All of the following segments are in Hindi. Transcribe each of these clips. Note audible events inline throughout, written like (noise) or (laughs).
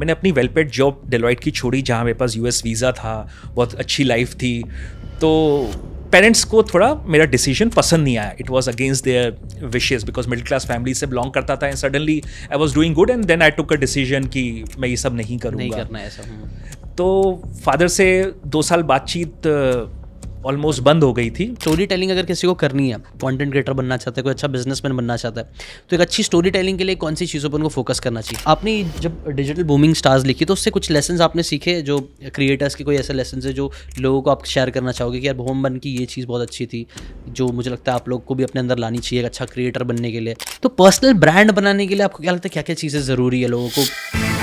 मैंने अपनी वेलपेड जॉब डेलोइट की छोड़ी जहाँ मेरे पास यूएस वीज़ा था बहुत अच्छी लाइफ थी तो पेरेंट्स को थोड़ा मेरा डिसीजन पसंद नहीं आया it was against their wishes because middle class family से बिलोंग करता था and suddenly I was doing good and then I took a decision कि मैं ये सब नहीं करूँगा नहीं करना है सब हम्म। तो फादर से दो साल बातचीत ऑलमोस्ट बंद हो गई थी स्टोरी टेलिंग अगर किसी को करनी है कंटेंट क्रिएटर बनना चाहता है कोई अच्छा बिजनेसमैन बनना चाहता है तो एक अच्छी स्टोरी टेलिंग के लिए कौन सी चीज़ों पर उनको फोकस करना चाहिए आपने जब डिजिटल बूमिंग स्टार्स लिखी तो उससे कुछ लेसन आपने सीखे जो क्रिएटर्स के कोई ऐसे लेसन है जो लोगों को आप शेयर करना चाहोगे कि यार होम बन की ये चीज़ बहुत अच्छी थी जो मुझे लगता है आप लोग को भी अपने अंदर लानी चाहिए एक अच्छा क्रिएटर बनने के लिए तो पर्सनल ब्रांड बनाने के लिए आपको क्या लगता है क्या क्या चीज़ें ज़रूरी है लोगों को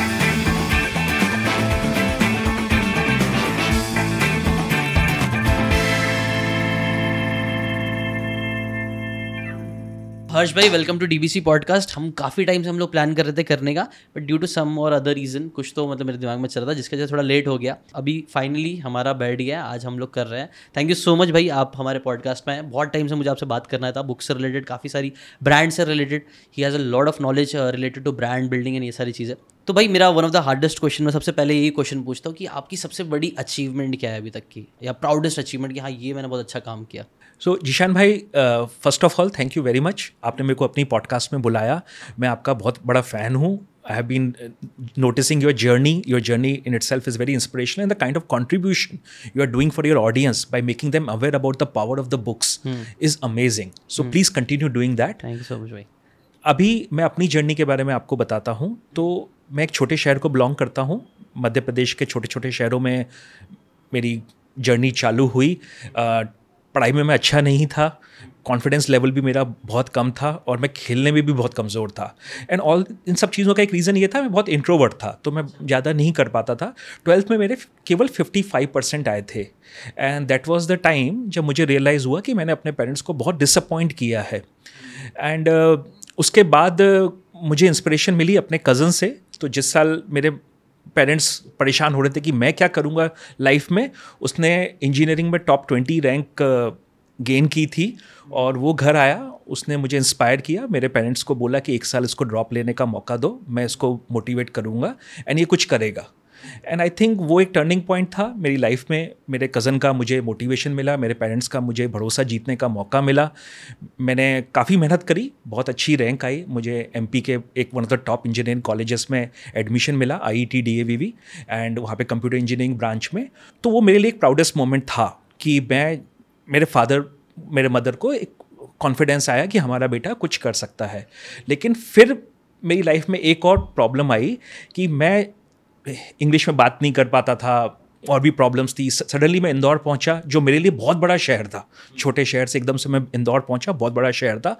हर्ष भाई वेलकम टू डीबीसी पॉडकास्ट हम काफ़ी टाइम से हम लोग प्लान कर रहे थे करने का बट ड्यू टू सम और अदर रीज़न कुछ तो मतलब मेरे दिमाग में चल रहा था जिसके वजह थोड़ा लेट हो गया अभी फाइनली हमारा बैठ गया आज हम लोग कर रहे हैं थैंक यू सो मच भाई आप हमारे पॉडकास्ट में हैं बहुत टाइम से मुझे आपसे बात करना था बुक से रिलेटेड काफ़ी सारी ब्रांड से रिलेटेड ही has a lot of knowledge related to brand building and ये सारी चीज़ें तो भाई मेरा one of the hardest question मैं सबसे पहले यही क्वेश्चन पूछता हूँ कि आपकी सबसे बड़ी अचीवमेंट क्या है अभी तक की या प्राउडेस्ट अचीवमेंट कि हाँ ये मैंने बहुत अच्छा काम किया सो so, जिशान भाई first of all thank you very much आपने मेरे को अपनी पॉडकास्ट में बुलाया मैं आपका बहुत बड़ा फ़ैन हूँ I have been noticing your journey. Your journey in itself is very inspirational, and the kind of contribution you are doing for your audience by making them aware about the power of the books hmm. is amazing. So hmm. please continue doing that. Thank you so much. Bhai. अभी मैं अपनी जर्नी के बारे में आपको बताता हूँ तो मैं एक छोटे शहर को बिलोंग करता हूँ मध्य प्रदेश के छोटे छोटे शहरों में मेरी जर्नी चालू हुई पढ़ाई में मैं अच्छा नहीं था कॉन्फिडेंस लेवल भी मेरा बहुत कम था और मैं खेलने में भी बहुत कमज़ोर था एंड ऑल इन सब चीज़ों का एक रीज़न ये था मैं बहुत इंट्रोवर्ट था तो मैं ज़्यादा नहीं कर पाता था ट्वेल्थ में मेरे केवल 55 परसेंट आए थे and that was the time जब मुझे रियलाइज़ हुआ कि मैंने अपने पेरेंट्स को बहुत डिसअपॉइंट किया है एंड uh, उसके बाद मुझे इंस्पिरेशन मिली अपने कज़न से तो जिस साल मेरे पेरेंट्स परेशान हो रहे थे कि मैं क्या करूँगा लाइफ में उसने इंजीनियरिंग में टॉप ट्वेंटी रैंक गेन की थी और वो घर आया उसने मुझे इंस्पायर किया मेरे पेरेंट्स को बोला कि एक साल इसको ड्रॉप लेने का मौका दो मैं इसको मोटिवेट करूँगा एंड ये कुछ करेगा एंड आई थिंक वो एक टर्निंग पॉइंट था मेरी लाइफ में मेरे कज़न का मुझे मोटिवेशन मिला मेरे पेरेंट्स का मुझे भरोसा जीतने का मौका मिला मैंने काफ़ी मेहनत करी बहुत अच्छी रैंक आई मुझे एम के एक one of the top engineering colleges में एडमिशन मिला I E T D A V V and वहाँ पर कंप्यूटर इंजीनियरिंग ब्रांच में तो वो मेरे लिए एक प्राउडेस्ट मोमेंट था कि मैं मेरे फादर मेरे मदर को एक कॉन्फिडेंस आया कि हमारा बेटा कुछ कर सकता है लेकिन फिर मेरी लाइफ में एक और प्रॉब्लम आई कि मैं इंग्लिश में बात नहीं कर पाता था और भी प्रॉब्लम्स थी सडनली मैं इंदौर पहुंचा जो मेरे लिए बहुत बड़ा शहर था छोटे शहर से एकदम से मैं इंदौर पहुंचा बहुत बड़ा शहर था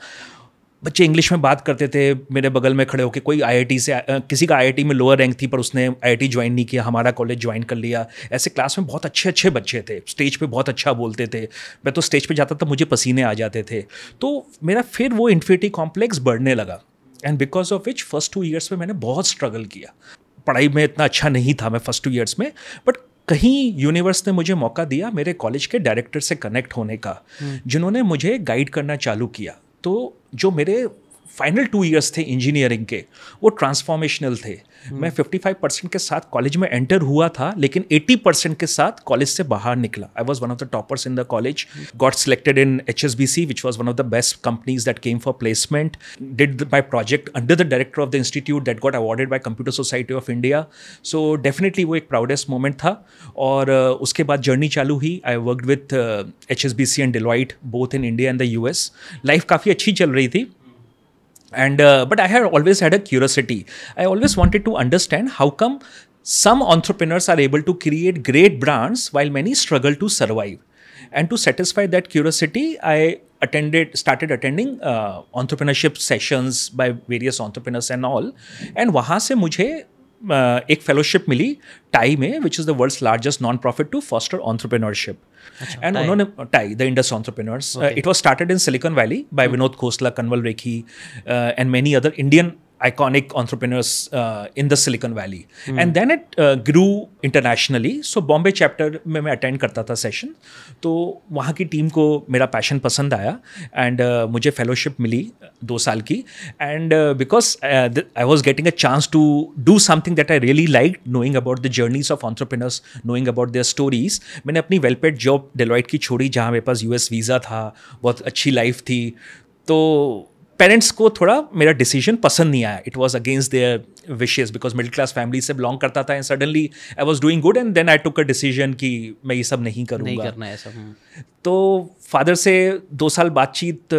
बच्चे इंग्लिश में बात करते थे मेरे बगल में खड़े होकर कोई आईआईटी से किसी का आईआईटी में लोअर रैंक थी पर उसने आईआईटी ज्वाइन नहीं किया हमारा कॉलेज ज्वाइन कर लिया ऐसे क्लास में बहुत अच्छे अच्छे बच्चे थे स्टेज पे बहुत अच्छा बोलते थे मैं तो स्टेज पे जाता था मुझे पसीने आ जाते थे तो मेरा फिर वो इन्फिटी कॉम्प्लेक्स बढ़ने लगा and because of which first two years में मैंने बहुत स्ट्रगल किया पढ़ाई में इतना अच्छा नहीं था मैं फर्स्ट टू ईयर्स में बट कहीं यूनिवर्स ने मुझे मौका दिया मेरे कॉलेज के डायरेक्टर से कनेक्ट होने का हम्म। जिन्होंने मुझे गाइड करना चालू किया तो जो मेरे फाइनल टू ईयर्स थे इंजीनियरिंग के वो ट्रांसफॉर्मेशनल थे hmm. मैं 55 परसेंट के साथ कॉलेज में एंटर हुआ था लेकिन 80 परसेंट के साथ कॉलेज से बाहर निकला I was one of the toppers in the college got selected in H S B C which was one of the best companies that came for placement did my project under the director of the institute that got awarded by computer society of India so definitely वो एक प्राउडेस्ट मोमेंट था और uh, उसके बाद जर्नी चालू हुई I work with H S B C and Deloitte both in India and the U S life काफ़ी अच्छी चल रही थी and uh, but i have always had a curiosity i always wanted to understand how come some entrepreneurs are able to create great brands while many struggle to survive and to satisfy that curiosity i attended started attending uh, entrepreneurship sessions by various entrepreneurs and all and wahan se mujhe Uh, एक फेलोशिप मिली टाई में which is the world's largest non profit to foster entrepreneurship and उन्होंने TiE the Indus entrepreneurs it was started in Silicon Valley by Vinod Khosla Kanwal Rekhi and many other Indian iconic entrepreneurs uh, in the Silicon Valley. Hmm. And then it uh, grew internationally. So Bombay chapter में मैं अटेंड करता था सेशन तो वहाँ की टीम को मेरा पैशन पसंद आया एंड uh, मुझे फेलोशिप मिली दो साल की and because I was getting a chance to do something that I really like knowing about the journeys of entrepreneurs knowing about their stories मैंने अपनी वेलपेड जॉब डेलॉइट की छोड़ी जहाँ मेरे पास यूएस वीज़ा था बहुत अच्छी लाइफ थी तो पेरेंट्स को थोड़ा मेरा डिसीजन पसंद नहीं आया it was against their wishes because middle class family से बिलोंग करता था and suddenly I was doing good and then I took a decision कि मैं ये सब नहीं करूँगा नहीं करना है सब हम्म. तो फादर से दो साल बातचीत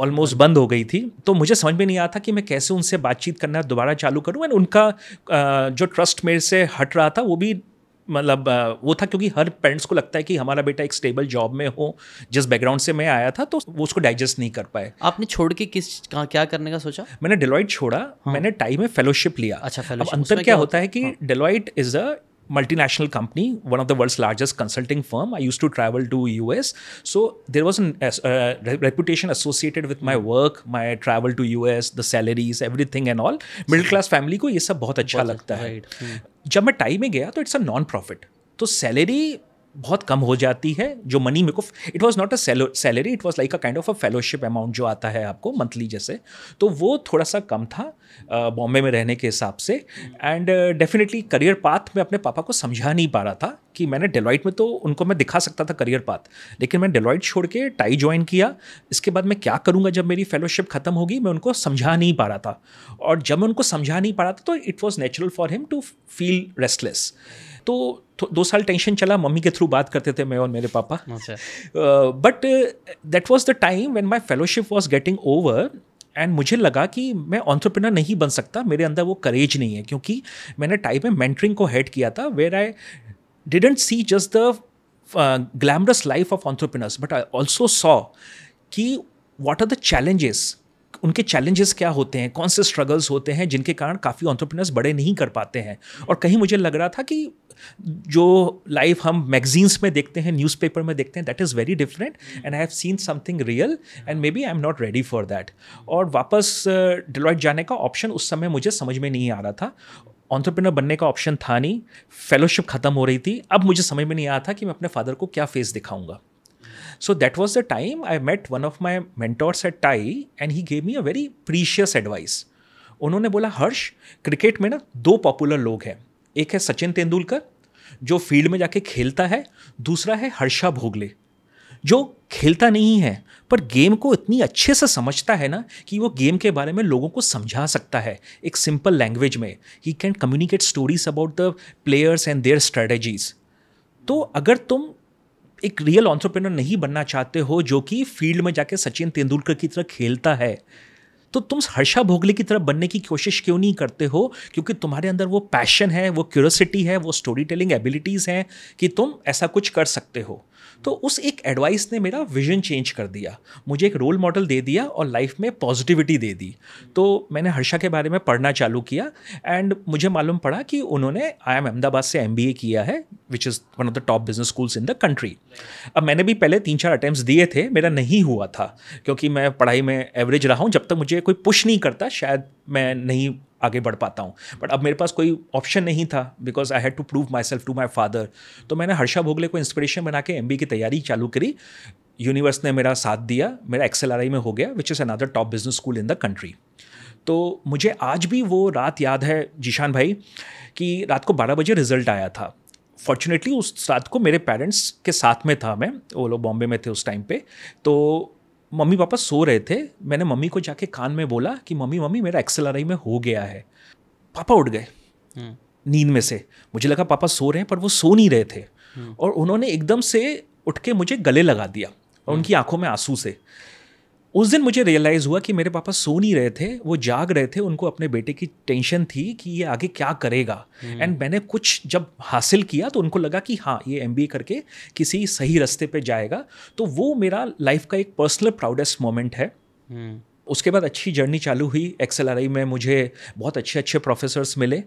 ऑलमोस्ट uh, बंद हो गई थी तो मुझे समझ में नहीं आता कि मैं कैसे उनसे बातचीत करना दोबारा चालू करूँ एंड उनका uh, जो ट्रस्ट मेरे से हट रहा था वो भी मतलब वो था क्योंकि हर पेरेंट्स को लगता है कि हमारा बेटा एक स्टेबल जॉब में हो जिस बैकग्राउंड से मैं आया था तो वो उसको डाइजेस्ट नहीं कर पाए आपने छोड़ के किस का, क्या करने का सोचा मैंने डेलॉइट छोड़ा हाँ। मैंने टाई में फेलोशिप लिया अच्छा फेलोशिप अब अंतर क्या, क्या होता है कि Deloitte is a multinational company, one of the world's largest consulting firm. I used to travel to US, so there was a uh, uh reputation associated with my work, my travel to US, the salaries, everything and all. Middle class family को ये सब बहुत अच्छा लगता है. Hmm. जब मैं टाई में gaya, तो it's a non profit. तो salary. बहुत कम हो जाती है जो मनी मेरे को it was not a salary it was like a kind of a fellowship amount जो आता है आपको मंथली जैसे तो वो थोड़ा सा कम था बॉम्बे में रहने के हिसाब से एंड डेफिनेटली करियर पाथ मैं अपने पापा को समझा नहीं पा रहा था कि मैंने डेलॉइट में तो उनको मैं दिखा सकता था करियर पाथ लेकिन मैं डेलॉइट छोड़ के टाई ज्वाइन किया इसके बाद मैं क्या करूँगा जब मेरी फेलोशिप खत्म होगी मैं उनको समझा नहीं पा रहा था और जब मैं उनको समझा नहीं पा रहा था तो it was natural for him to feel restless तो दो साल टेंशन चला मम्मी के थ्रू बात करते थे मैं और मेरे पापा but that was the time when my fellowship was getting over and मुझे लगा कि मैं ऑन्ट्रप्रिनर नहीं बन सकता मेरे अंदर वो करेज नहीं है क्योंकि मैंने टाइप में मैंटरिंग को हेड किया था where I didn't see just the glamorous life of entrepreneurs but I also saw कि वॉट आर द चैलेंजेस उनके चैलेंजेस क्या होते हैं कौन से स्ट्रगल्स होते हैं जिनके कारण काफ़ी ऑन्टरप्रिनर्स बड़े नहीं कर पाते हैं और कहीं मुझे लग रहा था कि जो लाइफ हम मैगजीन्स में देखते हैं न्यूज़पेपर में देखते हैं that is very different and I have seen something real and maybe I'm not ready for that और वापस डिलॉइट जाने का ऑप्शन उस समय मुझे समझ में नहीं आ रहा था ऑन्टरप्रिनर बनने का ऑप्शन था नहीं फेलोशिप ख़त्म हो रही थी अब मुझे समझ में नहीं आ रहा था कि मैं अपने फादर को क्या फेस दिखाऊंगा so that was the time I met one of my mentors at TiE and he gave me a very precious advice उन्होंने बोला हर्ष क्रिकेट में ना दो पॉपुलर लोग हैं एक है सचिन तेंदुलकर जो फील्ड में जाके खेलता है दूसरा है हर्षा भोगले जो खेलता नहीं है पर गेम को इतनी अच्छे से समझता है ना कि वो गेम के बारे में लोगों को समझा सकता है एक सिंपल लैंग्वेज में he can communicate stories about the players and their strategies तो अगर तुम एक रियल ऑन्टरप्रेनर नहीं बनना चाहते हो जो कि फील्ड में जाके सचिन तेंदुलकर की तरह खेलता है तो तुम हर्षा भोगले की तरह बनने की कोशिश क्यों नहीं करते हो क्योंकि तुम्हारे अंदर वो पैशन है वो क्यूरोसिटी है वो स्टोरी टेलिंग एबिलिटीज़ हैं कि तुम ऐसा कुछ कर सकते हो तो उस एक एडवाइस ने मेरा विजन चेंज कर दिया मुझे एक रोल मॉडल दे दिया और लाइफ में पॉजिटिविटी दे दी तो मैंने हर्षा के बारे में पढ़ना चालू किया एंड मुझे मालूम पड़ा कि उन्होंने आई एम अहमदाबाद से एम किया है which is one of the top business schools in the country अब मैंने भी पहले तीन चार अटैम्प्ट दिए थे मेरा नहीं हुआ था क्योंकि मैं पढ़ाई में एवरेज रहा हूँ जब तक मुझे कोई पुश नहीं करता शायद मैं नहीं आगे बढ़ पाता हूँ बट अब मेरे पास कोई ऑप्शन नहीं था because I had to prove myself to my father तो मैंने हर्षा भोगले को इंस्पिरेशन बना के एम की तैयारी चालू करी यूनिवर्स ने मेरा साथ दिया मेरा एक्सएल में हो गया which is another top business school in the country तो मुझे आज भी वो रात याद है जीशान भाई कि रात को बारह बजे रिजल्ट आया था फॉर्चुनेटली उस रात को मेरे पेरेंट्स के साथ में था मैं वो लोग बॉम्बे में थे उस टाइम पे तो मम्मी पापा सो रहे थे मैंने मम्मी को जाके कान में बोला कि मम्मी मम्मी मेरा एक्सेलराई में हो गया है पापा उठ गए हम्म। नींद में से मुझे लगा पापा सो रहे हैं पर वो सो नहीं रहे थे हम्म। और उन्होंने एकदम से उठ के मुझे गले लगा दिया और हम्म। उनकी आंखों में आंसू से उस दिन मुझे रियलाइज़ हुआ कि मेरे पापा सो नहीं रहे थे वो जाग रहे थे उनको अपने बेटे की टेंशन थी कि ये आगे क्या करेगा एंड हम्म। मैंने कुछ जब हासिल किया तो उनको लगा कि हाँ ये एम करके किसी सही रास्ते पे जाएगा तो वो मेरा लाइफ का एक पर्सनल प्राउडेस्ट मोमेंट है हम्म। उसके बाद अच्छी जर्नी चालू हुई एक्सएल में मुझे बहुत अच्छे अच्छे प्रोफेसर्स मिले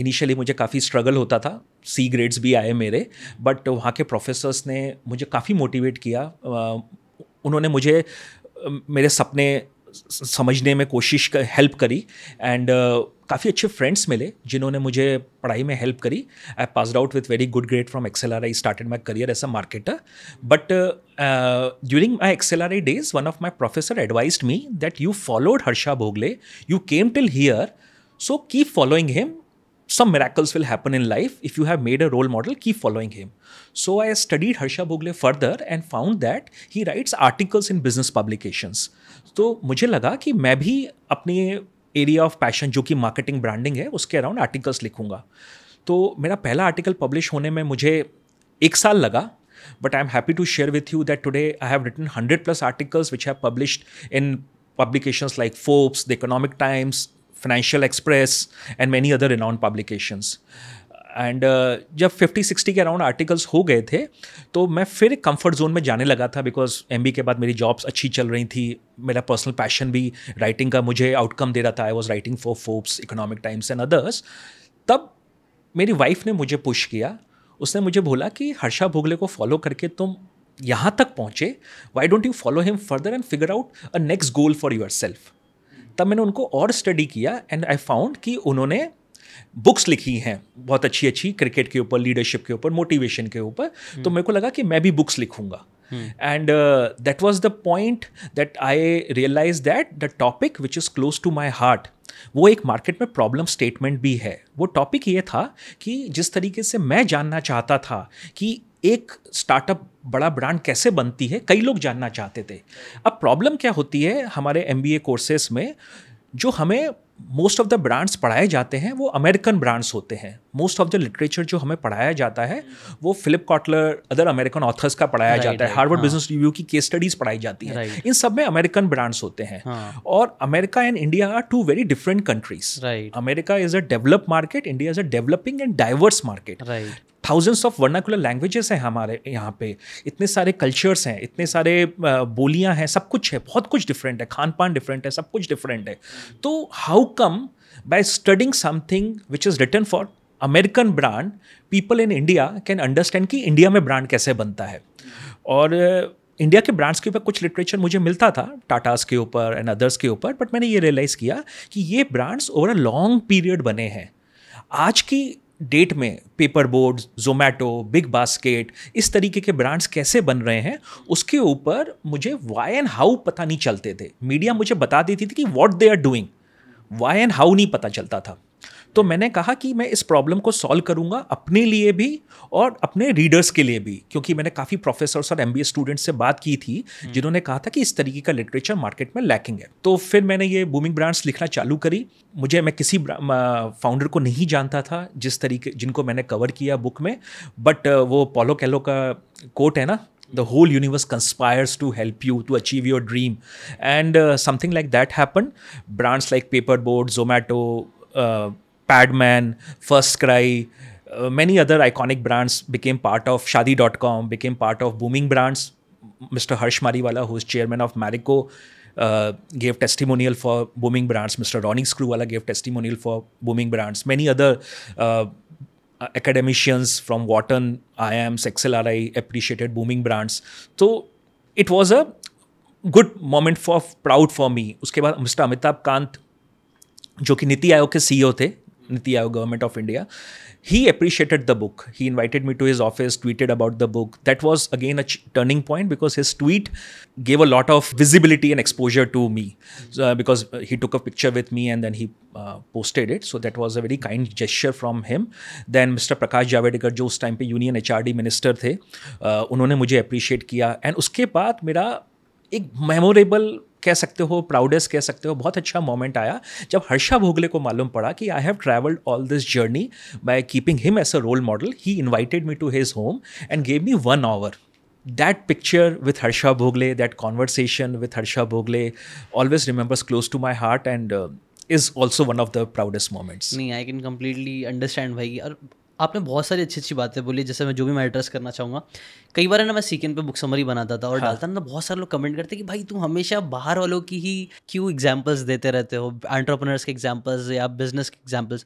इनिशियली uh, मुझे काफ़ी स्ट्रगल होता था सी ग्रेड्स भी आए मेरे बट वहाँ के प्रोफेसर्स ने मुझे काफ़ी मोटिवेट किया uh, उन्होंने मुझे मेरे सपने समझने में कोशिश कर हेल्प करी एंड uh, काफ़ी अच्छे फ्रेंड्स मिले जिन्होंने मुझे पढ़ाई में हेल्प करी I pass out with very good grade from XL R I started my career as a marketer but during my XL R I days one of my professor advise me that you followed Harsha Bhogle you came till here so keep following him some miracles will happen in life if you have made a role model keep following him so i studied harsha bogle further and found that he writes articles in business publications तो मुझे लगा कि मैं भी अपने एरिया ऑफ पैशन जो कि मार्केटिंग ब्रांडिंग है उसके अराउंड आर्टिकल्स लिखूंगा तो मेरा पहला आर्टिकल पब्लिश होने में मुझे एक साल लगा but I am happy to share with you that today I have written hundred plus articles which have published in publications like Forbes, The Economic Times, Financial Express and many other renowned publications and uh, जब 50-60 के अराउंड आर्टिकल्स हो गए थे तो मैं फिर कंफर्ट जोन में जाने लगा था बिकॉज एम के बाद मेरी जॉब्स अच्छी चल रही थी मेरा पर्सनल पैशन भी राइटिंग का मुझे आउटकम दे रहा था I was writing for Forbes Economic Times and others तब मेरी वाइफ ने मुझे पुश किया उसने मुझे बोला कि हर्षा भोगले को फॉलो करके तुम यहाँ तक पहुँचे why don't you follow him further and figure out a next goal for yourself तब मैंने उनको और स्टडी किया एंड आई फाउंड कि उन्होंने बुक्स लिखी हैं बहुत अच्छी अच्छी क्रिकेट के ऊपर लीडरशिप के ऊपर मोटिवेशन के ऊपर हम्म। तो मेरे को लगा कि मैं भी बुक्स लिखूंगा and that was the point that I realise that the topic which is close to my heart वो एक मार्केट में प्रॉब्लम स्टेटमेंट भी है वो टॉपिक ये था कि जिस तरीके से मैं जानना चाहता था कि एक स्टार्टअप बड़ा ब्रांड कैसे बनती है कई लोग जानना चाहते थे अब प्रॉब्लम क्या होती है हमारे एम कोर्सेस में जो हमें मोस्ट ऑफ द ब्रांड्स पढ़ाए जाते हैं वो अमेरिकन ब्रांड्स होते हैं मोस्ट ऑफ द लिटरेचर जो हमें पढ़ाया जाता है वो Philip Kotler other American authors का पढ़ाया right, जाता right, है हार्वर्ड बिजनेस रिव्यू की केस स्टडीज पढ़ाई जाती हैं right. इन सब में अमेरिकन ब्रांड्स होते हैं हाँ. और America and India are two very different countries America is a develop market India is a developing and diverse market thousands of vernacular languages हैं हमारे यहाँ पे इतने सारे कल्चर्स हैं इतने सारे बोलियाँ हैं सब कुछ है बहुत कुछ डिफरेंट है खान पान डिफरेंट है सब कुछ डिफरेंट है तो how come by studying something which is written for American brand people in India can understand कि इंडिया में ब्रांड कैसे बनता है और इंडिया uh, के ब्रांड्स के ऊपर कुछ लिटरेचर मुझे मिलता था टाटास के ऊपर एंड अदर्स के ऊपर बट मैंने ये रियलाइज़ किया कि ये brands over a long period बने हैं आज की डेट में Paper Boat Zomato Big Basket इस तरीके के ब्रांड्स कैसे बन रहे हैं उसके ऊपर मुझे वाई एंड हाउ पता नहीं चलते थे मीडिया मुझे बता देती थी कि what they are doing why and how नहीं पता चलता था तो मैंने कहा कि मैं इस प्रॉब्लम को सॉल्व करूंगा अपने लिए भी और अपने रीडर्स के लिए भी क्योंकि मैंने काफ़ी प्रोफेसर्स और एम स्टूडेंट्स से बात की थी हम्म। जिन्होंने कहा था कि इस तरीके का लिटरेचर मार्केट में लैकिंग है तो फिर मैंने ये बूमिंग ब्रांड्स लिखना चालू करी मुझे मैं किसी फाउंडर को नहीं जानता था जिस तरीके जिनको मैंने कवर किया बुक में बट वो पोलो कैलो का कोट है ना the whole universe conspires to help you to achieve your dream and uh, something like that happened brands like paperboard zomato uh, padman first cry uh, many other iconic brands became part of shadi.com became part of booming brands mr harsh mariwala who's chairman of marico uh, gave testimonial for booming brands. Mr. Ronnie Screwala gave testimonial for booming brands. Many other uh, academicians from Wharton IIMs XL R I appreciated booming brands तो it was a good moment for proud for me उसके बाद मिस्टर अमिताभ कांत जो कि नीति आयोग के सीईओ e थे NITI Aayog government of India he appreciated the book he invited me to his office tweeted about the book that was again a turning point because his tweet gave a lot of visibility and exposure to me because he took a picture with me and then he posted it so that was a very kind gesture from him then mister Prakash Javadekar जो उस टाइम पे union H R D minister थे uh, उन्होंने मुझे अप्रिशिएट किया एंड उसके बाद मेरा एक मेमोरेबल कह सकते हो प्राउडेस्ट कह सकते हो बहुत अच्छा मोमेंट आया जब हर्षा भोगले को मालूम पड़ा कि I have travelled all this journey by keeping him as a role model he invited me to his home and gave me one hour that picture with Harsha Bhogle that conversation with Harsha Bhogle always remembers close to my heart and is also one of the proudest moments नहीं आई कैन कम्प्लीटली अंडरस्टैंड भाई और आपने बहुत सारी अच्छी अच्छी बातें बोली जैसे मैं जो भी मैं एड्रेस करना चाहूँगा कई बार ना मैं सीकेंड पे बुक समरी बनाता था और हाँ. डालता ना मतलब बहुत सारे लोग कमेंट करते कि भाई तुम हमेशा बाहर वालों की ही क्यों एग्जाम्पल्स देते रहते हो एंटरप्रेनर्स के एग्जाम्पल्स या बिजनेस के एग्जाम्पल्स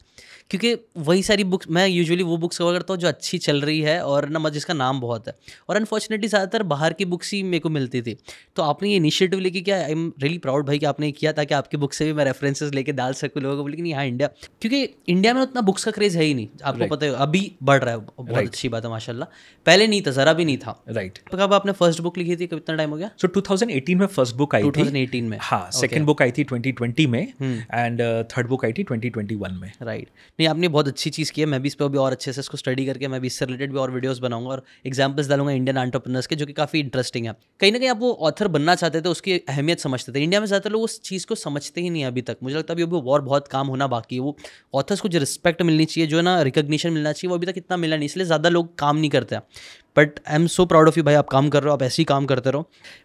क्योंकि वही सारी बुक्स मैं यूजुअली वो बुक्स कवर करता हूँ जो अच्छी चल रही है और ना मैं जिसका नाम बहुत है और अनफॉर्चुनेटली ज़्यादातर बाहर की बुक्स ही मेरे को मिलती थी तो आपने ये इनिशिएटिव लेके क्या आई एम रियली प्राउड भाई कि आपने किया ताकि आपकी बुक से भी मैं रेफरेंसेज लेके डाल सकूँ लोगों को लेकिन यहाँ इंडिया क्योंकि इंडिया में उतना बुक्स का क्रेज़ है ही नहीं आपको पता है अभी बढ़ रहा है बहुत अच्छी बात है माशाला पहले नहीं था ज़रा भी नहीं नहीं था राइट right. कब आपने फर्स्ट बुक लिखी थी कितना टाइम हो गया सो so, 2018 में फर्स्ट बुक आई 2018 थी में हाँ सेकंड बुक आई थी 2020 में एंड थर्ड बुक आई थी 2021 में राइट right. नहीं आपने बहुत अच्छी चीज़ की है मैं भी इस पर भी और अच्छे से इसको स्टडी करके मैं भी इससे रिलेटेड भी और वीडियोस बनाऊंगा और एग्जाम्पल्स डालूंगा इंडियन एंटरप्रेनर्स के जो कि काफ़ी इंटरेस्टिंग है कहीं ना कहीं आप वो ऑथर बनना चाहते थे उसकी अहमियत समझते थे इंडिया में ज़्यादातर लोग उस चीज़ को समझते ही नहीं अभी तक मुझे लगता है अभी वो और बहुत काम होना बाकी है वो ऑथर्स को जो रिस्पेक्ट मिलनी चाहिए जो ना रिकोगशन मिलना चाहिए वो अभी तक इतना मिला नहीं इसलिए ज़्यादा लोग काम नहीं करते but I am so proud of you भाई आप काम कर रहे हो आप ऐसे ही काम करते रहो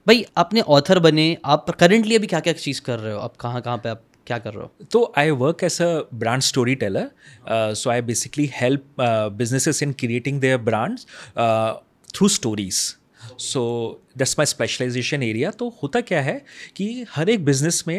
भाई आपने ऑथर बने आप करेंटली अभी क्या क्या चीज़ कर रहे हो आप कहाँ कहाँ पे आप क्या कर रहे हो तो I work as a brand story teller so I basically help businesses in creating their brands through stories so that's my specialisation area तो होता क्या है कि हर एक बिजनेस में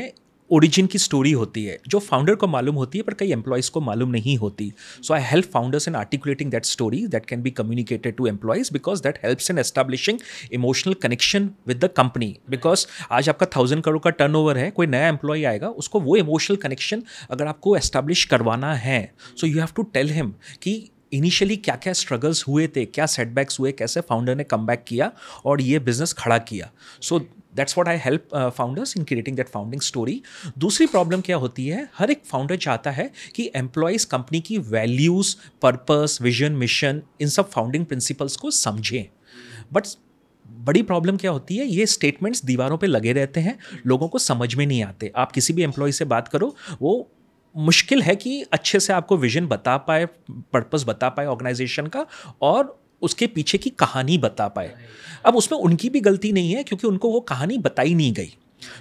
ओरिजिन की स्टोरी होती है जो फाउंडर को मालूम होती है पर कई एम्प्लॉयज़ को मालूम नहीं होती so I help founders in articulating that story that can be communicated to employees because that helps in establishing emotional connection with the company because आज आपका थाउजेंड करोड़ का टर्न है कोई नया एम्प्लॉय आएगा उसको वो इमोशनल कनेक्शन अगर आपको एस्टैब्लिश करवाना है so you have to tell him कि इनिशियली क्या क्या स्ट्रगल्स हुए थे क्या सेटबैक्स हुए कैसे फाउंडर ने कम बैक किया और ये बिज़नेस खड़ा किया so so, that's what I help founders in creating that founding story दूसरी प्रॉब्लम क्या होती है हर एक फाउंडर चाहता है कि एम्प्लॉयज़ कंपनी की वैल्यूज़ पर्पस विजन मिशन इन सब फाउंडिंग प्रिंसिपल्स को समझें बट बड़ी प्रॉब्लम क्या होती है ये स्टेटमेंट्स दीवारों पे लगे रहते हैं लोगों को समझ में नहीं आते आप किसी भी एम्प्लॉय से बात करो वो मुश्किल है कि अच्छे से आपको विजन बता पाए पर्पस बता पाए ऑर्गेनाइजेशन का और उसके पीछे की कहानी बता पाए अब उसमें उनकी भी गलती नहीं है क्योंकि उनको वो कहानी बताई नहीं गई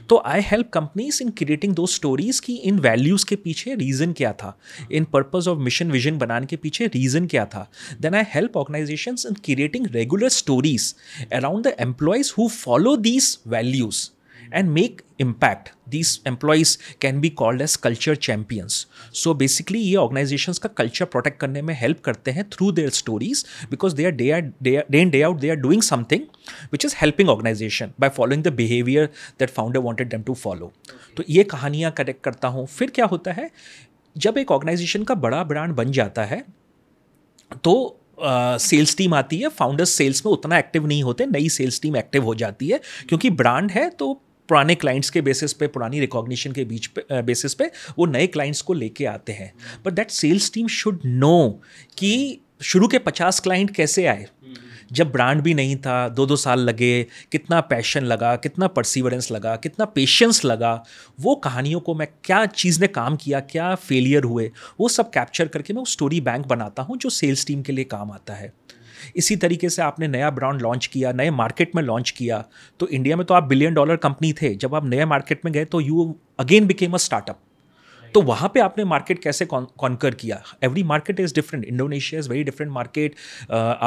तो I help companies in creating दो स्टोरीज की इन वैल्यूज़ के पीछे रीज़न क्या था इन पर्पज ऑफ मिशन विजन बनाने के पीछे रीज़न क्या था then I help organisation in creating regular stories around the employees who follow these values and make impact these employees can be called as culture champions so basically ये ऑर्गेनाइजेशन का कल्चर प्रोटेक्ट करने में हेल्प करते हैं through their stories because they are day are day day out they are doing something which is helping organisation by following the behaviour that founder wanted them to follow तो ये कहानियाँ कनेक्ट करता हूँ फिर क्या होता है जब एक ऑर्गेनाइजेशन का बड़ा ब्रांड बन जाता है तो सेल्स uh, टीम आती है फाउंडर्स सेल्स में उतना एक्टिव नहीं होते नई सेल्स टीम एक्टिव हो जाती है क्योंकि ब्रांड है तो पुराने क्लाइंट्स के बेसिस पे पुरानी रिकॉग्निशन के बीच पे बेसिस पे वो नए क्लाइंट्स को लेके आते हैं but that sales team should know कि शुरू के पचास क्लाइंट कैसे आए जब ब्रांड भी नहीं था दो दो साल लगे कितना पैशन लगा कितना परसिवरेंस लगा कितना पेशेंस लगा वो कहानियों को मैं क्या चीज़ ने काम किया क्या फेलियर हुए वो सब कैप्चर करके मैं वो स्टोरी बैंक बनाता हूँ जो सेल्स टीम के लिए काम आता है इसी तरीके से आपने नया ब्रांड लॉन्च किया नए मार्केट में लॉन्च किया तो इंडिया में तो आप बिलियन डॉलर कंपनी थे जब आप नए मार्केट में गए तो you again became a startup तो वहाँ पे आपने मार्केट कैसे कॉन्कर किया every market is different Indonesia is very different market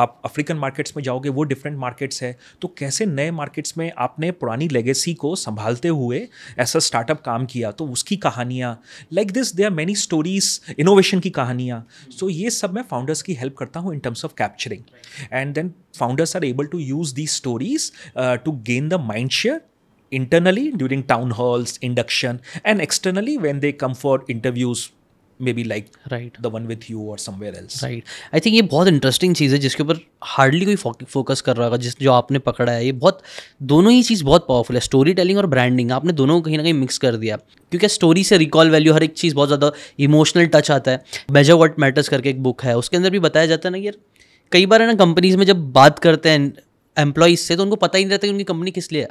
आप अफ्रीकन मार्केट्स में जाओगे वो डिफरेंट मार्केट्स है तो कैसे नए मार्केट्स में आपने पुरानी लेगेसी को संभालते हुए ऐसा स्टार्टअप काम किया तो उसकी कहानियाँ like this they are many stories innovation की कहानियाँ सो so, ये सब मैं फाउंडर्स की हेल्प करता हूँ in terms of capturing and then founders are able to use these stories to gain the mind share internally during town halls, induction, and externally when they come for interviews maybe like right the one with you और somewhere else right I think ये बहुत इंटरेस्टिंग चीज़ है जिसके ऊपर हार्डली कोई फोकस कर रहा होगा जिस जो आपने पकड़ा है ये बहुत दोनों ही चीज़ बहुत पावरफुल है स्टोरी टेलिंग और ब्रांडिंग आपने दोनों को कहीं ना कहीं मिक्स कर दिया क्योंकि स्टोरी से रिकॉल वैल्यू हर एक चीज़ बहुत ज़्यादा इमोशनल टच आता है मेजर वॉट मैटर्स करके एक बुक है उसके अंदर भी बताया जाता है ना यार कई बार है ना कंपनीज में जब बात करते हैं एम्प्लॉयज़ से तो उनको पता ही नहीं रहता कि उनकी कंपनी किस लिए है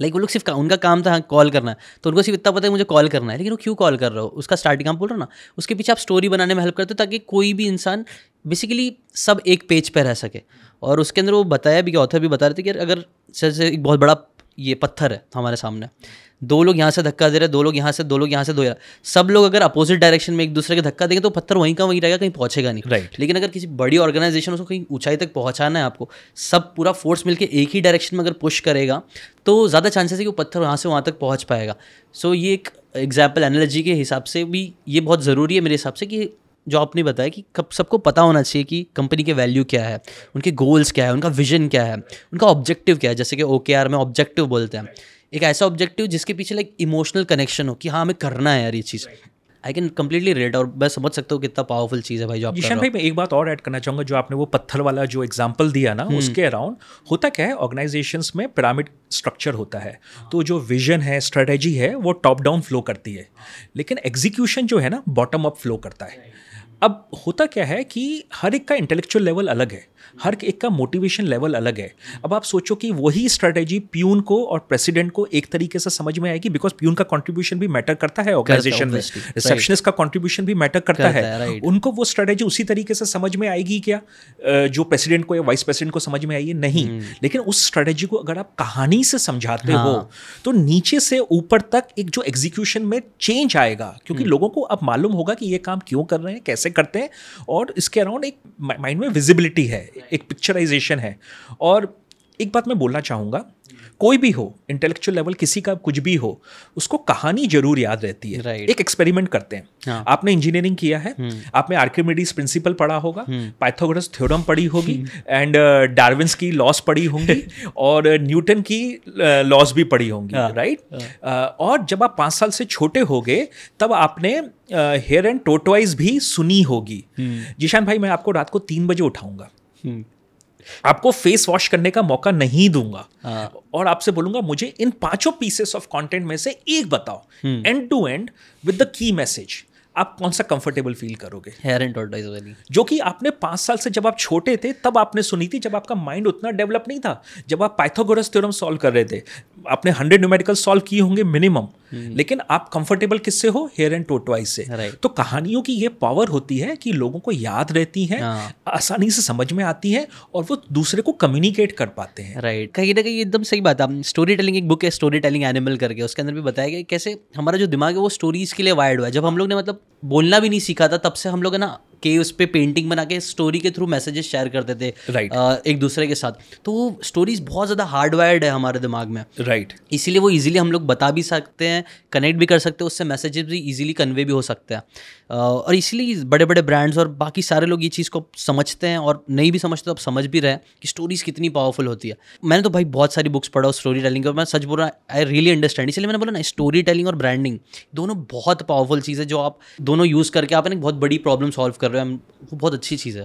लाइक वो लोग सिर्फ का, उनका काम था कॉल करना तो उनको सिर्फ इतना पता है मुझे कॉल करना है लेकिन वो क्यों कॉल कर रहा हो उसका स्टार्टिंग काम बोल रहा ना उसके पीछे आप स्टोरी बनाने में हेल्प करते हो ताकि कोई भी इंसान बेसिकली सब एक पेज पर रह सके और उसके अंदर वो बताया भी कि ऑथर भी बता रहे थे कि अगर जैसे एक बहुत बड़ा ये पत्थर है हमारे सामने दो लोग यहाँ से धक्का दे रहे दो लोग यहाँ से दो लोग यहाँ से दो यार सब लोग अगर अपोजिट डायरेक्शन में एक दूसरे के धक्का देंगे तो पत्थर वहीं का वहीं रहेगा कहीं पहुंचेगा नहीं right. लेकिन अगर किसी बड़ी ऑर्गेनाइजेशन उसको कहीं ऊंचाई तक पहुंचाना है आपको सब पूरा फोर्स मिलकर एक ही डायरेक्शन में अगर पुश करेगा तो ज़्यादा चांसेस है कि वो पत्थर वहाँ से वहाँ तक पहुँच पाएगा सो ये एक एग्जाम्पल एनर्जी के हिसाब से भी ये बहुत ज़रूरी है मेरे हिसाब से कि जो आपने बताया कि कब सबको पता होना चाहिए कि कंपनी के वैल्यू क्या है उनके गोल्स क्या है उनका विजन क्या है उनका ऑब्जेक्टिव क्या है जैसे कि ओ में ऑब्जेक्टिव बोलते हैं एक ऐसा ऑब्जेक्टिव जिसके पीछे लाइक इमोशनल कनेक्शन हो कि हाँ हमें करना है यार ये चीज़ आई कैन कम्प्लीटली रेड और मैं समझ सकता हूँ कितना पावरफुल चीज़ है भाई जो जिशान भाई मैं एक बात और ऐड करना चाहूँगा जो आपने वो पत्थर वाला जो एग्जाम्पल दिया ना हम्म। उसके अराउंड होता क्या है ऑर्गेनाइजेशन में पिरामिड स्ट्रक्चर होता है तो जो विजन है स्ट्रेटेजी है वो टॉप डाउन फ्लो करती है लेकिन एग्जीक्यूशन जो है ना बॉटम अप फ्लो करता है अब होता क्या है कि हर एक का इंटेलेक्चुअल लेवल अलग है हर एक का मोटिवेशन लेवल अलग है अब आप सोचो कि वही स्ट्रेटेजी प्यून को और प्रेसिडेंट को एक तरीके से समझ में आएगी बिकॉज प्यून का कॉन्ट्रीब्यूशन भी मैटर करता है ऑर्गेनाइजेशन में रिसेप्शनिस्ट का कॉन्ट्रीब्यूशन भी मैटर करता है उनको वो स्ट्रेटेजी उसी तरीके से समझ में आएगी क्या जो प्रेसिडेंट को या वाइस प्रेसिडेंट को समझ में आई है नहीं हम्म। लेकिन उस स्ट्रेटेजी को अगर आप कहानी से समझाते हो हाँ। तो नीचे से ऊपर तक एक जो एग्जीक्यूशन में चेंज आएगा क्योंकि हम्म। लोगों को अब मालूम होगा कि ये काम क्यों कर रहे हैं कैसे करते हैं और इसके अराउंड एक माइंड में विजिबिलिटी है एक पिक्चराइजेशन है और एक बात मैं बोलना चाहूँगा कोई भी हो इंटेलेक्चुअल लेवल किसी का कुछ भी हो उसको कहानी जरूर याद रहती है right. एक एक्सपेरिमेंट करते हैं हाँ. आपने इंजीनियरिंग किया है hmm. आपने आर्किमिडीज प्रिंसिपल पढ़ा होगा hmm. पाइथागोरस थ्योरम पढ़ी होगी एंड हम्म। डार्विन्स uh, की लॉस पढ़ी होंगी (laughs) और न्यूटन uh, की लॉस uh, भी पढ़ी होंगी राइट हाँ। हाँ। और जब आप पाँच साल से छोटे हो गए तब आपने हेयर एंड टोटवाइज भी सुनी होगी हम्म। जिशान भाई मैं आपको रात को तीन बजे उठाऊंगा हम्म। आपको फेस वॉश करने का मौका नहीं दूंगा हाँ. और आपसे बोलूंगा मुझे इन पांचों पीसेस ऑफ कंटेंट में से एक बताओ and to end with the key message आप कौन सा कंफर्टेबल फील करोगे हेयर एंड टॉर्टाइज वाली जो कि आपने पांच साल से जब आप छोटे थे तब आपने सुनी थी जब आपका माइंड उतना डेवलप नहीं था जब आप पाइथागोरस थ्योरम सॉल्व कर रहे थे आपने हंड्रेड न्यूमेरिकल सॉल्व किए होंगे मिनिमम हम्म। लेकिन आप कंफर्टेबल किससे हो हेयर एंड टोटवाइज से तो कहानियों की ये पावर होती है कि लोगों को याद रहती है हाँ। आसानी से समझ में आती है और वो दूसरे को कम्युनिकेट कर पाते हैं राइट कहीं ना कहीं एकदम सही बात है स्टोरी टेलिंग एक बुक है स्टोरी टेलिंग एनिमल करके उसके अंदर भी बताया गया कैसे हमारा जो दिमाग है वो स्टोरीज के लिए वायर्ड हुआ जब हम लोग ने मतलब बोलना भी नहीं सीखा था तब से हम लोग है ना के उस पर पेंटिंग बना के स्टोरी के थ्रू मैसेजेस शेयर करते थे राइट right. एक दूसरे के साथ तो वो स्टोरीज बहुत ज़्यादा हार्डवायर्ड है हमारे दिमाग में राइट right. इसीलिए वो इजीली हम लोग बता भी सकते हैं कनेक्ट भी कर सकते हैं उससे मैसेजेस भी इजीली कन्वे भी हो सकते हैं और इसीलिए बड़े बड़े ब्रांड्स और बाकी सारे लोग ये चीज़ को समझते हैं और नहीं भी समझते तो आप समझ भी रहे कि स्टोरीज़ कितनी पावरफुल होती है मैंने तो भाई बहुत सारी बुक्स पढ़ा स्टोरी टेलिंग मैं सच बोल रहा आई रियली अंडरस्टैंड इसलिए मैंने बोला ना स्टोरी टेलिंग और ब्रांडिंग दोनों बहुत पावरफुल चीज़ है जो आप दोनों यूज़ करके आप एक बहुत बड़ी प्रॉब्लम सॉल्व कर कर रहे हो वो बहुत अच्छी चीज़ है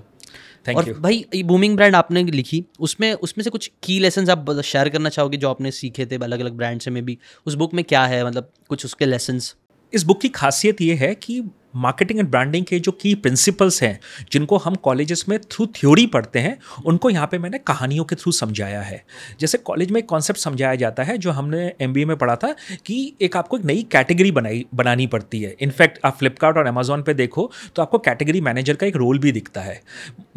थैंक यू भाई ये बूमिंग ब्रांड आपने लिखी उसमें उसमें से कुछ की लेसन आप शेयर करना चाहोगे जो आपने सीखे थे अलग अलग ब्रांड्स में भी उस बुक में क्या है मतलब कुछ उसके लेसन इस बुक की खासियत ये है कि मार्केटिंग एंड ब्रांडिंग के जो की प्रिंसिपल्स हैं जिनको हम कॉलेजेस में थ्रू थ्योरी पढ़ते हैं उनको यहाँ पे मैंने कहानियों के थ्रू समझाया है जैसे कॉलेज में एक कॉन्सेप्ट समझाया जाता है जो हमने एम में पढ़ा था कि एक आपको एक नई कैटेगरी बनाई बनानी पड़ती है इनफैक्ट आप फ्लिपकार्ट और अमेजोन पर देखो तो आपको कैटेगरी मैनेजर का एक रोल भी दिखता है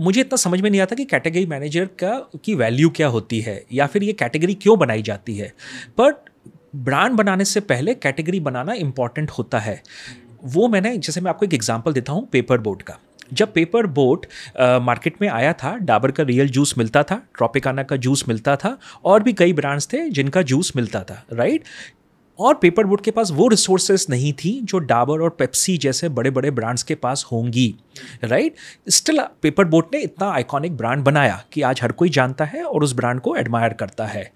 मुझे इतना समझ में नहीं आता कि कैटेगरी मैनेजर का की वैल्यू क्या होती है या फिर ये कैटेगरी क्यों बनाई जाती है बट ब्रांड बनाने से पहले कैटेगरी बनाना इम्पॉर्टेंट होता है वो मैंने जैसे मैं आपको एक एग्जाम्पल देता हूँ पेपर बोट का जब पेपर बोट मार्केट में आया था डाबर का रियल जूस मिलता था ट्रॉपिकाना का जूस मिलता था और भी कई ब्रांड्स थे जिनका जूस मिलता था राइट और पेपर बोट के पास वो रिसोर्सेस नहीं थी जो डाबर और पेप्सी जैसे बड़े बड़े ब्रांड्स के पास होंगी राइट स्टिल पेपर बोट ने इतना आइकॉनिक ब्रांड बनाया कि आज हर कोई जानता है और उस ब्रांड को एडमायर करता है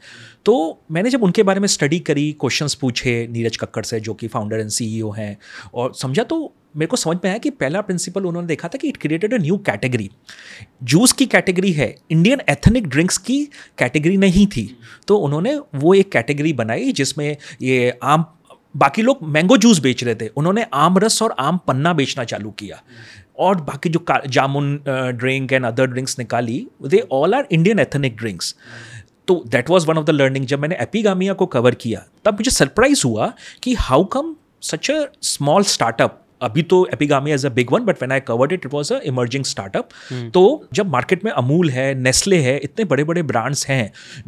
तो मैंने जब उनके बारे में स्टडी करी क्वेश्चंस पूछे नीरज कक्कड़ से जो कि फाउंडर एंड सीईओ हैं और समझा तो मेरे को समझ में आया कि पहला प्रिंसिपल उन्होंने देखा था कि it created a new category juice की कैटेगरी है इंडियन एथनिक ड्रिंक्स की कैटेगरी नहीं थी तो उन्होंने वो एक कैटेगरी बनाई जिसमें ये आम बाकी लोग मैंगो जूस बेच रहे थे उन्होंने आम रस और आम पन्ना बेचना चालू किया और बाकी जो जामुन ड्रिंक एंड अदर ड्रिंक्स निकाली they all are Indian ethnic drinks तो that was one of the learning जब मैंने एपीगामिया को कवर किया तब मुझे सरप्राइज हुआ कि how come such a small startup अभी तो Epigamia as a big one but when I covered it it was a emerging startup तो जब मार्केट में अमूल है नेस्ले है इतने बड़े बड़े ब्रांड्स हैं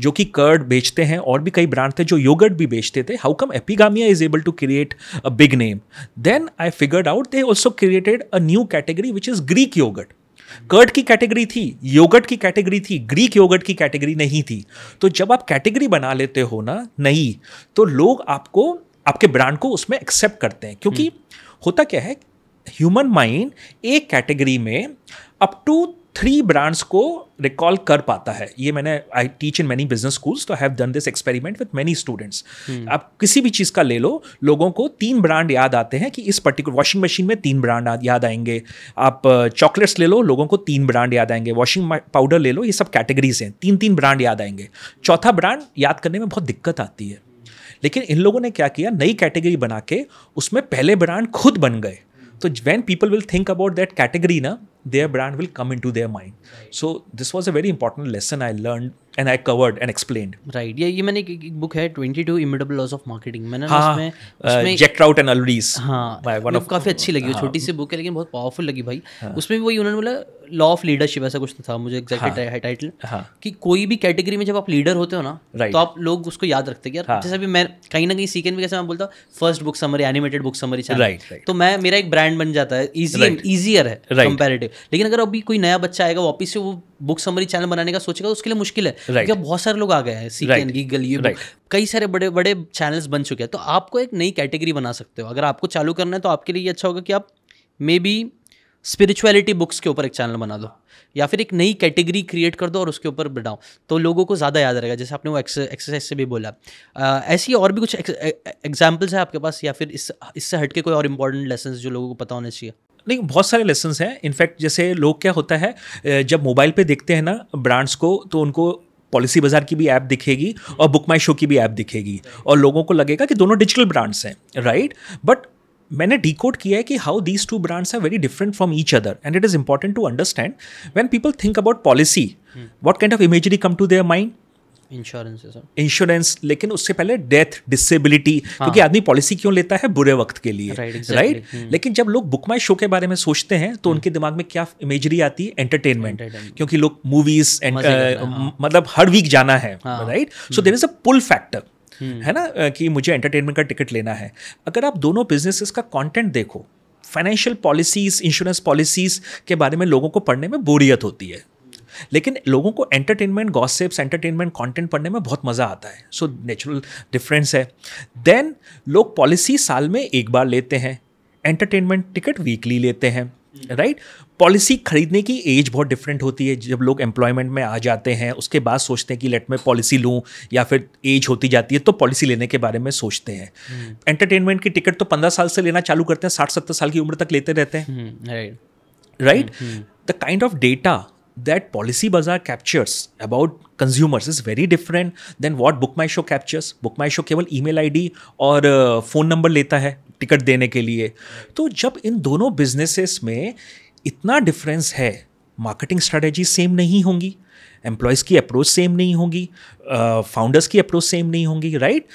जो कि कर्ड बेचते हैं और भी कई ब्रांड थे जो योगर्ट भी बेचते थे how come Epigamia is able to create a big name then I figured out they also created a new category which is Greek yoghurt curd की कैटेगरी थी योगर्ट की कैटेगरी थी ग्रीक योगर्ट की कैटेगरी नहीं थी तो जब आप कैटेगरी बना लेते हो ना नहीं तो लोग आपको आपके ब्रांड को उसमें एक्सेप्ट करते हैं क्योंकि hmm. होता क्या है ह्यूमन माइंड एक कैटेगरी में अप टू थ्री ब्रांड्स को रिकॉल कर पाता है ये मैंने I teach in many business schools तो have done this experiment with many students आप किसी भी चीज़ का ले लो लोगों को तीन ब्रांड याद आते हैं कि इस पर्टिकुलर वॉशिंग मशीन में तीन ब्रांड याद आएंगे आप चॉकलेट्स uh, ले लो लोगों को तीन ब्रांड याद आएंगे वॉशिंग पाउडर ले लो ये सब कैटेगरीज हैं तीन तीन ब्रांड याद आएंगे चौथा ब्रांड याद करने में बहुत दिक्कत आती है लेकिन इन लोगों ने क्या किया नई कैटेगरी बना के उसमें पहले ब्रांड खुद बन गए तो when people will think about that category ना their brand will come in to their mind so this was a very important lesson I learn and I covered and explain right ये ये मैंने एक बुक है twenty two immutable laws of marketing मैंने हाँ, उसमें, uh, उसमें जैक राउट एंड अलरीज हाँ वन ऑफ काफ़ी अच्छी लगी हाँ, छोटी सी बुक है लेकिन बहुत पावरफुल लगी भाई हाँ, उसमें भी वही उन्होंने बोला लॉ ऑफ लीडरशिप ऐसा कुछ तो था मुझे एग्जैक्टली हाँ, टाइटल हाँ, कि कोई भी कैटेगरी में जब आप लीडर होते हो ना तो आप लोग उसको याद रखते हैं हाँ, जैसे अभी मैं कहीं ना कहीं सीकेंड में कैसे मैं बोलता first book summary animated book summary right तो मैं मेरा एक ब्रांड बन जाता है इजी इजियर है कंपेरेटिव लेकिन अगर अभी कोई नया बच्चा आएगा वापिस से वो बुक समरी चैनल बनाने का सोचेगा तो उसके लिए मुश्किल है right. क्योंकि बहुत सारे लोग आ गए हैं सी right. गीगल ये right. कई सारे बड़े बड़े चैनल्स बन चुके हैं तो आपको एक नई कैटेगरी बना सकते हो अगर आपको चालू करना है तो आपके लिए अच्छा होगा कि आप मे बी स्पिरिचुअलिटी बुक्स के ऊपर एक चैनल बना दो या फिर एक नई कैटेगरी क्रिएट कर दो और उसके ऊपर बनाओ तो लोगों को ज़्यादा याद रहेगा जैसे आपने वो एक्सरसाइज से भी बोला ऐसी और भी कुछ एग्जाम्पल्स e-, हैं आपके पास या फिर इस इससे हट के कोई और इंपॉर्टेंट लेसन जो लोगों को पता होना चाहिए नहीं बहुत सारे लेसन हैं इनफैक्ट जैसे लोग क्या होता है जब मोबाइल पे देखते हैं ना ब्रांड्स को तो उनको पॉलिसी बाजार की भी ऐप दिखेगी और बुक माई शो की भी ऐप दिखेगी और लोगों को लगेगा कि दोनों डिजिटल ब्रांड्स हैं राइट बट मैंने डिकोड किया है कि how these two brands are very different from each other and it is important to understand when people think about policy what kind of imagery come to their mind insurance लेकिन उससे पहले डेथ डिसेबिलिटी हाँ. क्योंकि आदमी पॉलिसी क्यों लेता है बुरे वक्त के लिए right right, exactly. right? Hmm. लेकिन जब लोग बुक माई शो के बारे में सोचते हैं तो हम्म। उनके दिमाग में क्या इमेजरी आती है एंटरटेनमेंट क्योंकि लोग मूवीज uh, हाँ। मतलब हर वीक जाना है right so there is a pull factor है ना uh, कि मुझे एंटरटेनमेंट का टिकट लेना है अगर आप दोनों बिजनेसेस का कंटेंट देखो फाइनेंशियल पॉलिसीज इंश्योरेंस पॉलिसीज के बारे में लोगों को पढ़ने में बोरियत होती है लेकिन लोगों को एंटरटेनमेंट गॉसिप्स एंटरटेनमेंट कंटेंट पढ़ने में बहुत मज़ा आता है सो नेचुरल डिफरेंस है देन लोग पॉलिसी साल में एक बार लेते हैं एंटरटेनमेंट टिकट वीकली लेते हैं राइट right? पॉलिसी खरीदने की एज बहुत डिफरेंट होती है जब लोग एम्प्लॉयमेंट में आ जाते हैं उसके बाद सोचते हैं कि लेट मैं पॉलिसी लूँ या फिर एज होती जाती है तो पॉलिसी लेने के बारे में सोचते हैं एंटरटेनमेंट hmm. की टिकट तो पंद्रह साल से लेना चालू करते हैं साठ सत्तर साल की उम्र तक लेते रहते हैं right the kind of data that policy bazaar captures about consumers is very different than what book my show captures book my show केवल ईमेल आईडी और फ़ोन uh, नंबर लेता है टिकट देने के लिए तो जब इन दोनों बिजनेसेस में इतना डिफरेंस है मार्केटिंग स्ट्रेटजी सेम नहीं होंगी एम्प्लॉयज़ की अप्रोच सेम नहीं होगी फाउंडर्स uh, की अप्रोच सेम नहीं होंगी राइट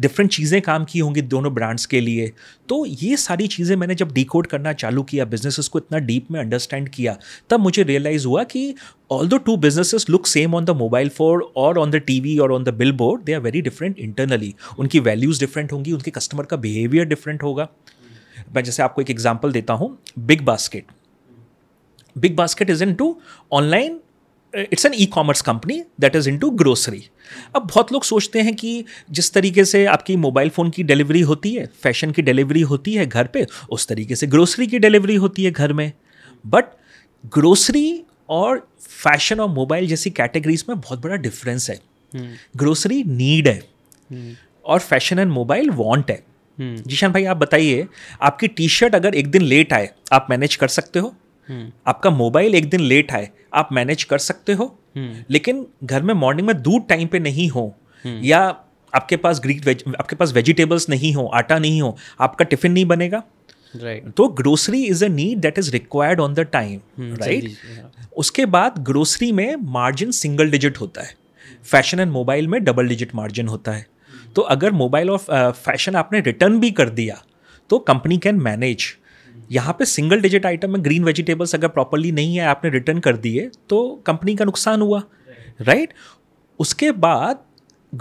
डिफरेंट चीज़ें काम की होंगी दोनों ब्रांड्स के लिए तो ये सारी चीज़ें मैंने जब डिकोड करना चालू किया बिजनेसेस को इतना डीप में अंडरस्टैंड किया तब मुझे रियलाइज़ हुआ कि ऑल दो two businesses look same on the mobile phone और ऑन द टीवी और on the billboard they are very different internally उनकी वैल्यूज़ डिफरेंट होंगी उनके कस्टमर का बिहेवियर डिफरेंट होगा मैं जैसे आपको एक एग्जाम्पल देता हूँ big basket big basket is into online it's an e commerce company that is to grocery अब बहुत लोग सोचते हैं कि जिस तरीके से आपकी मोबाइल फ़ोन की डिलीवरी होती है फैशन की डिलीवरी होती है घर पे उस तरीके से ग्रोसरी की डिलीवरी होती है घर में बट ग्रोसरी और फैशन और मोबाइल जैसी कैटेगरीज में बहुत बड़ा डिफरेंस है ग्रोसरी hmm. नीड है hmm. और फैशन एंड मोबाइल वॉन्ट है hmm. जीशान भाई आप बताइए आपकी टी शर्ट अगर एक दिन लेट आए आप मैनेज कर सकते हो हम्म। आपका मोबाइल एक दिन लेट आए आप मैनेज कर सकते हो हम्म। लेकिन घर में मॉर्निंग में दूध टाइम पे नहीं हो हम्म। या आपके पास ग्रीक वेज आपके पास वेजिटेबल्स नहीं हो आटा नहीं हो आपका टिफिन नहीं बनेगा राइट तो grocery is a need that is required on the time right उसके बाद ग्रोसरी में मार्जिन सिंगल डिजिट होता है फैशन एंड मोबाइल में डबल डिजिट मार्जिन होता है तो अगर मोबाइल और फैशन आपने रिटर्न भी कर दिया तो कंपनी कैन मैनेज यहाँ पे सिंगल डिजिट आइटम में ग्रीन वेजिटेबल्स अगर प्रॉपरली नहीं है आपने रिटर्न कर दिए तो कंपनी का नुकसान हुआ राइट right? उसके बाद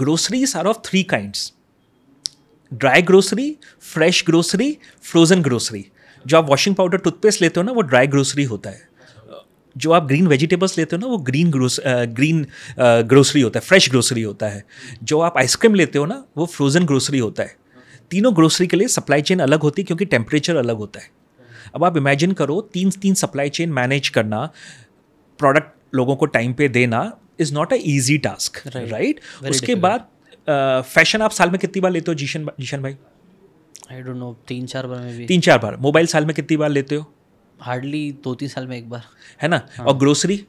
groceries are of three kinds dry grocery fresh grocery frozen grocery जो आप वॉशिंग पाउडर टूथपेस्ट लेते हो ना वो ड्राई ग्रोसरी होता है जो आप ग्रीन वेजिटेबल्स लेते हो ना वो ग्रीन ग्रोस ग्रीन ग्रोसरी होता है फ्रेश ग्रोसरी होता है जो आप आइसक्रीम लेते हो ना वो फ्रोजन ग्रोसरी होता है तीनों ग्रोसरी के लिए सप्लाई चेन अलग होती है क्योंकि टेम्परेचर अलग होता है अब आप इमेजिन करो तीन तीन सप्लाई चेन मैनेज करना प्रोडक्ट लोगों को टाइम पे देना is not a easy task right उसके बाद फैशन आप साल में कितनी बार लेते हो जीशन जीशन भाई आई डोंट नो तीन चार बार में भी तीन चार बार मोबाइल साल में कितनी बार लेते हो हार्डली दो तीन साल में एक बार है ना हाँ. और ग्रोसरी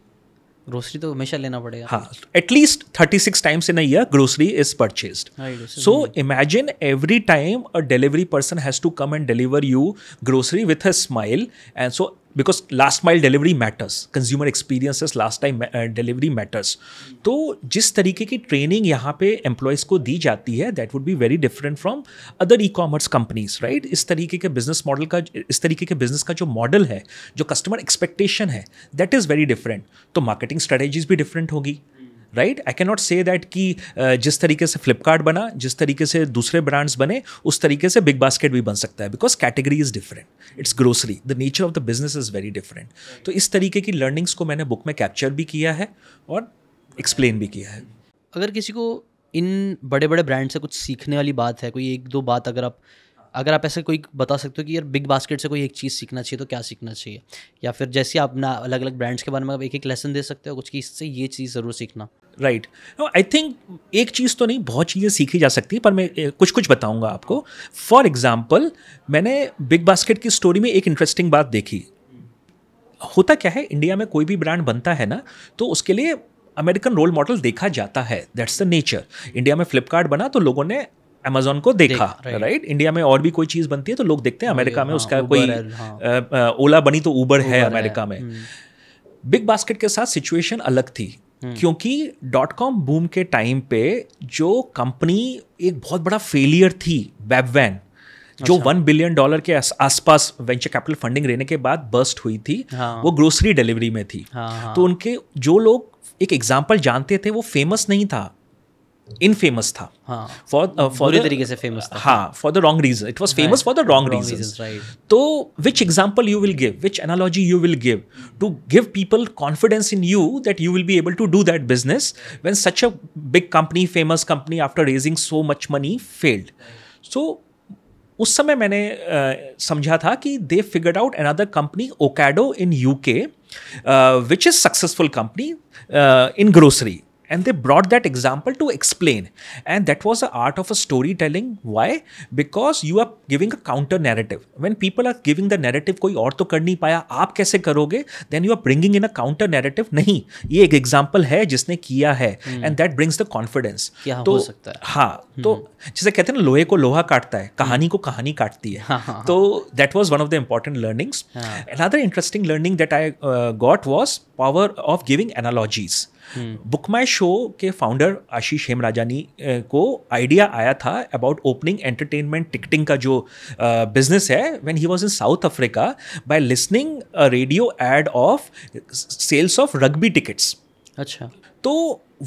ग्रोसरी तो हमेशा लेना पड़ेगा हाँ at least thirty six times in a year grocery is purchase so imagine every time a delivery person has to come and deliver you grocery with a smile and so because last mile delivery matters consumer experiences last time delivery matters तो जिस तरीके की ट्रेनिंग यहाँ पे एम्प्लॉयज़ को दी जाती है that would be very different from other e commerce companies right इस तरीके के बिजनेस मॉडल का इस तरीके के बिजनेस का जो मॉडल है जो कस्टमर एक्सपेक्टेशन है दैट इज़ वेरी डिफरेंट तो मार्केटिंग स्ट्रेटेजीज भी डिफरेंट होगी right I can not say that कि uh, जिस तरीके से फ्लिपकार्ट बना जिस तरीके से दूसरे ब्रांड्स बने उस तरीके से बिग बास्केट भी बन सकता है because category is different it's grocery the nature of the business is very different तो इस तरीके की लर्निंग्स को मैंने बुक में कैप्चर भी किया है और एक्सप्लेन भी किया है अगर किसी को इन बड़े बड़े ब्रांड से कुछ सीखने वाली बात है कोई एक दो बात अगर आप अगर आप ऐसे कोई बता सकते हो कि यार बिग बास्केट से कोई एक चीज़ सीखना चाहिए तो क्या सीखना चाहिए या फिर जैसे आप अपना अलग अलग ब्रांड्स के बारे में आप एक एक लेसन दे सकते हो कुछ कि इससे ये चीज़ ज़रूर सीखना राइट आई थिंक एक चीज़ तो नहीं बहुत चीज़ें सीखी जा सकती पर मैं कुछ कुछ बताऊंगा आपको फॉर एग्जाम्पल मैंने बिग बास्केट की स्टोरी में एक इंटरेस्टिंग बात देखी होता क्या है इंडिया में कोई भी ब्रांड बनता है ना तो उसके लिए अमेरिकन रोल मॉडल देखा जाता है दैट्स द नेचर इंडिया में फ्लिपकार्ट बना तो लोगों ने अमेजोन को देखा राइट right. इंडिया में और भी कोई चीज़ बनती है तो लोग देखते हैं अमेरिका हाँ, में हाँ, उसका कोई हाँ। ओला हाँ. बनी तो ऊबर है अमेरिका में बिग हम्म। बास्केट के साथ सिचुएशन अलग थी हम्म। क्योंकि डॉट कॉम बूम के टाइम पे जो कंपनी एक बहुत बड़ा फेलियर थी वेबवैन जो वन बिलियन डॉलर के आसपास वेंचर कैपिटल फंडिंग रहने के बाद बस्ट हुई थी हाँ। वो ग्रोसरी डिलीवरी में थी हाँ, हाँ। तो उनके जो लोग एक एग्जाम्पल जानते थे वो फेमस नहीं था इन फेमस था फॉर तरीके से फेमस था हाँ for the wrong reason it was famous for the wrong reason तो which example you will give which analogy you will give to give people confidence in you that you will be able to do that business when such a big company famous company after raising so much money failed so उस समय मैंने uh, समझा था कि they figured out another company Ocado in UK which is successful company in grocery and they brought that example to explain and that was the art of a storytelling why because you are giving a counter narrative when people are giving the narrative कोई और तो कर नहीं पाया आप कैसे करोगे then you are bringing in a counter narrative नहीं ये एक example है जिसने किया है and that brings the confidence तो हो सकता है हाँ जैसे कहते हैं ना को लोहा काटता है कहानी को कहानी काटती है तो that was one of the important learnings another interesting learning that I uh, got was power of giving analogies book my show के फाउंडर आशीष हेमराजानी को आइडिया आया था अबाउट ओपनिंग एंटरटेनमेंट टिकटिंग का जो बिजनेस है when he was in South Africa by listening radio ad of sales of rugby tickets अच्छा तो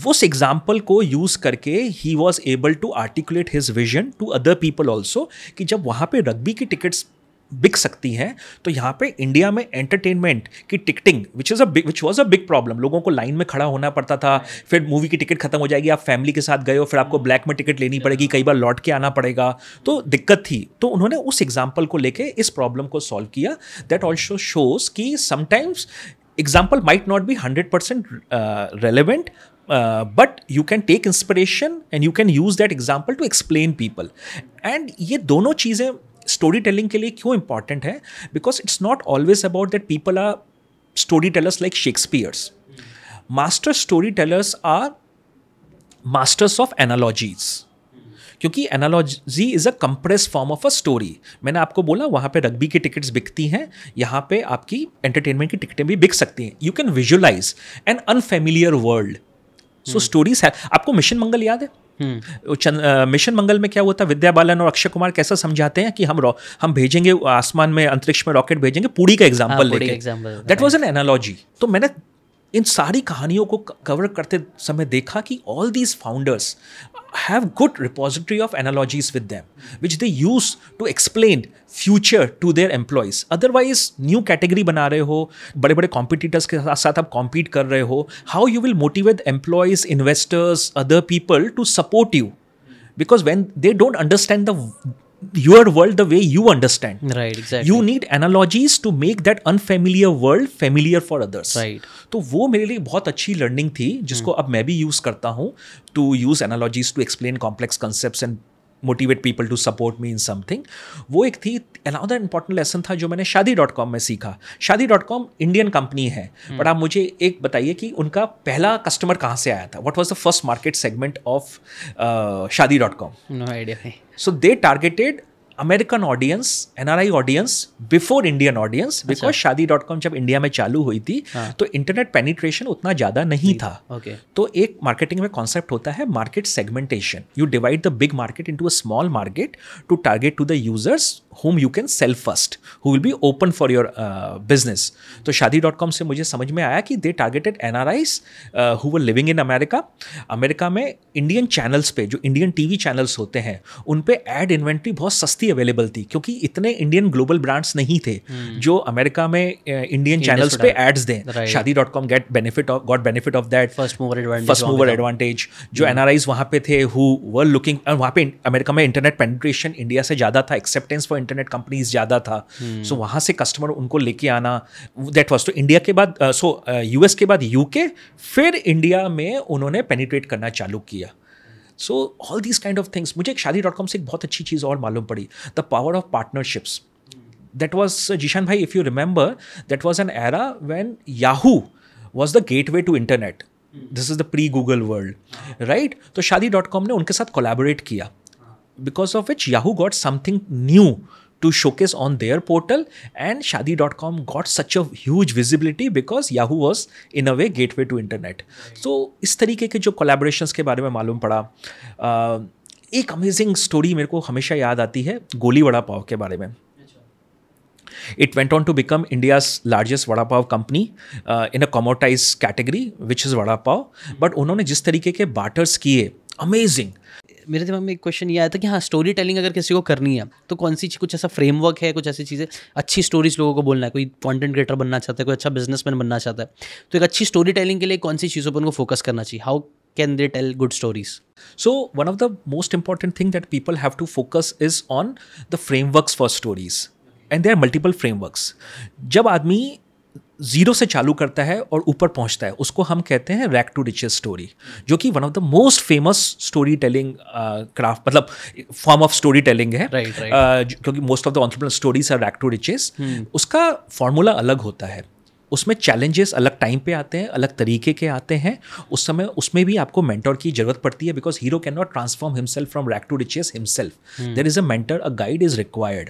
उस एग्जाम्पल को यूज़ करके he was able to articulate his vision to other people also कि जब वहाँ पे रग्बी की टिकट्स बिक सकती हैं तो यहाँ पे इंडिया में एंटरटेनमेंट की ticketing which is a big which was a big problem लोगों को लाइन में खड़ा होना पड़ता था फिर मूवी की टिकट खत्म हो जाएगी आप फैमिली के साथ गए हो फिर आपको ब्लैक में टिकट लेनी पड़ेगी कई बार लौट के आना पड़ेगा तो दिक्कत थी तो उन्होंने उस एग्जाम्पल को लेके इस प्रॉब्लम को सॉल्व किया दैट ऑल्सो शोज कि sometimes example might not be hundred percent relevant but you can take inspiration and you can use that example to explain people and ये दोनों चीज़ें स्टोरी टेलिंग के लिए क्यों इंपॉर्टेंट है because it's not always about that people are story tellers like Shakespeare's master story tellers are masters of analogies क्योंकि analogy is a compress form of a story मैंने आपको बोला वहाँ पे रग्बी की टिकट्स बिकती हैं यहाँ पे आपकी एंटरटेनमेंट की टिकटें भी बिक सकती हैं you can visualise an unfamiliar world so stories है आपको मिशन मंगल याद है मिशन मंगल में क्या हुआ था विद्या बालन और अक्षय कुमार कैसा समझाते हैं कि हम हम भेजेंगे आसमान में अंतरिक्ष में रॉकेट भेजेंगे पूरी का एग्जाम्पल हाँ, लेके वॉज एन एनालॉजी तो मैंने इन सारी कहानियों को कवर करते समय देखा कि all these founders have good repository of analogies with them which they use to explain future to their employees otherwise new category बना रहे हो बड़े बड़े कॉम्पिटिटर्स के साथ साथ आप कॉम्पीट कर रहे हो how you will motivate employees investors other people to support you because when they don't understand the your world the way you understand right exactly you need analogies to make that unfamiliar world familiar for others right तो वो मेरे लिए बहुत अच्छी लर्निंग थी जिसको hmm. अब मैं भी यूज करता हूँ to use analogies to explain complex concept and motivate people to support me in something वो एक थी अनादर इंपॉर्टेंट लेसन था जो मैंने शादी डॉट कॉम में सीखा Shaadi dot com Indian company है बट hmm. आप मुझे एक बताइए कि उनका पहला कस्टमर कहाँ से आया था what was the first market segment of Shaadi dot com no idea So they targeted American audience NRI audience before Indian audience because Shaadi dot com जब इंडिया में चालू हुई थी हाँ. तो इंटरनेट पेनिट्रेशन उतना ज़्यादा नहीं था okay. तो एक मार्केटिंग में कॉन्सेप्ट होता है market segmentation you divide the big market into a small market to target to the users whom you can sell first who will be open for your business तो शादी डॉट कॉम से मुझे समझ में आया कि they targeted N R Is who living in America America में इंडियन चैनल्स पे जो इंडियन टीवी चैनल्स होते हैं उन पर एड इन्वेंट्री बहुत सस्ती ही अवेलेबल थी क्योंकि इतने इंडियन ग्लोबल ब्रांड्स नहीं थे हम्म। जो अमेरिका में इंडियन चैनल्स पे एड्स दें Shaadi dot com get benefit of got benefit of that first mover advantage first mover advantage जो एन आर आईज वहाँ पे थे हु वर लुकिंग वहाँ पे अमेरिका में इंटरनेट पेनिट्रेशन इंडिया से ज़्यादा था एक्सेप्टेंस फॉर इंटरनेट कंपनीज ज़्यादा था सो हम्म। वहाँ से कस्टमर उनको लेके आना दैट वॉज तो इंडिया के बाद सो यूएस के बाद यूके फिर इंडिया में उन्होंने पेनिट्रेट करना चालू किया so all these kind of things मुझे एक शादी डॉट कॉम से एक बहुत अच्छी चीज़ और मालूम पड़ी the power of partnerships that was Zeeshan भाई if you remember that was an era when Yahoo was the gateway to internet this is the pre Google world right तो शादी डॉट कॉम ने उनके साथ कोलेबोरेट किया because of which Yahoo got something new to showcase on their portal. And Shadi.com got such a huge visibility because Yahoo was in a way gateway to internet. So इस तरीके के जो collaborations के बारे में मालूम पड़ा uh, एक अमेजिंग स्टोरी मेरे को हमेशा याद आती है गोली वड़ा पाव के बारे में It went on to become India's largest vada pav company uh, in a commoditized category, which is vada pav. But उन्होंने जिस तरीके के barters किए, amazing. मेरे दिमाग में एक क्वेश्चन ये आया था कि हाँ स्टोरी टेलिंग अगर किसी को करनी है तो कौन सी कुछ ऐसा फ्रेमवर्क है कुछ ऐसी चीज़ें अच्छी स्टोरीज लोगों को बोलना है कोई कॉन्टेंट क्रिएटर बनना चाहता है कोई अच्छा बिजनेसमैन बनना चाहता है तो एक अच्छी स्टोरी टेलिंग के लिए कौन सी चीज़ों पर उनको फोकस करना चाहिए how can they tell good stories so one of the most important thing that people have to focus is on the frameworks for stories and there multiple frameworks जब आदमी ज़ीरो से चालू करता है और ऊपर पहुंचता है उसको हम कहते हैं रैक टू रिचेज स्टोरी जो कि one of the most famous story telling craft मतलब फॉर्म ऑफ स्टोरी टेलिंग है right, right. Uh, क्योंकि most of the entrepreneur stories are rag to riches उसका फॉर्मूला अलग होता है उसमें चैलेंजेस अलग टाइम पे आते हैं अलग तरीके के आते हैं उस समय उसमें भी आपको मेंटर की जरूरत पड़ती है because hero can not transform himself from rack to riches himself there is a mentor a guide is required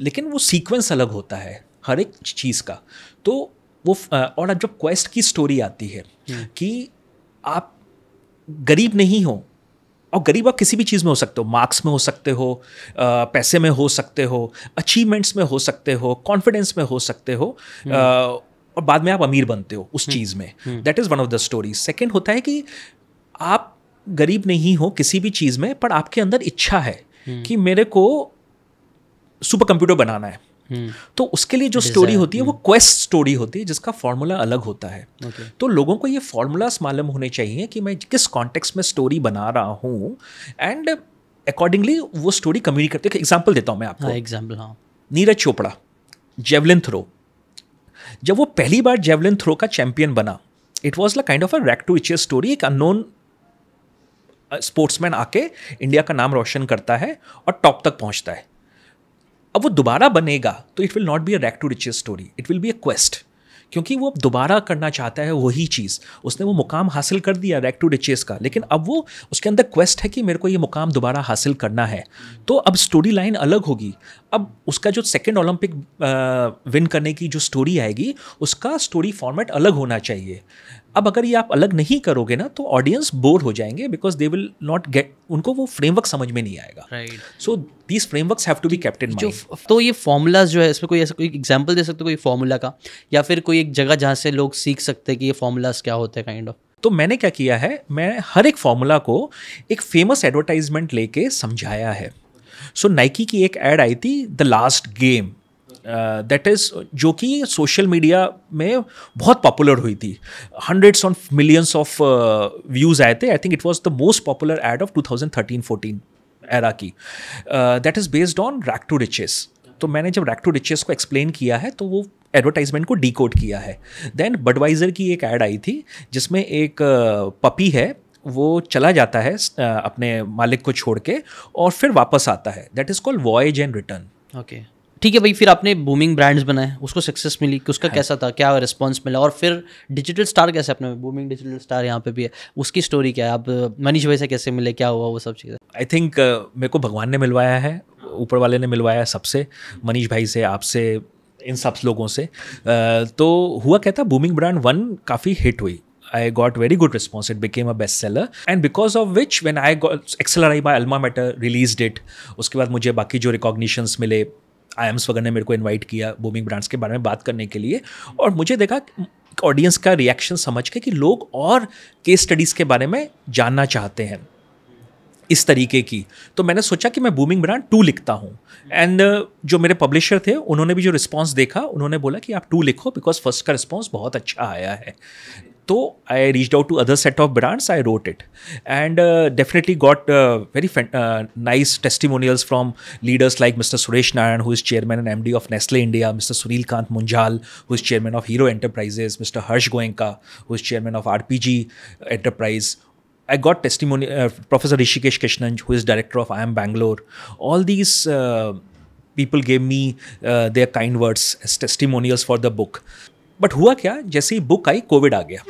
लेकिन वो सीक्वेंस अलग होता है हर एक चीज़ का तो वो और जब क्वेस्ट की स्टोरी आती है हम्म। कि आप गरीब नहीं हो और गरीब आप किसी भी चीज़ में हो सकते हो मार्क्स में हो सकते हो पैसे में हो सकते हो अचीवमेंट्स में हो सकते हो कॉन्फिडेंस में हो सकते हो हम्म। और बाद में आप अमीर बनते हो उस हम्म। चीज़ में that is one of the story second होता है कि आप गरीब नहीं हो किसी भी चीज़ में पर आपके अंदर इच्छा है कि मेरे को सुपर कंप्यूटर बनाना है हम्म। तो उसके लिए जो स्टोरी होती है वो क्वेस्ट हम्म। स्टोरी होती है जिसका फॉर्मूला अलग होता है okay. तो लोगों को ये फॉर्मूलाज मालूम होने चाहिए कि मैं किस कॉन्टेक्स्ट में स्टोरी बना रहा हूँ एंड अकॉर्डिंगली वो स्टोरी कम्युनिकेट करते एग्जाम्पल देता हूँ मैं आपको एग्जाम्पल हाँ, हाँ नीरज चोपड़ा जेवलिन थ्रो जब वो पहली बार जेवलिन थ्रो का चैंपियन बना इट वॉज ला kind of a rag to इचियर स्टोरी एक अननोन स्पोर्ट्समैन आके इंडिया का नाम रोशन करता है और टॉप तक पहुंचता है अब वो दोबारा बनेगा तो it will not be a rag to riches story it will be a quest क्योंकि वो अब दोबारा करना चाहता है वही चीज़ उसने वो मुकाम हासिल कर दिया रैक टू रिचेज का लेकिन अब वो उसके अंदर क्वेस्ट है कि मेरे को ये मुकाम दोबारा हासिल करना है तो अब स्टोरी लाइन अलग होगी अब उसका जो सेकेंड ओलंपिक विन करने की जो स्टोरी आएगी उसका स्टोरी फॉर्मेट अलग होना चाहिए अब अगर ये आप अलग नहीं करोगे ना तो ऑडियंस बोर हो जाएंगे because they will not get उनको वो फ्रेमवर्क समझ में नहीं आएगा so these frameworks have to be kept जो तो ये फॉर्मूलाज जो है इसमें कोई ऐसा कोई एग्जाम्पल दे सकते हो कोई फॉर्मूला का या फिर कोई एक जगह जहाँ से लोग सीख सकते हैं कि ये फॉर्मूलाज क्या होते हैं काइंड ऑफ तो मैंने क्या किया है मैं हर एक फॉर्मूला को एक फेमस एडवर्टाइजमेंट लेके समझाया है सो so, नाइकी की एक एड आई थी the last game that uh, is जो कि सोशल मीडिया में बहुत पॉपुलर हुई थी hundreds of millions of views आए थे I think it was the most popular ad of 2013 14 era की that is based on rag to riches तो मैंने जब रैक टू रिचेस को एक्सप्लेन किया है तो वो एडवर्टाइजमेंट को डी किया है देन बडवाइज़र की एक ऐड आई थी जिसमें एक पपी uh, है वो चला जाता है uh, अपने मालिक को छोड़ के और फिर वापस आता है that is called voyage and return okay ठीक है भाई फिर आपने बूमिंग ब्रांड्स बनाए उसको सक्सेस मिली कि उसका हाँ। कैसा था क्या रिस्पॉन्स मिला और फिर डिजिटल स्टार कैसे अपने बूमिंग डिजिटल स्टार यहाँ पे भी है उसकी स्टोरी क्या है आप मनीष भाई से कैसे मिले क्या हुआ वो सब चीज़ें आई थिंक uh, मेरे को भगवान ने मिलवाया है ऊपर वाले ने मिलवाया सबसे मनीष भाई से आपसे इन सब लोगों से uh, तो हुआ कहता बूमिंग ब्रांड वन काफ़ी हिट हुई I got very good response. It became a and because of which which, I got एक्सेलर I by alma mater release date उसके बाद मुझे बाकी जो रिकॉग्निशंस मिले आई एम्स वगैरह ने मेरे को इनवाइट किया बूमिंग ब्रांड्स के बारे में बात करने के लिए और मुझे देखा ऑडियंस का रिएक्शन समझ के कि लोग और केस स्टडीज़ के बारे में जानना चाहते हैं इस तरीके की तो मैंने सोचा कि मैं बूमिंग ब्रांड टू लिखता हूँ एंड uh, जो मेरे पब्लिशर थे उन्होंने भी जो रिस्पॉन्स देखा उन्होंने बोला कि आप टू लिखो बिकॉज फर्स्ट का रिस्पॉन्स बहुत अच्छा आया है So I reached out to other set of brands. I wrote it, and uh, definitely got uh, very uh, nice testimonials from leaders like Mr. Suresh Naran, who is chairman and MD of Nestle India, Mr. Suril Kant Munjal, who is chairman of Hero Enterprises, Mr. Harsh Goenka, who is chairman of RPG Enterprise, I got testimony, Professor Rishikesh Krishnan, who is director of I Am Bangalore. All these people gave me their kind words as testimonials for the book. But हुआ क्या जैसे ही बुक आई कोविड आ गया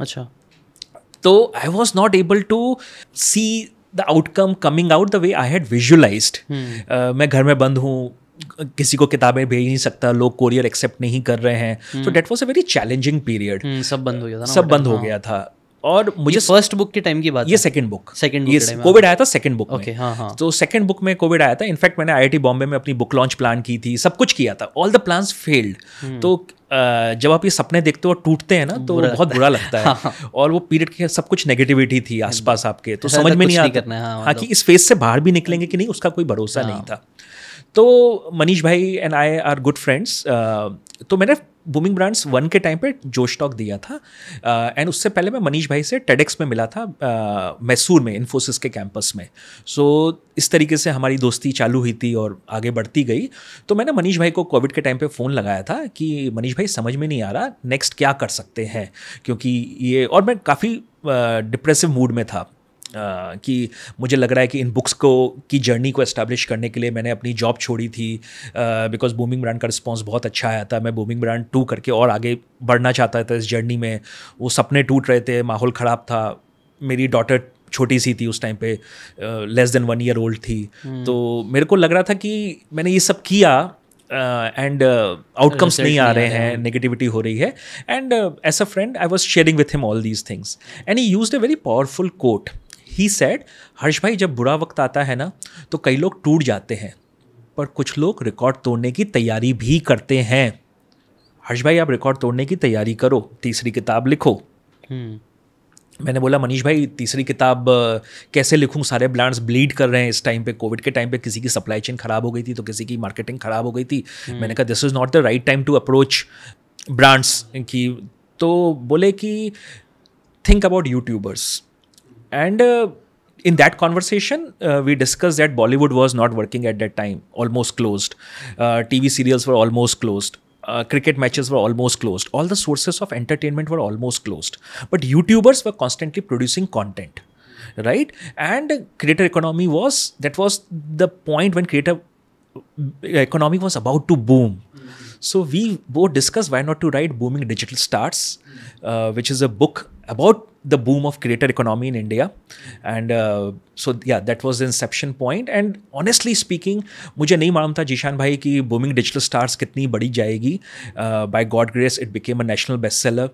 अच्छा तो I was not able to see the outcome coming out the way I had visualise मैं घर में बंद हूँ किसी को किताबें भेज नहीं सकता लोग कोरियर एक्सेप्ट नहीं कर रहे हैं तो that was a very challenging period सब बंद हो गया था सब बंद हो हाँ। गया था और मुझे फर्स्ट बुक के टाइम की बात ये सेकंड बुक सेकंड ये कोविड हाँ। आया था सेकंड बुक ओके हाँ तो सेकंड बुक में कोविड आया था इनफैक्ट मैंने आईआईटी बॉम्बे में अपनी बुक लॉन्च प्लान की थी सब कुछ किया था ऑल द प्लान्स फेल्ड तो जब आप ये सपने देखते हो और टूटते हैं ना तो बुरा बहुत बुरा लगता है (laughs) हाँ। और वो पीरियड के सब कुछ नेगेटिविटी थी आसपास हम्म। आपके तो समझ में नहीं आता हाँ, हाँ कि मतलब इस फेज से बाहर भी निकलेंगे कि नहीं उसका कोई भरोसा नहीं था तो मनीष भाई and I are good friends तो मैंने बूमिंग ब्रांड्स वन के टाइम पे जोश टॉक दिया था एंड uh, उससे पहले मैं मनीष भाई से टेडेक्स में मिला था uh, मैसूर में इन्फोसिस के कैंपस में सो so, इस तरीके से हमारी दोस्ती चालू हुई थी और आगे बढ़ती गई तो मैंने मनीष भाई को कोविड के टाइम पे फ़ोन लगाया था कि मनीष भाई समझ में नहीं आ रहा नेक्स्ट क्या कर सकते हैं क्योंकि ये और मैं काफ़ी डिप्रेसिव मूड में था कि मुझे लग रहा है कि इन बुक्स को की जर्नी को इस्टेब्लिश करने के लिए मैंने अपनी जॉब छोड़ी थी बिकॉज बूमिंग ब्रांड का रिस्पॉन्स बहुत अच्छा आया था मैं बूमिंग ब्रांड टू करके और आगे बढ़ना चाहता था इस जर्नी में वो सपने टूट रहे थे माहौल ख़राब था मेरी डॉटर छोटी सी थी उस टाइम पे less than one year old थी hmm. तो मेरे को लग रहा था कि मैंने ये सब किया एंड आउटकम्स नहीं आ रहे हैं नेगेटिविटी हो रही है and as a friend I was sharing with him all these things and he use a very powerful quote he said Harsh भाई जब बुरा वक्त आता है ना तो कई लोग टूट जाते हैं पर कुछ लोग रिकॉर्ड तोड़ने की तैयारी भी करते हैं हर्ष भाई आप रिकॉर्ड तोड़ने की तैयारी करो तीसरी किताब लिखो हम्म। मैंने बोला मनीष भाई तीसरी किताब कैसे लिखूं सारे ब्रांड्स ब्लीड कर रहे हैं इस टाइम पे कोविड के टाइम पे किसी की सप्लाई चेन खराब हो गई थी तो किसी की मार्केटिंग खराब हो गई थी हम्म। मैंने कहा this is not the right time to approach brands की तो बोले कि think about YouTubers And uh, in that conversation, uh, we discussed that Bollywood was not working at that time, almost closed. Uh, TV serials were almost closed. cricket matches were almost closed. All the sources of entertainment were almost closed. But YouTubers were constantly producing content, right? And creator economy was, that was the point when creator economy was about to boom. So we both discussed why not to write Booming Digital Stars, which is a book about the boom of creator economy in India and so yeah that was the inception point and honestly speaking मुझे नहीं मालूम था जीशान भाई की बूमिंग डिजिटल स्टार्स कितनी बढ़ी जाएगी by God grace it became a national best seller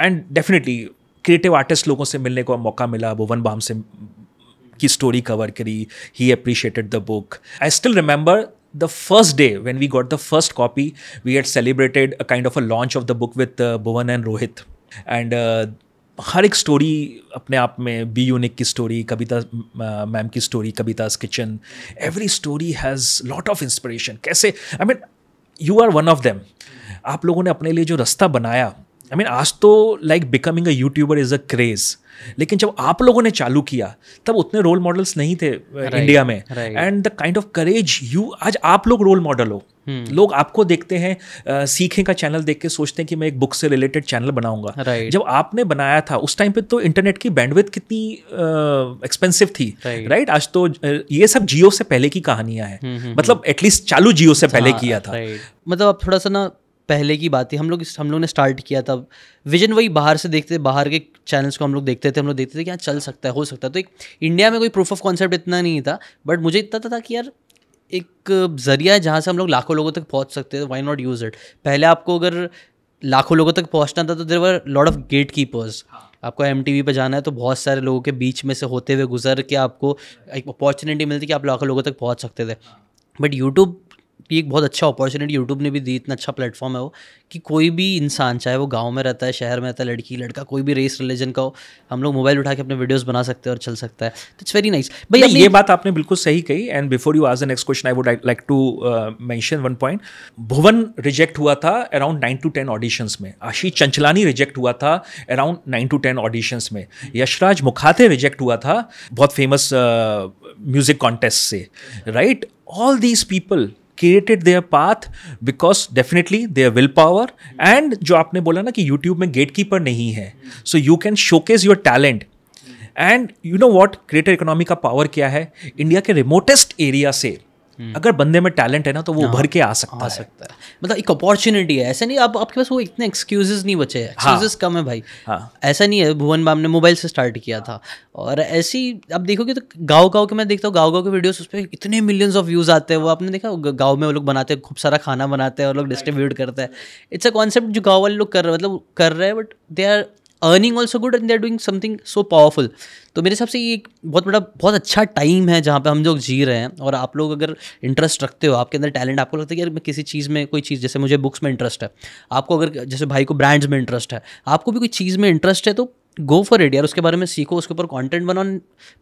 and definitely creative artist लोगों से मिलने का मौका मिला भुवन बाम से की स्टोरी कवर करी he appreciated the book I still remember the first day when we got the first copy we had celebrated a kind of a launch of the book with Bhuvan and Rohit and uh, हर एक स्टोरी अपने आप में बी यूनिक की स्टोरी कविता मैम की story Kavita's kitchen every story has lot of inspiration कैसे I mean you are one of them आप लोगों ने अपने लिए जो रास्ता बनाया आई मीन आज तो like becoming a YouTuber is a craze लेकिन जब आप लोगों ने चालू किया तब उतने रोल मॉडल्स नहीं थे इंडिया uh, में and the kind of courage you आज आप लोग रोल मॉडल हो hmm. लोग आपको देखते हैं uh, सीखे का चैनल देख के सोचते हैं कि मैं एक बुक से रिलेटेड चैनल बनाऊंगा जब आपने बनाया था उस टाइम पे तो इंटरनेट की बैंडविथ कितनी एक्सपेंसिव uh, थी राइट आज तो ये सब जियो से पहले की कहानियां हैं hmm, hmm, मतलब एटलीस्ट चालू जियो से पहले हाँ, किया था मतलब आप थोड़ा सा ना पहले की बात है हम लोग हम लोग ने स्टार्ट किया था विजन वही बाहर से देखते बाहर के चैनल्स को हम लोग देखते थे हम लोग देखते थे कि यहाँ चल सकता है हो सकता है तो एक इंडिया में कोई प्रूफ ऑफ कॉन्सेप्ट इतना नहीं था बट मुझे इतना था कि यार एक जरिया है जहाँ से हम लोग लाखों लोगों तक पहुँच सकते थे वाई नॉट यूज़ इट पहले आपको अगर लाखों लोगों तक पहुँचना था तो there were lot of gatekeepers आपको एम टी वी पर जाना है तो बहुत सारे लोगों के बीच में से होते हुए गुजर के आपको एक अपॉर्चुनिटी मिलती कि आप लाखों लोगों तक पहुँच सकते थे बट हाँ। यूट्यूब ये एक बहुत अच्छा अपॉर्चुनिटी यूट्यूब ने भी दी इतना अच्छा प्लेटफॉर्म है वो कि कोई भी इंसान चाहे वो गाँव में रहता है शहर में रहता है लड़की लड़का कोई भी रेस रिलीजन का हो हम लोग मोबाइल उठा के अपने वीडियोज़ बना सकते हैं और चल सकता है तो इट्स वेरी नाइस भैया ये बात आपने बिल्कुल सही कही and before you ask the next question I would like to mention one point Bhuvan reject हुआ था around nine to ten auditions में आशीष चंचलानी रिजेक्ट हुआ था around nine to ten auditions में यशराज मुखाते रिजेक्ट हुआ था बहुत फेमस म्यूजिक कॉन्टेस्ट से right all these people created their path because definitely their willpower and जो आपने बोला ना कि यूट्यूब में गेट कीपर नहीं है so you can showcase your talent and you know what creator economy का पावर क्या है इंडिया के रिमोटेस्ट एरिया से हम्म। अगर बंदे में टैलेंट है ना तो वो हाँ। उभर के आ सकता आ है सकता है मतलब एक अपॉर्चुनिटी है ऐसा नहीं आप आपके पास वो इतने एक्सक्यूजेज नहीं बचे एक्सक्यूजेस हाँ। कम है भाई हाँ. ऐसा नहीं है भुवन बाम ने मोबाइल से स्टार्ट किया था और ऐसी आप देखोगे तो गाँव गाँव के मैं देखता हूँ गाँव गाँव के वीडियो उस पर इतने मिलियंस ऑफ व्यूज़ आते हैं वो आपने देखा गाँव में वो लोग बनाते हैं खूब सारा खाना बनाते हैं और लोग डिस्ट्रीब्यूट करते हैं इट्स अ कॉन्सेप्ट जो गाँव वाले लोग कर रहे मतलब कर रहे हैं but they are earning also good and they are doing something so powerful तो मेरे हिसाब से ये एक बहुत बड़ा बहुत अच्छा टाइम है जहाँ पे हम लोग जी रहे हैं और आप लोग अगर इंटरेस्ट रखते हो आपके अंदर टैलेंट आपको लगता है कि अगर मैं किसी चीज़ में कोई चीज़ जैसे मुझे बुक्स में इंटरेस्ट है आपको अगर जैसे भाई को ब्रांड्स में इंटरेस्ट है आपको भी कोई चीज़ में इंटरेस्ट है तो गो फॉर इट यार उसके बारे में सीखो उसके ऊपर कॉन्टेंट बनाओ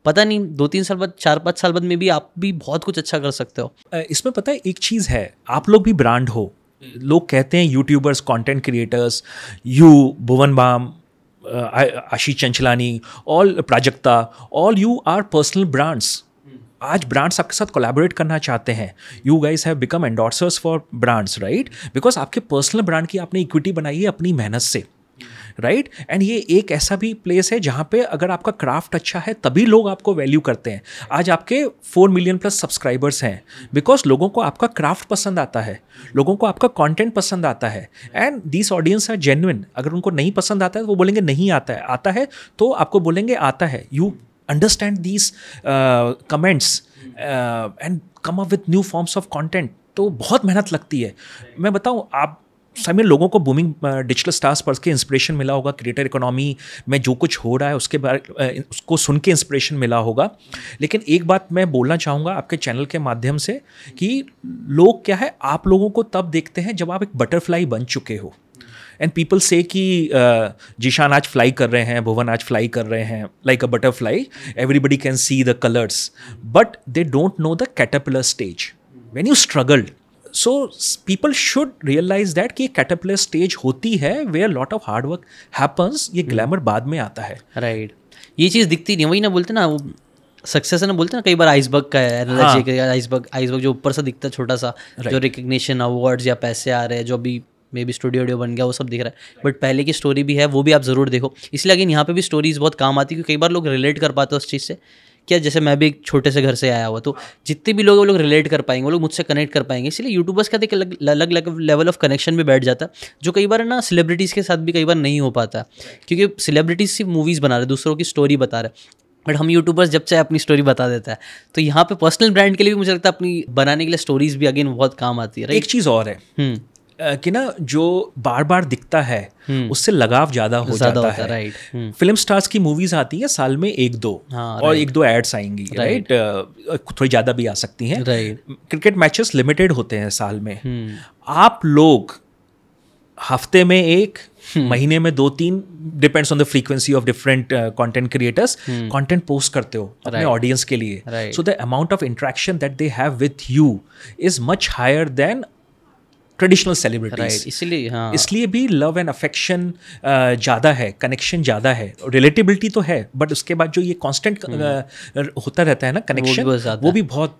पता नहीं दो तीन साल बाद चार पाँच साल बाद में भी आप भी बहुत कुछ अच्छा कर सकते हो इसमें पता है एक चीज़ है आप लोग भी ब्रांड हो लोग कहते हैं YouTubers content creators you Bhuvan Bam Ashish Chanchlani all Prajakta all you are personal brands आज ब्रांड्स आपके साथ कोलैबोरेट करना चाहते हैं you guys have become endorsers for brands right because आपके पर्सनल ब्रांड की आपने इक्विटी बनाई है अपनी मेहनत से राइट एंड ये एक ऐसा भी प्लेस है जहाँ पे अगर आपका क्राफ्ट अच्छा है तभी लोग आपको वैल्यू करते हैं आज आपके फोर मिलियन प्लस सब्सक्राइबर्स हैं बिकॉज लोगों को आपका क्राफ्ट पसंद आता है लोगों को आपका कॉन्टेंट पसंद आता है and this audience are genuine अगर उनको नहीं पसंद आता है तो वो बोलेंगे नहीं आता है आता है तो आपको बोलेंगे आता है you understand these comments and come up with new forms of content तो बहुत मेहनत लगती है मैं बताऊँ आप समय लोगों को बूमिंग डिजिटल स्टार्स पढ़ के इंस्पिरेशन मिला होगा क्रिएटर इकोनॉमी में जो कुछ हो रहा है उसके बारे उसको सुन के इंस्पिरेशन मिला होगा लेकिन एक बात मैं बोलना चाहूँगा आपके चैनल के माध्यम से कि लोग क्या है आप लोगों को तब देखते हैं जब आप एक बटरफ्लाई बन चुके हो एंड पीपल से कि जीशान आज फ्लाई कर रहे हैं भुवन आज फ्लाई कर रहे हैं like a butterfly everybody can see the colours but they don't know the caterpillar stage when you struggled so people should realise that कि कैटेपलर स्टेज होती है where lot of hard work happens ये ग्लैमर hmm. बाद में आता है राइट right. ये चीज़ दिखती नहीं वही ना बोलते ना सक्सेस है ना बोलते ना कई बार आइसबर्ग का है आइसबर्ग हाँ। आइसबर्ग जो ऊपर से दिखता है छोटा सा right. जो रिकग्निशन अवार्ड्स या पैसे आ रहे हैं जो अभी मे बी स्टूडियो वीडियो बन गया वो सब दिख रहा है बट पहले की स्टोरी भी है वो भी आप ज़रूर देखो इसलिए अगेन यहाँ पे भी स्टोरीज़ बहुत काम आती है क्योंकि कई बार लोग रिलेट कर पाते हैं उस चीज़ से क्या जैसे मैं भी एक छोटे से घर से आया हुआ तो जितने भी लोग वो लोग रिलेट कर पाएंगे वो लोग मुझसे कनेक्ट कर पाएंगे इसलिए यूट्यूबर्स का एक अलग अलग लेवल ऑफ कनेक्शन भी बैठ जाता है जो कई बार ना सेलिब्रिटीज़ के साथ भी कई बार नहीं हो पाता क्योंकि सेलिब्रिटीज़ सिर्फ मूवीज़ बना रहे दूसरों की स्टोरी बता रहे बट हम यूट्यूबर्स जब चाहे अपनी स्टोरी बता देता है तो यहाँ पे पर्सनल ब्रांड के लिए भी मुझे लगता है अपनी बनाने के लिए स्टोरीज भी अगेन बहुत काम आती है एक चीज़ और है हम्म। कि ना जो बार बार दिखता है हम्म। उससे लगाव ज्यादा हो जाता, है राइट हम्म। फिल्म स्टार्स की मूवीज आती है साल में एक दो हाँ, और एक दो एड्स आएंगी राइट, राइट? थोड़ी ज्यादा भी आ सकती हैं क्रिकेट मैचेस लिमिटेड होते हैं साल में हम्म। आप लोग हफ्ते में एक महीने में दो तीन depends on the frequency of different content creators content post करते हो अपने ऑडियंस के लिए so the amount of interaction that they have with you is much higher than traditional celebrities इसलिए हाँ इसलिए भी लव एंड अफेक्शन ज़्यादा है कनेक्शन ज़्यादा है रिलेटिबिलिटी तो है बट उसके बाद जो ये कॉन्स्टेंट हम्म। uh, होता रहता है ना कनेक्शन वो, वो भी बहुत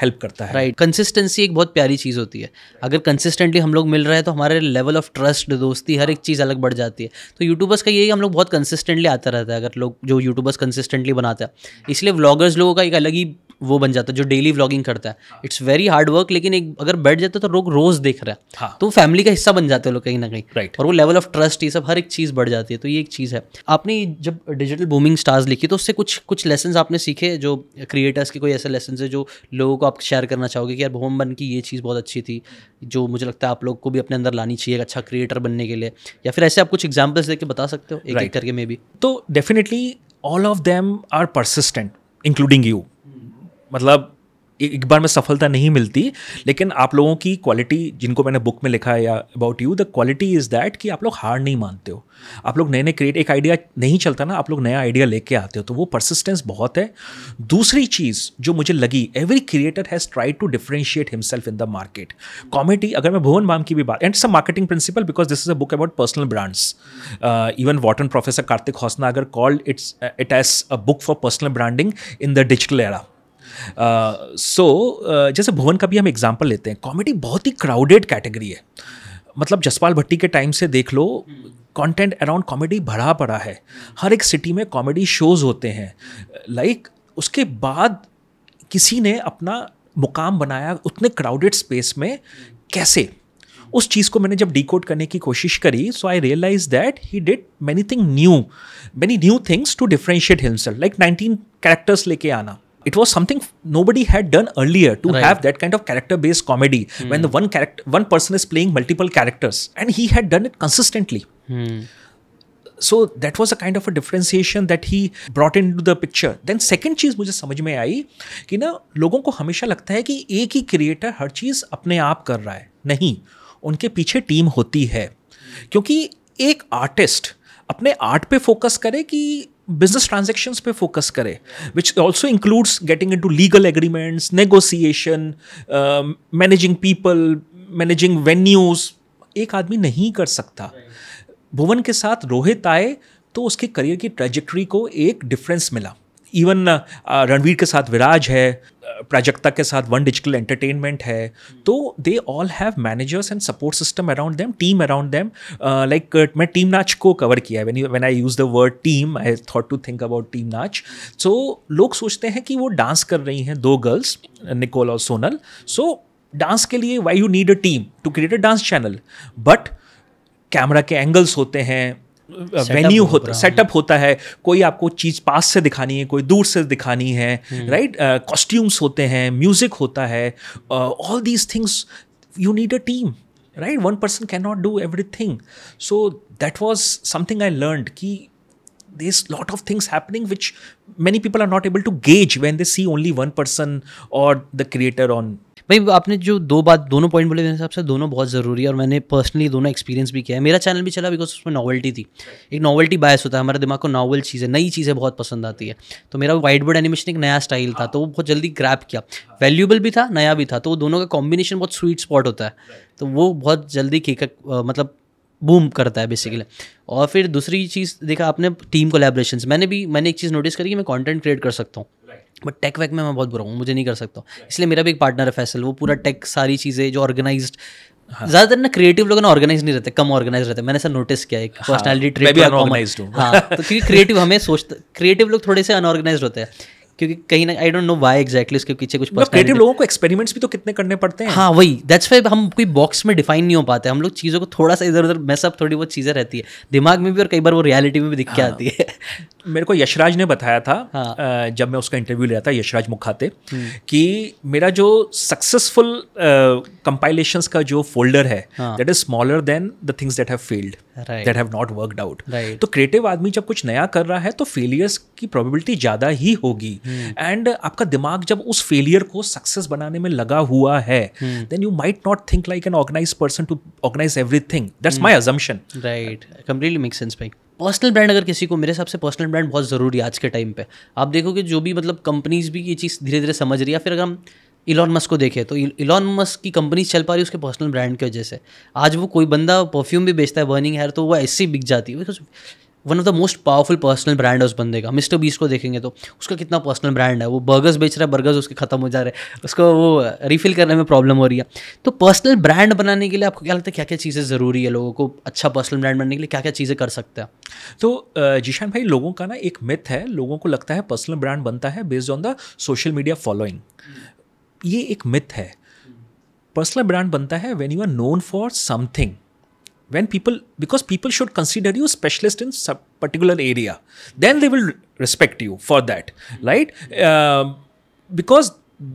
हेल्प uh, करता है राइट right. कंसिस्टेंसी एक बहुत प्यारी चीज़ होती है अगर कंसिस्टेंटली हम लोग मिल रहे हैं तो हमारे लेवल ऑफ ट्रस्ट दोस्ती हर एक चीज़ अलग बढ़ जाती है तो यूट्यूबर्स का यही हम लोग बहुत कंसिस्टेंटली आता रहता है अगर लोग जो यूट्यूबर्स कंसिस्टेंटली बनाते हैं इसलिए व्लॉगर्स लोगों का एक अलग ही वो बन जाता है जो डेली व्लॉगिंग करता है इट्स वेरी हार्ड वर्क लेकिन एक अगर बैठ जाता है तो लोग रोज देख रहा है हाँ. तो फैमिली का हिस्सा बन जाते हैं लोग कहीं ना कहीं राइट और वो लेवल ऑफ ट्रस्ट ये सब हर एक चीज़ बढ़ जाती है तो ये एक चीज़ है आपने जब डिजिटल बूमिंग स्टार्स लिखी तो उससे कुछ कुछ लेसन आपने सीखे जो क्रिएटर्स के कोई ऐसे लेसन है जो लोगों को आप शेयर करना चाहोगे कि यार होम बन की ये चीज़ बहुत अच्छी थी जो मुझे लगता है आप लोग को भी अपने अंदर लानी चाहिए अच्छा क्रिएटर बनने के लिए या फिर ऐसे आप कुछ एग्जाम्पल्स देकर बता सकते हो एक एक करके मे भी तो definitely all of them are persistent including you मतलब एक बार में सफलता नहीं मिलती लेकिन आप लोगों की क्वालिटी जिनको मैंने बुक में लिखा है या about you the quality is that कि आप लोग हार नहीं मानते हो आप लोग नए नए क्रिएट एक आइडिया नहीं चलता ना आप लोग नया आइडिया लेके आते हो तो वो परसिस्टेंस बहुत है दूसरी चीज़ जो मुझे लगी every creator has tried to differentiate himself in the market comedy अगर मैं भुवन माम की भी बात and some marketing principle because this is a book about personal brands even Wharton professor Kartik Hosanagar called it's it as a book for personal branding in the digital era so uh, uh, जैसे भुवन का भी हम एग्जाम्पल लेते हैं कॉमेडी बहुत ही क्राउडेड कैटेगरी है मतलब जसपाल भट्टी के टाइम से देख लो कंटेंट अराउंड कॉमेडी भरा पड़ा है हर एक सिटी में कॉमेडी शोज होते हैं लाइक like, उसके बाद किसी ने अपना मुकाम बनाया उतने क्राउडेड स्पेस में कैसे उस चीज़ को मैंने जब डिकोड करने की कोशिश करी so I realise that he did many thing new many new things to differentiate himself like nineteen characters लेके आना it was something nobody had done earlier to right. have that kind of character based comedy mm. when the one character one person is playing multiple characters and he had done it consistently mm. So that was a kind of a differentiation that he brought into the picture then second चीज़ मुझे समझ में आई कि ना लोगों को हमेशा लगता है कि एक ही क्रिएटर हर चीज़ अपने आप कर रहा है नहीं उनके पीछे टीम होती है क्योंकि एक आर्टिस्ट अपने आर्ट पे फोकस करे कि बिजनेस ट्रांजेक्शन पे फोकस करे which also includes getting into legal agreements negotiation managing people managing venues एक आदमी नहीं कर सकता भुवन के साथ रोहित आए तो उसके करियर की ट्रेजेक्ट्री को एक डिफरेंस मिला इवन uh, रणवीर के साथ विराज है uh, प्राजक्ता के साथ वन डिजिटल एंटरटेनमेंट है तो they all have managers and support system around them team around them like मैं टीम नाच को कवर किया है when I use the word team I thought to think about team Naach so लोग सोचते हैं कि वो डांस कर रही हैं दो गर्ल्स निकोल और सोनल सो डांस के लिए why you need a team to create a dance channel but camera के एंगल्स होते हैं वेन्यू होता सेटअप होता है कोई आपको चीज़ पास से दिखानी है कोई दूर से दिखानी है राइट कॉस्ट्यूम्स हम्म। होते हैं म्यूज़िक होता है all these things you need a team right one person can not do everything so that was something I learn कि this lot of things happening which many people are not able to gauge when they see only one person और द क्रिएटर ऑन भाई आपने जो दो बात दोनों पॉइंट बोले मेरे हिसाब से दोनों बहुत ज़रूरी है और मैंने पर्सनली दोनों एक्सपीरियंस भी किया है मेरा चैनल भी चला बिकॉज उसमें नॉवल्टी थी एक नॉवल्टी बायस होता है हमारे दिमाग को नॉवल चीज़ें नई चीज़ें बहुत पसंद आती है तो मेरा वाइट बोर्ड एनिमेशन एक नया स्टाइल था तो वो बहुत जल्दी ग्रैप किया वैल्यूबल भी था नया भी था तो वो दोनों का कॉम्बिनेशन बहुत स्वीट स्पॉट होता है तो वो बहुत जल्दी केक मतलब बूम करता है बेसिकली और फिर दूसरी चीज़ देखा आपने टीम कोलेब्रेशन मैंने भी मैंने एक चीज़ नोटिस करी कि मैं कंटेंट क्रिएट कर सकता हूँ बट टेक वैक में मैं बहुत बुरा हूँ मुझे नहीं कर सकता इसलिए मेरा भी एक पार्टनर है फैसल वो पूरा टेक सारी चीज़ें जो ऑर्गेनाइज हाँ. ज्यादातर ना क्रिएटिव लोग ना ऑर्गेनाइज नहीं रहते कम ऑर्गेनाइज रहते मैंने ऐसा नोटिस किया एक पर्सनालिटी हाँ। ट्रेट हाँ, तो क्योंकि क्रिएटिव हमें सोचते क्रिएटिव लोग थोड़े से अनऑर्गेनाइज होते हैं क्योंकि कहीं ना I don't know why exactly उसके पीछे कुछ क्रिएटिव मतलब लोगों को एक्सपेरिमेंट्स भी तो कितने करने पड़ते हैं हाँ वही दैट्स वाई हम कोई बॉक्स में डिफाइन नहीं हो पाते हम लोग चीज़ों को थोड़ा सा इधर उधर मैसअप थोड़ी बहुत चीज़ें रहती है दिमाग में भी और कई बार वो रियलिटी में भी दिख के हाँ, आती है (laughs) मेरे को यशराज ने बताया था हाँ. जब मैं उसका इंटरव्यू लिया था यशराज मुखाते हम्म। कि मेरा जो सक्सेसफुल कंपाइलेशंस का जो फोल्डर है that is smaller than the things that have failed that have not worked out तो क्रिएटिव आदमी जब कुछ नया कर रहा है तो फेलियर्स की प्रोबेबिलिटी ज़्यादा ही होगी एंड hmm. आपका दिमाग जब उस फेलियर को सक्सेस बनाने में लगा हुआ है then you might not think like an organise person to organise everything that's my assumption right completely make sense भाई पर्सनल ब्रांड अगर किसी को मेरे हिसाब से पर्सनल ब्रांड बहुत ज़रूरी है आज के टाइम पे आप देखोगे जो भी मतलब कंपनीज भी ये चीज़ धीरे धीरे समझ रही है फिर अगर हम इलॉन मस्क को देखे तो इलॉन मस्क की कंपनी चल पा रही है उसके पर्सनल ब्रांड की वजह से आज वो कोई बंदा परफ्यूम भी बेचता है बर्निंग हेयर तो वो ऐसे ही बिक जाती है because one of the most powerful personal brand है उस बंदे का मिस्टर बीस को देखेंगे तो उसका कितना पर्सनल ब्रांड है वो बर्गर्स बेच रहा है बर्गर्स उसके खत्म हो जा रहे हैं उसको वो रिफिल करने में प्रॉब्लम हो रही है तो पर्सनल ब्रांड बनाने के लिए आपको क्या लगता है क्या क्या चीज़ें ज़रूरी है लोगों को अच्छा पर्सनल ब्रांड बनने के लिए क्या क्या चीज़ें कर सकते हैं तो जिशान भाई लोगों का ना एक मिथ है लोगों को लगता है पर्सनल ब्रांड बनता है based on the social media following ये एक मिथ है पर्सनल ब्रांड बनता है when you are known for something when people because people should consider you specialist in some particular area then they will respect you for that right because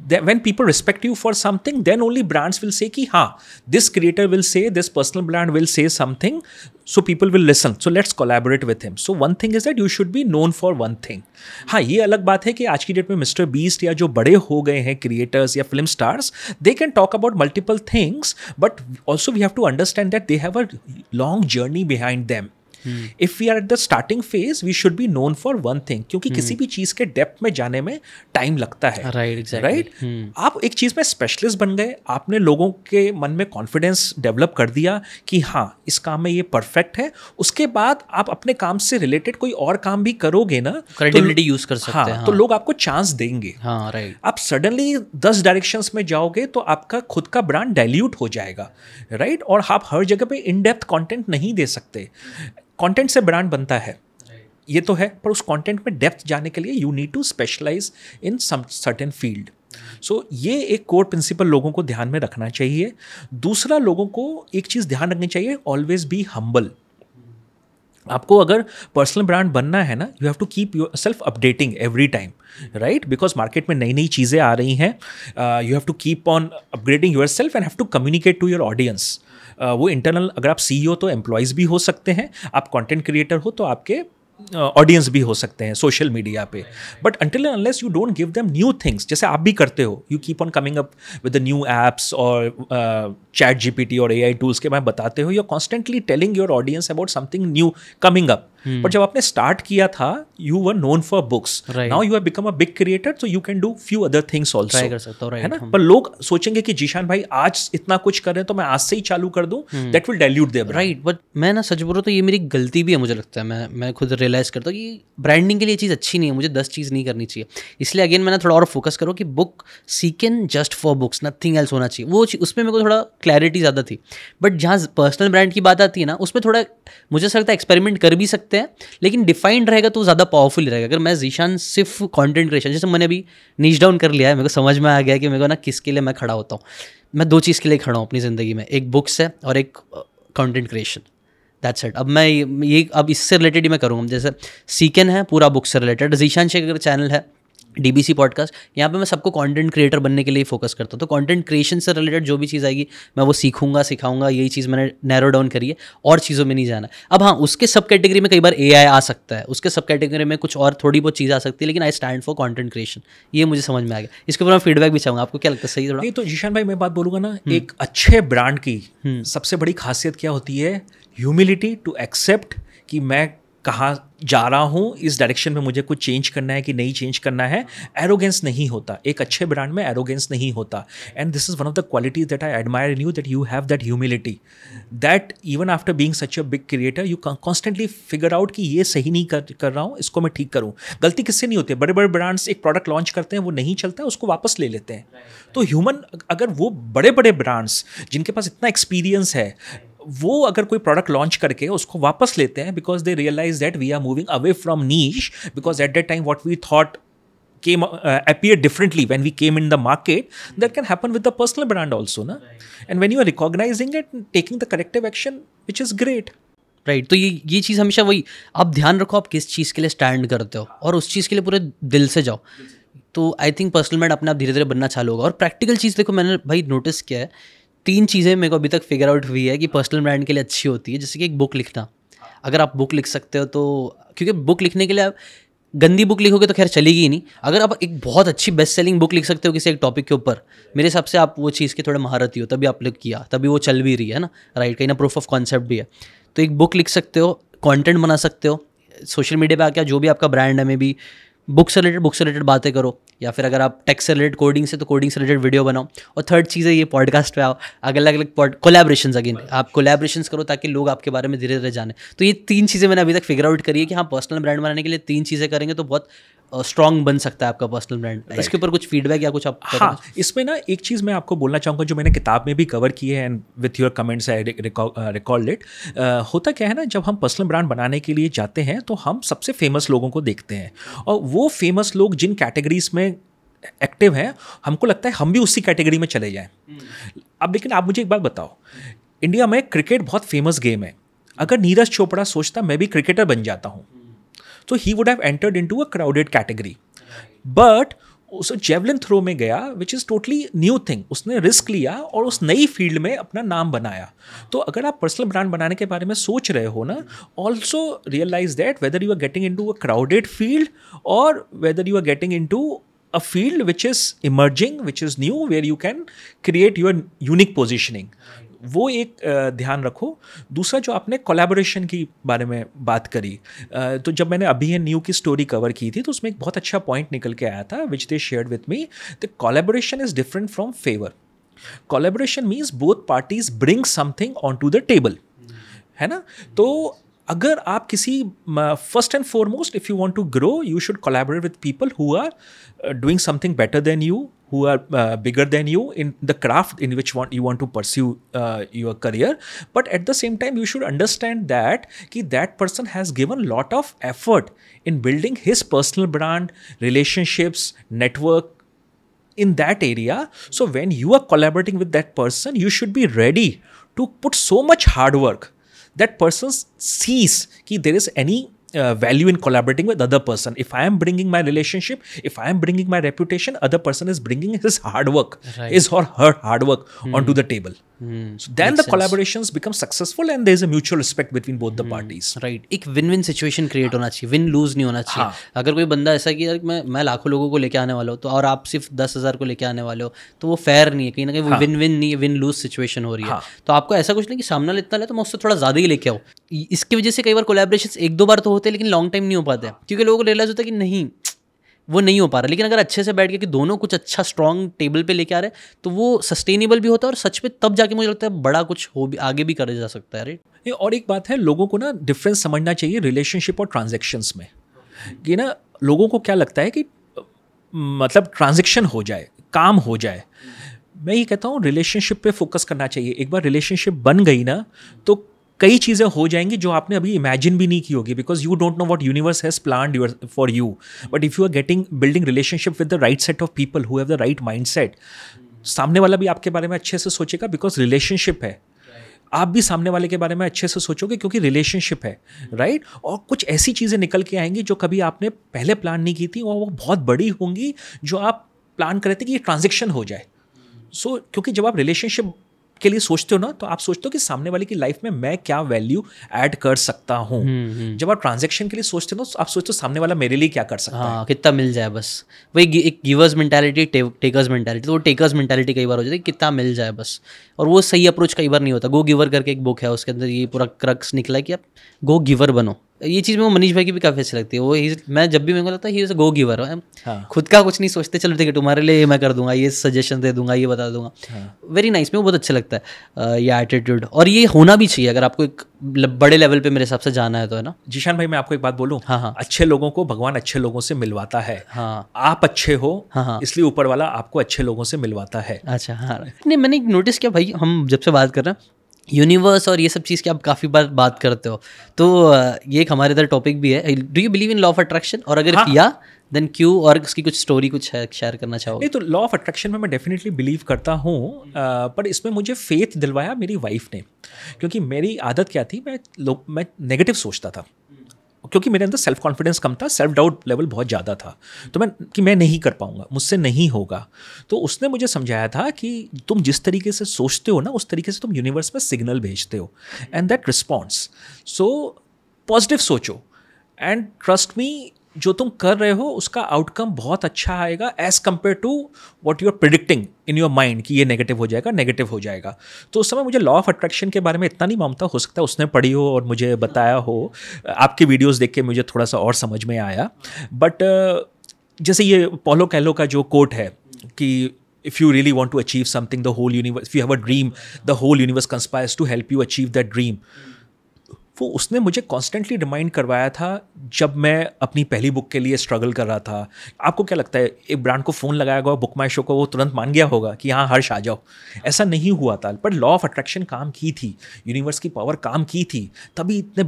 that when people respect you for something, then only brands will say, ki, ha, this creator will say, this personal brand will say something, so people will listen. So let's collaborate with him. So one thing is that you should be known for one thing. हाँ ये अलग बात है कि आज की डेट में मिस्टर बीस्ट या जो बड़े हो गए हैं क्रिएटर्स या film stars they can talk about multiple things but also we have to understand that they have a long journey behind them if we are at the starting phase we should be known for one thing क्योंकि hmm. किसी भी चीज के डेप्थ में जाने में टाइम लगता है right right, exactly. right? hmm. आप एक चीज में स्पेशलिस्ट बन गए आपने लोगों के मन में कॉन्फिडेंस डेवलप कर दिया कि हाँ इस काम में ये परफेक्ट है उसके बाद आप अपने काम से रिलेटेड कोई और काम भी करोगे ना क्रेडिबिलिटी तो, यूज कर सकते हाँ, हाँ, तो हाँ। लोग आपको चांस देंगे हाँ राइट आप सडनली दस डायरेक्शन में जाओगे तो आपका खुद का ब्रांड डायल्यूट हो जाएगा राइट right? और आप हर जगह पे इनडेप्थ कॉन्टेंट नहीं दे सकते कंटेंट से ब्रांड बनता है ये तो है पर उस कंटेंट में डेप्थ जाने के लिए you need to specialise in some certain field so ये एक कोर प्रिंसिपल लोगों को ध्यान में रखना चाहिए दूसरा लोगों को एक चीज़ ध्यान रखनी चाहिए ऑलवेज बी हम्बल आपको अगर पर्सनल ब्रांड बनना है ना you have to keep yourself updating every time right because market में नई नई चीज़ें आ रही हैं you have to keep on upgrading yourself and have to communicate to your audience वो इंटरनल अगर आप सी e तो एम्प्लॉयज़ भी हो सकते हैं आप कॉन्टेंट क्रिएटर हो तो आपके ऑडियंस भी हो सकते हैं सोशल मीडिया पे but until unless you don't give them new things जैसे आप भी करते हो you keep on coming up with the new apps और चैट जीपीटी और एआई टूल्स के मैं बताते हो you are constantly telling your audience about something new coming up but hmm. जब आपने स्टार्ट किया था you were known for books now you have become a big creator so you can do few other things also है ना हाँ। पर लोग सोचेंगे कि जीशान भाई आज इतना कुछ कर रहे हैं तो मैं आज से ही चालू कर दूं that will dilute them right but मैं ना सच बोलूँ तो ये मेरी गलती भी है मुझे लगता है मैं मैं खुद रियलाइज करता हूँ कि ब्रांडिंग के लिए चीज़ अच्छी नहीं है मुझे दस चीज़ नहीं करनी चाहिए इसलिए अगेन मैं थोड़ा और फोकस करूँ कि बुक सीकन just for books nothing else होना चाहिए वो उसमें मेरे को थोड़ा क्लैरिटी ज़्यादा थी बट जहाँ पर्सनल ब्रांड की बात आती है ना उसमें थोड़ा मुझे लगता है एक्सपेरिमेंट कर भी सकते सकते हैं लेकिन डिफाइंड रहेगा तो ज़्यादा पावरफुल रहेगा अगर मैं जीशान सिर्फ कॉन्टेंट क्रिएशन जैसे मैंने अभी नीच डाउन कर लिया है मेरे को समझ में आ गया कि मेरे को ना किसके लिए मैं खड़ा होता हूँ मैं दो चीज़ के लिए खड़ा हूँ अपनी ज़िंदगी में एक बुक्स है और एक कॉन्टेंट क्रिएशन दैट्स इट अब मैं ये अब इससे रिलेटेड ही मैं करूँगा जैसे सीकन है पूरा बुक से रिलेटेड जीशान शेख अगर चैनल है डी बी सी पॉडकास्ट यहाँ पे मैं सबको कंटेंट क्रिएटर बनने के लिए फोकस करता हूँ तो कंटेंट क्रिएशन से रिलेटेड जो भी चीज़ आएगी मैं वो सीखूंगा सिखाऊंगा यही चीज़ मैंने नैरो डाउन करी है और चीज़ों में नहीं जाना अब हाँ उसके सब कैटेगरी में कई बार ए आ सकता है उसके सब कैटेगरी में कुछ और थोड़ी बहुत चीज़ आ सकती है लेकिन I stand for content creation ये मुझे समझ में आ गया इसके ऊपर मैं फीडबैक भी चाहूँगा आपको क्या लगता है सही थोड़ा तो जीशान भाई मैं बात बोलूँगा ना हम्म। एक अच्छे ब्रांड की हम्म। सबसे बड़ी खासियत क्या होती है ह्यूमिलिटी टू एक्सेप्ट कि मैं कहाँ जा रहा हूँ इस डायरेक्शन में मुझे कुछ चेंज करना है कि नहीं चेंज करना है एरोगेंस नहीं होता एक अच्छे ब्रांड में एरोगेंस नहीं होता and this is one of the qualities that I admire in you that you have that humility that even after being such a big creator you constantly figure out कि ये सही नहीं कर कर रहा हूँ इसको मैं ठीक करूँ गलती किससे नहीं होती बड़े बड़े ब्रांड्स एक प्रोडक्ट लॉन्च करते हैं वो नहीं चलता है उसको वापस ले लेते हैं तो ह्यूमन अगर वो बड़े बड़े ब्रांड्स जिनके पास इतना एक्सपीरियंस है वो अगर कोई प्रोडक्ट लॉन्च करके उसको वापस लेते हैं because they realise that we are moving away from niche because at that time what we thought came appear differently when we came in the market that can happen with the personal brand also ना and when you are you at taking the corrective action which is great right तो ये ये चीज़ हमेशा वही आप ध्यान रखो आप किस चीज़ के लिए स्टैंड करते हो और उस चीज़ के लिए पूरे दिल से जाओ तो आई थिंक पर्सनल मैंड अपने आप धीरे धीरे बनना चालू होगा और प्रैक्टिकल चीज़ देखो मैंने भाई नोटिस किया है तीन चीज़ें मेरे को अभी तक फिगर आउट हुई है कि पर्सनल ब्रांड के लिए अच्छी होती है जैसे कि एक बुक लिखना अगर आप बुक लिख सकते हो तो क्योंकि बुक लिखने के लिए आप गंदी बुक लिखोगे तो खैर चलेगी ही नहीं अगर आप एक बहुत अच्छी बेस्ट सेलिंग बुक लिख सकते हो किसी एक टॉपिक के ऊपर मेरे हिसाब से आप वो चीज़ के थोड़े महारती हो तभी आपने किया तभी वो चल भी रही है ना राइट कहीं ना प्रूफ ऑफ कॉन्सेप्ट भी है तो एक बुक लिख सकते हो कॉन्टेंट बना सकते हो सोशल मीडिया पर आके जो भी आपका ब्रांड है मे बी बुक से रिलेटेड बुक से रिलेटेड बातें करो या फिर अगर आप टेक्स से रिलेटेड कोडिंग से तो कोडिंग से रिलेटेड वीडियो बनाओ और थर्ड चीज़ है ये पॉडकास्ट पे आओ अलग अलग कोलेब्रेशन अगेन आप कोलेब्रेशन करो ताकि लोग आपके बारे में धीरे धीरे जाने तो ये तीन चीज़ें मैंने अभी तक फिगर आउट करी है कि हाँ पर्सनल ब्रांड बनाने के लिए तीन चीज़ें करेंगे तो बहुत स्ट्रॉन्ग बन सकता है आपका पर्सनल ब्रांड right. इसके ऊपर कुछ फीडबैक या कुछ आप हाँ इसमें ना एक चीज़ मैं आपको बोलना चाहूँगा जो मैंने किताब में भी कवर की है and with your comments I record it होता क्या है ना जब हम पर्सनल ब्रांड बनाने के लिए जाते हैं तो हम सबसे फेमस लोगों को देखते हैं और वो फेमस लोग जिन कैटेगरीज में एक्टिव हैं हमको लगता है हम भी उसी कैटेगरी में चले जाएँ hmm. हम्म। अब लेकिन आप मुझे एक बात बताओ इंडिया में क्रिकेट बहुत फेमस गेम है अगर नीरज चोपड़ा सोचता मैं भी क्रिकेटर बन जाता हूँ so he would have entered into a crowded category but उस जेवलिन थ्रो में गया which is totally new thing उसने रिस्क लिया और उस नई फील्ड में अपना नाम बनाया तो अगर आप पर्सनल ब्रांड बनाने के बारे में सोच रहे हो ना also realise that whether you are getting into a crowded field और whether you are getting into a field which is emerging which is new where you can create your unique positioning वो एक ध्यान रखो दूसरा जो आपने कोलेबोरेशन की बारे में बात करी तो जब मैंने अभी ये न्यू की स्टोरी कवर की थी तो उसमें एक बहुत अच्छा पॉइंट निकल के आया था which they share with me the collaboration is different from favour collaboration means both parties bring something on to the table है ना तो अगर आप किसी first and foremost if you want to grow you should collaborate with people who are doing something better than you who are uh, uh, bigger than you in the craft in which one you want to pursue uh, your career but at the same time you should understand that that person has given lot of effort in building his personal brand relationships network in that area so when you are collaborating with that person you should be ready to put so much hard work that person sees that there is any uh, value in collaborating with other person if i am bringing my relationship if i am bringing my reputation other person is bringing his hard work right. his or her hard work mm. onto the table mm. so then Makes the collaborations sense. become successful and there is a mutual respect between both the parties right एक विन विन सिचुएशन क्रिएट होना चाहिए विन लूज नहीं होना चाहिए अगर कोई बंदा ऐसा कि यार मैं मैं लाखों लोगों को लेके आने वाला हूँ तो और आप सिर्फ दस हज़ार को लेके आने वाले हो तो वो फेयर नहीं है कहीं ना कहीं वो विन विन नहीं विन लूज सिचुएशन हो रही है तो आपको ऐसा कुछ नहीं कि सामने इतना ले तो मैं उससे थोड़ा ज़्यादा ही लेके आऊँ इसकी वजह से कई बार कोलेब्रेशन एक दो बार तो होते हैं लेकिन लॉन्ग टाइम नहीं हो पाते क्योंकि लोगों को रियलाइज होता है कि नहीं वो नहीं हो पा रहा लेकिन अगर अच्छे से बैठ के कि दोनों कुछ अच्छा स्ट्रॉन्ग टेबल पे लेके आ रहे तो वो सस्टेनेबल भी होता है और सच में तब जाके मुझे लगता है बड़ा कुछ हो भी आगे भी करा जा सकता है राइट ये और एक बात है लोगों को ना डिफरेंस समझना चाहिए रिलेशनशिप और ट्रांजेक्शन्स में कि ना लोगों को क्या लगता है कि मतलब ट्रांजेक्शन हो जाए काम हो जाए मैं ये कहता हूँ रिलेशनशिप पे फोकस करना चाहिए एक बार रिलेशनशिप बन गई ना तो कई चीज़ें हो जाएंगी जो आपने अभी इमेजिन भी नहीं की होगी because you don't know what universe has plan your for you but if you are getting building relationship with the right set of people who have the right mind set सामने वाला भी आपके बारे में अच्छे से सोचेगा बिकॉज रिलेशनशिप है आप भी सामने वाले के बारे में अच्छे से सोचोगे क्योंकि रिलेशनशिप है राइट right? और कुछ ऐसी चीज़ें निकल के आएंगी जो कभी आपने पहले प्लान नहीं की थी और वो बहुत बड़ी होंगी जो आप प्लान करे थे कि ये ट्रांजेक्शन हो जाए सो so, क्योंकि जब आप रिलेशनशिप के लिए सोचते हो ना तो आप सोचते हो कि सामने वाले की लाइफ में मैं क्या वैल्यू ऐड कर सकता हूँ हम्म, हम्म। जब आप ट्रांजेक्शन के लिए सोचते हो ना तो आप सोचते हो सामने वाला मेरे लिए क्या कर सकता हाँ, है कितना मिल जाए बस वही एक गिवर्स मेंटेलिटी टेकर्स मेंटेलिटी तो वो टेकर्स मेंटेलिटी कई बार हो जाती है कितना मिल जाए बस और वो सही अप्रोच कई बार नहीं होता गो गिवर करके एक बुक है उसके अंदर ये पूरा क्रक्स निकला है कि आप गो गिवर बनो ये चीज़ मेरे मनीष भाई की भी काफ़ी अच्छी लगती है वो ही मैं जब भी मेरे को लगता है ही गो गिवर हाँ. खुद का कुछ नहीं सोचते चलो ठीक है तुम्हारे लिए मैं कर दूंगा ये सजेशन दे दूंगा ये बता दूंगा वेरी हाँ। नाइस nice, मेरे को बहुत अच्छा लगता है uh, ये एटीट्यूड और ये होना भी चाहिए अगर आपको एक बड़े लेवल पे मेरे हिसाब से जाना है तो है ना जीशान भाई मैं आपको एक बात बोलूँ हाँ हाँ अच्छे लोगों को भगवान अच्छे लोगों से मिलवाता है हाँ आप अच्छे हो हाँ हाँ इसलिए ऊपर वाला आपको अच्छे लोगों से मिलवाता है अच्छा हाँ नहीं मैंने एक नोटिस किया भाई हम जब से बात कर रहे हैं यूनिवर्स और ये सब चीज़ की आप काफ़ी बार बात करते हो तो ये एक हमारे इधर टॉपिक भी है do you believe in law of attraction और अगर हाँ. किया देन क्यों और उसकी कुछ स्टोरी कुछ शेयर करना चाहो नहीं तो लॉ ऑफ अट्रैक्शन में मैं डेफिनेटली बिलीव करता हूँ पर इसमें मुझे फेथ दिलवाया मेरी वाइफ ने क्योंकि मेरी आदत क्या थी मैं लोग मैं नेगेटिव सोचता था क्योंकि मेरे अंदर सेल्फ कॉन्फिडेंस कम था सेल्फ डाउट लेवल बहुत ज़्यादा था तो मैं कि मैं नहीं कर पाऊंगा मुझसे नहीं होगा तो उसने मुझे समझाया था कि तुम जिस तरीके से सोचते हो ना उस तरीके से तुम यूनिवर्स में सिग्नल भेजते हो and that response so positive सोचो एंड ट्रस्ट मी जो तुम कर रहे हो उसका आउटकम बहुत अच्छा आएगा as compare to what you are predicting in your mind कि ये नेगेटिव हो जाएगा नेगेटिव हो जाएगा तो उस समय मुझे लॉ ऑफ अट्रैक्शन के बारे में इतना नहीं मानता हो सकता है उसने पढ़ी हो और मुझे बताया हो आपके वीडियोस देख के मुझे थोड़ा सा और समझ में आया बट uh, जैसे ये पोलो कैलो का जो कोट है कि if you really want to achieve something the whole universe you have a dream the whole universe conspires to help you achieve that dream वो उसने मुझे कॉन्स्टेंटली रिमाइंड करवाया था जब मैं अपनी पहली बुक के लिए स्ट्रगल कर रहा था आपको क्या लगता है एक ब्रांड को फ़ोन लगाया गया बुक माई शो को वो तुरंत मान गया होगा कि हाँ हर्ष आ जाओ ऐसा नहीं हुआ था पर लॉ ऑफ अट्रैक्शन काम की थी यूनिवर्स की पावर काम की थी तभी इतने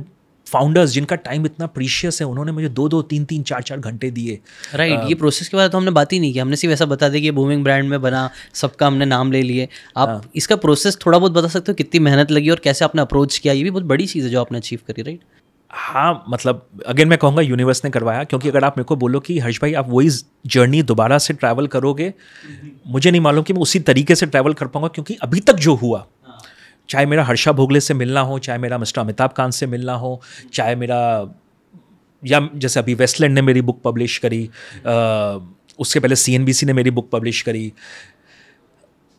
फाउंडर्स जिनका टाइम इतना प्रीशियस है उन्होंने मुझे दो दो तीन तीन चार चार घंटे दिए राइट right, ये प्रोसेस के बारे तो हमने बात ही नहीं की हमने सिर्फ ऐसा बता दिया कि बूमिंग ब्रांड में बना सबका हमने नाम ले लिए आप आ, हाँ। इसका प्रोसेस थोड़ा बहुत बता सकते हो कितनी मेहनत लगी और कैसे आपने अप्रोच किया ये भी बहुत बड़ी चीज़ है जो आपने अचीव करी राइट right? हाँ मतलब अगेन मैं कहूँगा यूनिवर्स ने करवाया क्योंकि अगर आप मेरे को बोलो कि हर्ष भाई आप वही जर्नी दोबारा से ट्रैवल करोगे हम्म। मुझे नहीं मालूम कि मैं उसी तरीके से ट्रैवल कर पाऊँगा क्योंकि अभी तक जो हुआ चाहे मेरा हर्षा भोगले से मिलना हो चाहे मेरा मिस्टर अमिताभ कांत से मिलना हो चाहे मेरा या जैसे अभी वेस्टलैंड ने मेरी बुक पब्लिश करी आ, उसके पहले सी ने मेरी बुक पब्लिश करी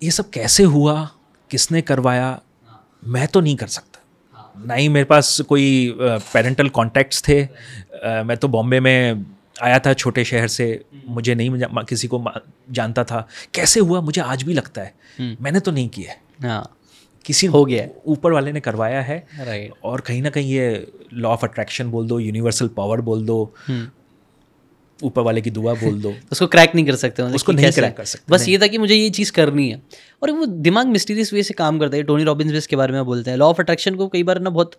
ये सब कैसे हुआ किसने करवाया मैं तो नहीं कर सकता ना ही मेरे पास कोई पेरेंटल कॉन्टैक्ट्स थे आ, मैं तो बॉम्बे में आया था छोटे शहर से मुझे नहीं किसी को जानता था कैसे हुआ मुझे आज भी लगता है हम्म। मैंने तो नहीं किया है हाँ। किसी हो गया ऊपर वाले ने करवाया है राइट right. और कहीं ना कहीं ये लॉ ऑफ अट्रैक्शन बोल दो यूनिवर्सल पावर बोल दो hmm. ऊपर वाले की दुआ बोल दो (laughs) उसको क्रैक नहीं कर सकते मतलब उसको नहीं क्रैक कर सकते बस ये था कि मुझे ये चीज़ करनी है और वो दिमाग मिस्टीरियस वे से काम करता है टोनी रॉबिन्स भी इसके बारे में बोलते हैं लॉ ऑफ अट्रैक्शन को कई बार ना बहुत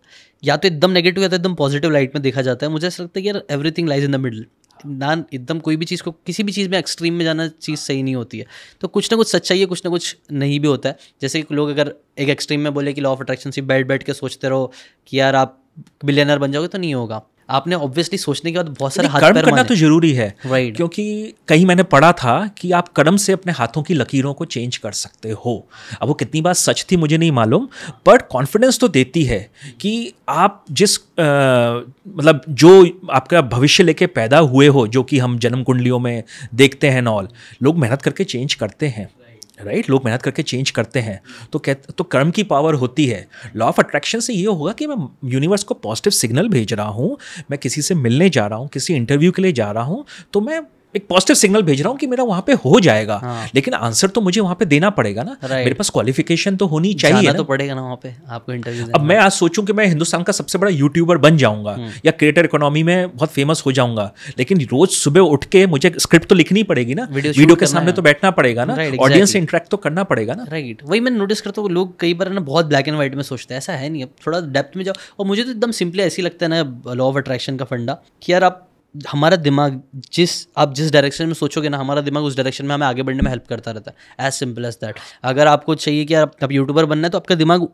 या तो एकदम नेगेटिव या तो एकदम पॉजिटिव लाइट में देखा जाता है मुझे ऐसा लगता है कि यार everything lies in the middle ना एकदम कोई भी चीज़ को किसी भी चीज़ में एक्सट्रीम में जाना चीज़ सही नहीं होती है तो कुछ ना कुछ सच्चाई है कुछ ना कुछ नहीं भी होता है जैसे कि लोग अगर एक एक्सट्रीम में बोले कि लॉ ऑफ अट्रैक्शन से बैठ बैठ के सोचते रहो कि यार आप बिलियनर बन जाओगे तो नहीं होगा आपने ऑब्वियसली सोचने के बाद बहुत सारे हाथ कर्म करना तो जरूरी है right. क्योंकि कहीं मैंने पढ़ा था कि आप कर्म से अपने हाथों की लकीरों को चेंज कर सकते हो अब वो कितनी बार सच थी मुझे नहीं मालूम बट कॉन्फिडेंस तो देती है कि आप जिस मतलब जो आपका भविष्य लेके पैदा हुए हो जो कि हम जन्म कुंडलियों में देखते हैं नॉल लोग मेहनत करके चेंज करते हैं right. Right right? लोग मेहनत करके चेंज करते हैं तो कह तो कर्म की पावर होती है लॉ ऑफ अट्रैक्शन से ये होगा कि मैं यूनिवर्स को पॉजिटिव सिग्नल भेज रहा हूँ मैं किसी से मिलने जा रहा हूँ किसी इंटरव्यू के लिए जा रहा हूँ तो मैं एक पॉजिटिव सिग्नल भेज रहा हूँ कि मेरा वहाँ पे हो जाएगा हाँ। लेकिन आंसर तो मुझे वहाँ पे देना पड़ेगा ना मेरे पास क्वालिफिकेशन तो होनी चाहिए तो पड़ेगा ना वहाँ पे आपको इंटरव्यू अब मैं आज सोचूं कि मैं हिंदुस्तान का सबसे बड़ा यूट्यूबर बन जाऊंगा हम्म। या क्रिएटर इकोनॉमी में बहुत फेमस हो जाऊंगा लेकिन रोज सुबह उठ के मुझे स्क्रिप्ट तो लिखनी पड़ेगी ना वीडियो के सामने तो बैठना पड़ेगा ना ऑडियंस से इंटरेक्ट तो करना पड़ेगा ना राइट वही मैं नोटिस करता हूँ लोग कई बार ना बहुत ब्लैक एंड व्हाइट में सोचते हैं ऐसा है नहीं अब थोड़ा डेप्थ में जाओ और मुझे तो एकदम सिंपली ऐसी लगता है ना लॉ ऑफ अट्रैक्शन का फंडा कि यार आप हमारा दिमाग जिस आप जिस डायरेक्शन में सोचोगे ना हमारा दिमाग उस डायरेक्शन में हमें आगे बढ़ने में हेल्प करता रहता है एज सिंपल एज दैट अगर आपको चाहिए कि आप, आप यूट्यूबर बनना है तो आपका दिमाग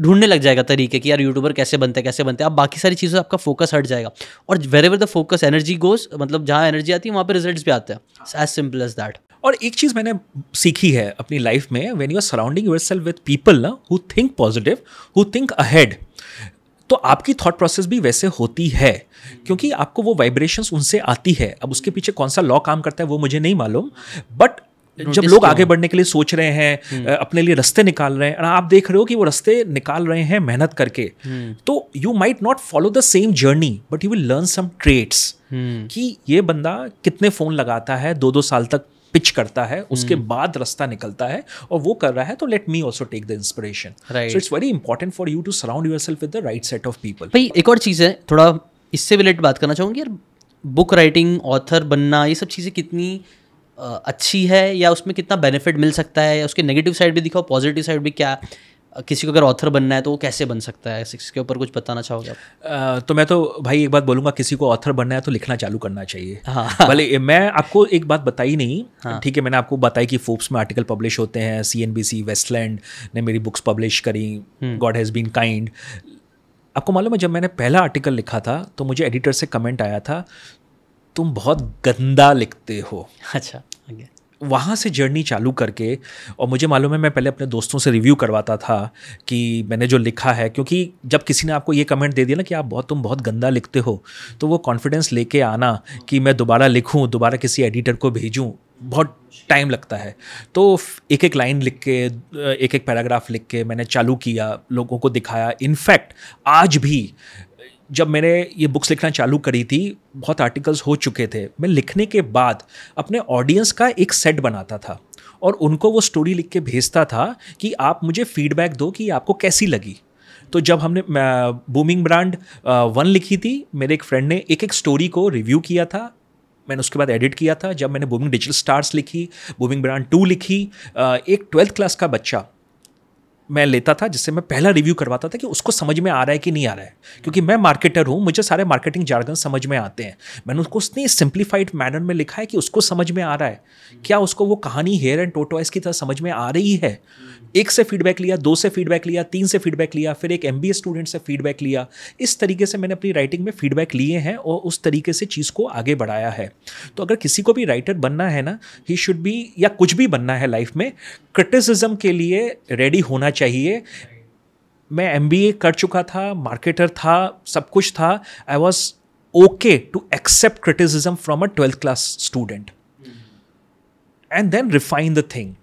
ढूंढने लग जाएगा तरीके कि यार यूट्यूबर कैसे बनते हैं कैसे बनते हैं आप बाकी सारी चीज़ों से आपका फोकस हट जाएगा और wherever the focus energy goes मतलब जहाँ एनर्जी आती है वहाँ पर रिजल्ट भी आते हैं एज सिंपल एज दैट और एक चीज़ मैंने सीखी है अपनी लाइफ में when you are surrounding yourself with people ना who think positive who think ahead तो आपकी थॉट प्रोसेस भी वैसे होती है क्योंकि आपको वो वाइब्रेशंस उनसे आती है अब उसके पीछे कौन सा लॉ काम करता है वो मुझे नहीं मालूम बट जब लोग तो आगे बढ़ने के लिए सोच रहे हैं हम्म। अपने लिए रास्ते निकाल रहे हैं आप देख रहे हो कि वो रास्ते निकाल रहे हैं मेहनत करके हम्म। तो you might not follow the same journey but you will learn some traits कि ये बंदा कितने फ़ोन लगाता है दो दो साल तक पिच करता है उसके हम्म। बाद रास्ता निकलता है और वो कर रहा है तो let me also take the inspiration so it's very important for you to surround yourself with the right set of people भाई एक और चीज़ है थोड़ा इससे रिलेटेड बात करना चाहूँगी यार बुक राइटिंग ऑथर बनना ये सब चीज़ें कितनी अच्छी है या उसमें कितना बेनिफिट मिल सकता है या उसके नेगेटिव साइड भी दिखाओ पॉजिटिव साइड भी क्या किसी को अगर ऑथर बनना है तो वो कैसे बन सकता है इसके ऊपर कुछ बताना चाहोगे आप तो मैं तो भाई एक बात बोलूँगा किसी को ऑथर बनना है तो लिखना चालू करना चाहिए हाँ भले मैं आपको एक बात बताई नहीं हाँ। ठीक है मैंने आपको बताई कि फोर्ब्स में आर्टिकल पब्लिश होते हैं C N B C Westland ने मेरी बुक्स पब्लिश करी गॉड हैज़ बीन काइंड आपको मालूम है जब मैंने पहला आर्टिकल लिखा था तो मुझे एडिटर से कमेंट आया था तुम बहुत गंदा लिखते हो अच्छा वहाँ से जर्नी चालू करके और मुझे मालूम है मैं पहले अपने दोस्तों से रिव्यू करवाता था कि मैंने जो लिखा है क्योंकि जब किसी ने आपको ये कमेंट दे दिया ना कि आप बहुत तुम बहुत गंदा लिखते हो तो वो कॉन्फिडेंस लेके आना कि मैं दोबारा लिखूँ दोबारा किसी एडिटर को भेजूँ बहुत टाइम लगता है तो एक एक लाइन लिख के एक एक पैराग्राफ लिख के मैंने चालू किया लोगों को दिखाया इनफैक्ट आज भी जब मैंने ये बुक्स लिखना चालू करी थी बहुत आर्टिकल्स हो चुके थे मैं लिखने के बाद अपने ऑडियंस का एक सेट बनाता था और उनको वो स्टोरी लिख के भेजता था कि आप मुझे फीडबैक दो कि आपको कैसी लगी तो जब हमने बूमिंग ब्रांड वन लिखी थी मेरे एक फ्रेंड ने एक एक स्टोरी को रिव्यू किया था मैंने उसके बाद एडिट किया था जब मैंने बूमिंग डिजिटल स्टार्स लिखी बूमिंग ब्रांड टू लिखी एक ट्वेल्थ क्लास का बच्चा मैं लेता था जिससे मैं पहला रिव्यू करवाता था कि उसको समझ में आ रहा है कि नहीं आ रहा है क्योंकि मैं मार्केटर हूँ मुझे सारे मार्केटिंग जार्गन समझ में आते हैं मैंने उसको उसने सिंप्लीफाइड मैनर में लिखा है कि उसको समझ में आ रहा है क्या उसको वो कहानी हेयर एंड टोटोइस की तरह समझ में आ रही है एक से फीडबैक लिया दो से फीडबैक लिया तीन से फीडबैक लिया फिर एक एम स्टूडेंट से फीडबैक लिया इस तरीके से मैंने अपनी राइटिंग में फीडबैक लिए हैं और उस तरीके से चीज़ को आगे बढ़ाया है तो अगर किसी को भी राइटर बनना है ना ही शुड बी या कुछ भी बनना है लाइफ में क्रिटिसिज्म के लिए रेडी होना चाहिए मैं एम कर चुका था मार्केटर था सब कुछ था I was okay to accept criticism from a twelfth class student and then refine the thing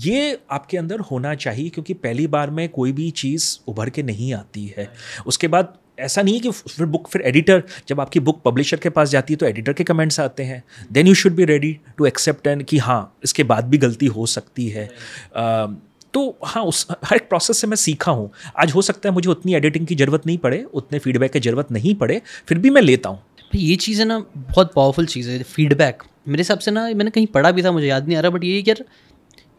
ये आपके अंदर होना चाहिए क्योंकि पहली बार में कोई भी चीज़ उभर के नहीं आती है उसके बाद ऐसा नहीं है कि फिर बुक फिर एडिटर जब आपकी बुक पब्लिशर के पास जाती है तो एडिटर के कमेंट्स आते हैं then you should be ready to accept and कि हाँ इसके बाद भी गलती हो सकती है तो हाँ उस हर एक प्रोसेस से मैं सीखा हूँ आज हो सकता है मुझे उतनी एडिटिंग की ज़रूरत नहीं पड़े उतने फीडबैक की ज़रूरत नहीं पड़े फिर भी मैं लेता हूँ ये चीज़ है ना बहुत पावरफुल चीज़ है फीडबैक मेरे हिसाब से ना मैंने कहीं पढ़ा भी था मुझे याद नहीं आ रहा बट ये यार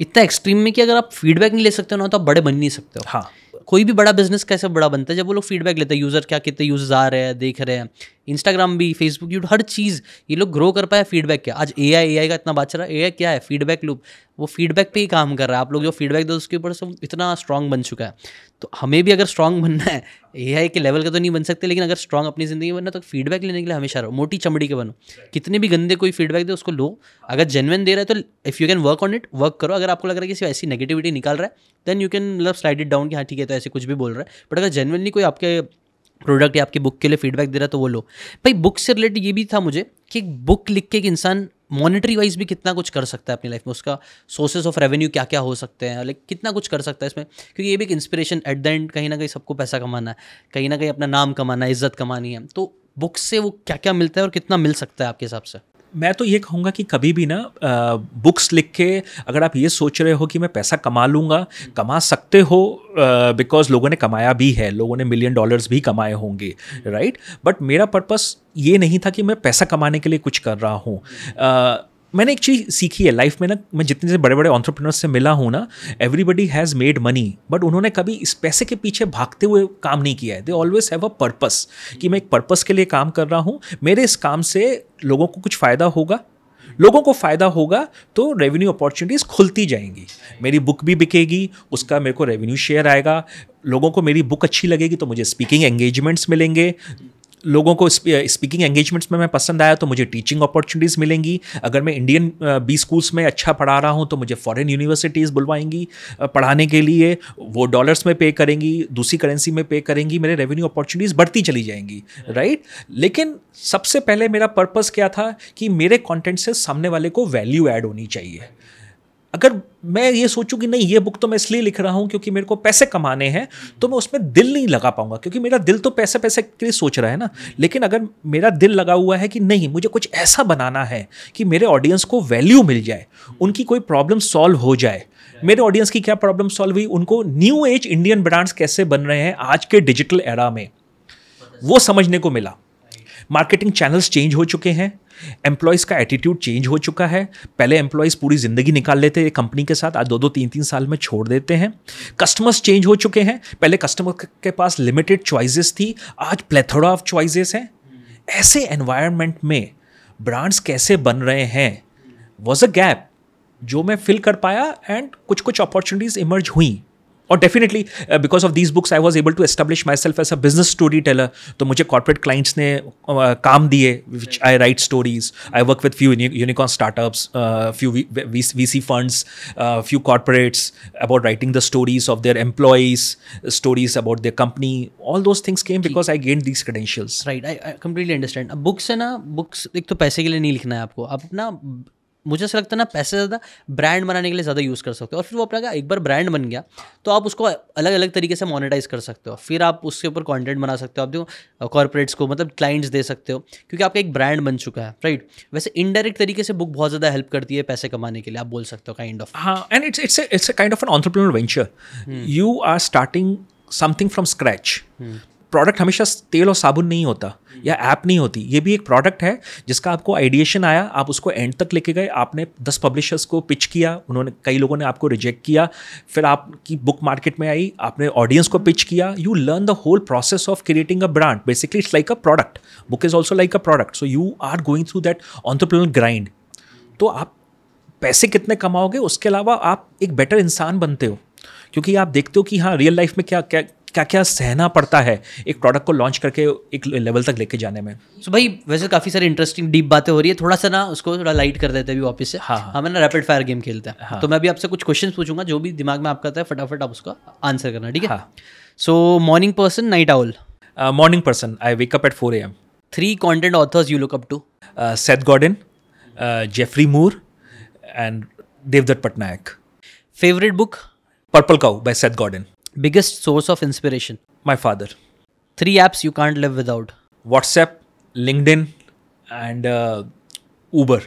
इतना एक्सट्रीम में कि अगर आप फीडबैक नहीं ले सकते हो ना तो आप बड़े बन नहीं सकते हो हाँ कोई भी बड़ा बिजनेस कैसे बड़ा बनता है जब वो लोग फीडबैक लेते हैं यूज़र क्या कितने यूज आ रहे हैं देख रहे हैं इंस्टाग्राम भी फेसबुक यूट्यूब हर चीज़ ये लोग ग्रो कर पाया फीडबैक क्या आज ए आई का इतना बात चल रहा है ए क्या है फीडबैक लूप वो फीडबैक पे ही काम कर रहा है आप लोग जो फीडबैक दो उसके ऊपर सब इतना स्ट्रांग बन चुका है तो हमें भी अगर स्ट्रांग बनना है ए के लेवल का तो नहीं बन सकते लेकिन अगर स्ट्रांग अपनी ज़िंदगी बनना तो फीडबैक लेने के लिए हमेशा रहो मोटी चमड़ी के बनो कितने भी गंदे कोई फीडबैक दे उसको लो अगर जेनवन दे रहा है तो if you can work on it work करो अगर आपको लग रहा है किसी ऐसी नेगेटिविटी निकाल रहा है देन यू कैन मतलब स्लाइड इट डाउन कि हाँ ठीक है तो ऐसे कुछ भी बोल रहा है बट अगर जेनवनली कोई आपके प्रोडक्ट या आपकी बुक के लिए फीडबैक दे रहा है तो वो लो भाई बुक से रिलेटेड ये भी था मुझे कि एक बुक लिख के एक इंसान मॉनिटरी वाइज भी कितना कुछ कर सकता है अपनी लाइफ में उसका सोर्सेज ऑफ रेवेन्यू क्या क्या हो सकते हैं लाइक कितना कुछ कर सकता है इसमें क्योंकि ये भी एक इंस्पिरेशन एट द एंड कहीं ना कहीं सबको पैसा कमाना है कहीं ना कहीं अपना नाम कमाना है इज्जत कमानी है तो बुक से वो क्या क्या मिलता है और कितना मिल सकता है आपके हिसाब से मैं तो ये कहूँगा कि कभी भी ना बुक्स लिख के अगर आप ये सोच रहे हो कि मैं पैसा कमा लूँगा कमा सकते हो बिकॉज लोगों ने कमाया भी है लोगों ने मिलियन डॉलर्स भी कमाए होंगे राइट बट मेरा पर्पस ये नहीं था कि मैं पैसा कमाने के लिए कुछ कर रहा हूँ मैंने एक चीज़ सीखी है लाइफ में ना मैं जितने से बड़े बड़े ऑन्टरप्रनर से मिला हूँ ना everybody has made money but उन्होंने कभी इस पैसे के पीछे भागते हुए काम नहीं किया है they always have a purpose कि मैं एक पर्पस के लिए काम कर रहा हूँ मेरे इस काम से लोगों को कुछ फ़ायदा होगा लोगों को फ़ायदा होगा तो रेवेन्यू अपॉर्चुनिटीज़ खुलती जाएंगी मेरी बुक भी बिकेगी उसका मेरे को रेवेन्यू शेयर आएगा लोगों को मेरी बुक अच्छी लगेगी तो मुझे स्पीकिंग एंगेजमेंट्स मिलेंगे लोगों को स्पीकिंग एंगेजमेंट्स uh, में मैं पसंद आया तो मुझे टीचिंग अपॉर्चुनिटीज़ मिलेंगी अगर मैं इंडियन बी स्कूल्स में अच्छा पढ़ा रहा हूँ तो मुझे फॉरेन यूनिवर्सिटीज़ बुलवाएंगी uh, पढ़ाने के लिए वो डॉलर्स में पे करेंगी दूसरी करेंसी में पे करेंगी मेरे रेवेन्यू अपॉर्चुनिटीज़ बढ़ती चली जाएंगी राइट लेकिन सबसे पहले मेरा पर्पज़ क्या था कि मेरे कॉन्टेंट से सामने वाले को वैल्यू एड होनी चाहिए अगर मैं ये सोचूं कि नहीं ये बुक तो मैं इसलिए लिख रहा हूँ क्योंकि मेरे को पैसे कमाने हैं तो मैं उसमें दिल नहीं लगा पाऊंगा क्योंकि मेरा दिल तो पैसे पैसे के लिए सोच रहा है ना लेकिन अगर मेरा दिल लगा हुआ है कि नहीं मुझे कुछ ऐसा बनाना है कि मेरे ऑडियंस को वैल्यू मिल जाए उनकी कोई प्रॉब्लम सॉल्व हो जाए मेरे ऑडियंस की क्या प्रॉब्लम सॉल्व हुई उनको न्यू एज इंडियन ब्रांड्स कैसे बन रहे हैं आज के डिजिटल एरा में वो समझने को मिला मार्केटिंग चैनल्स चेंज हो चुके हैं एम्प्लॉयज़ का एटीट्यूड चेंज हो चुका है पहले एम्प्लॉयज़ पूरी ज़िंदगी निकाल लेते हैं कंपनी के साथ आज दो दो तीन तीन साल में छोड़ देते हैं कस्टमर्स चेंज हो चुके हैं पहले कस्टमर के पास लिमिटेड चॉइसेस थी आज प्लेथोड़ा ऑफ चॉइसेस हैं ऐसे एनवायरमेंट में ब्रांड्स कैसे बन रहे हैं वॉज अ गैप जो मैं फिल कर पाया एंड कुछ कुछ अपॉर्चुनिटीज़ इमर्ज हुई और definitely because of this books I was able to establish myself as a business storyteller तो मुझे कॉर्पोरेट क्लाइंट्स ने uh, काम दिए which I write stories I work with few unicorn startups few V C funds few corporates about writing the stories of their employees stories about their company all those things came because I gain these credentials right I completely understand books है ना बुक्स एक तो पैसे के लिए नहीं लिखना है आपको अपना मुझे ऐसा लगता है ना पैसे ज़्यादा ब्रांड बनाने के लिए ज़्यादा यूज़ कर सकते हो और फिर वो अपना एक बार ब्रांड बन गया तो आप उसको अलग अलग तरीके से मोनिटाइज़ कर सकते हो फिर आप उसके ऊपर कंटेंट बना सकते हो आप देखो कॉर्पोरेट्स को मतलब क्लाइंट्स दे सकते हो क्योंकि आपका एक ब्रांड बन चुका है राइट वैसे इनडायरेक्ट तरीके से बुक बहुत ज़्यादा हेल्प करती है पैसे कमाने के लिए आप बोल सकते हो काइंड ऑफ हाँ and it's it's it's kind of an entrepreneur venture you are starting something from scratch product हमेशा तेल और साबुन नहीं होता या ऐप नहीं होती ये भी एक प्रोडक्ट है जिसका आपको आइडिएशन आया आप उसको एंड तक लेके गए आपने दस पब्लिशर्स को पिच किया उन्होंने कई लोगों ने आपको रिजेक्ट किया फिर आपकी बुक मार्केट में आई आपने ऑडियंस को पिच किया you learn the whole process of creating a brand basically it's like a product book is also like a product so you are going through that entrepreneurial grind तो आप पैसे कितने कमाओगे उसके अलावा आप एक बेटर इंसान बनते हो क्योंकि आप देखते हो कि हाँ रियल लाइफ में क्या क्या क्या क्या सहना पड़ता है एक प्रोडक्ट को लॉन्च करके एक लेवल तक लेके जाने में सो so भाई वैसे काफ़ी सारी इंटरेस्टिंग डीप बातें हो रही है थोड़ा सा ना उसको थोड़ा लाइट कर देते हैं अभी वापस से हाँ, हाँ। हमें ना रैपिड फायर गेम खेलते हैं हाँ. तो मैं अभी आपसे कुछ क्वेश्चन पूछूंगा जो भी दिमाग में आपका आता है फटाफट आप उसका आंसर करना ठीक है so morning person night owl morning person I wake up at four A M three content authors you look up to Seth Godin Jeffrey Moore and Devdutt Pattanaik favourite book Purple Cow by Seth Godin Biggest source of inspiration? My father. Three apps you can't live without? WhatsApp, LinkedIn, and uh, Uber.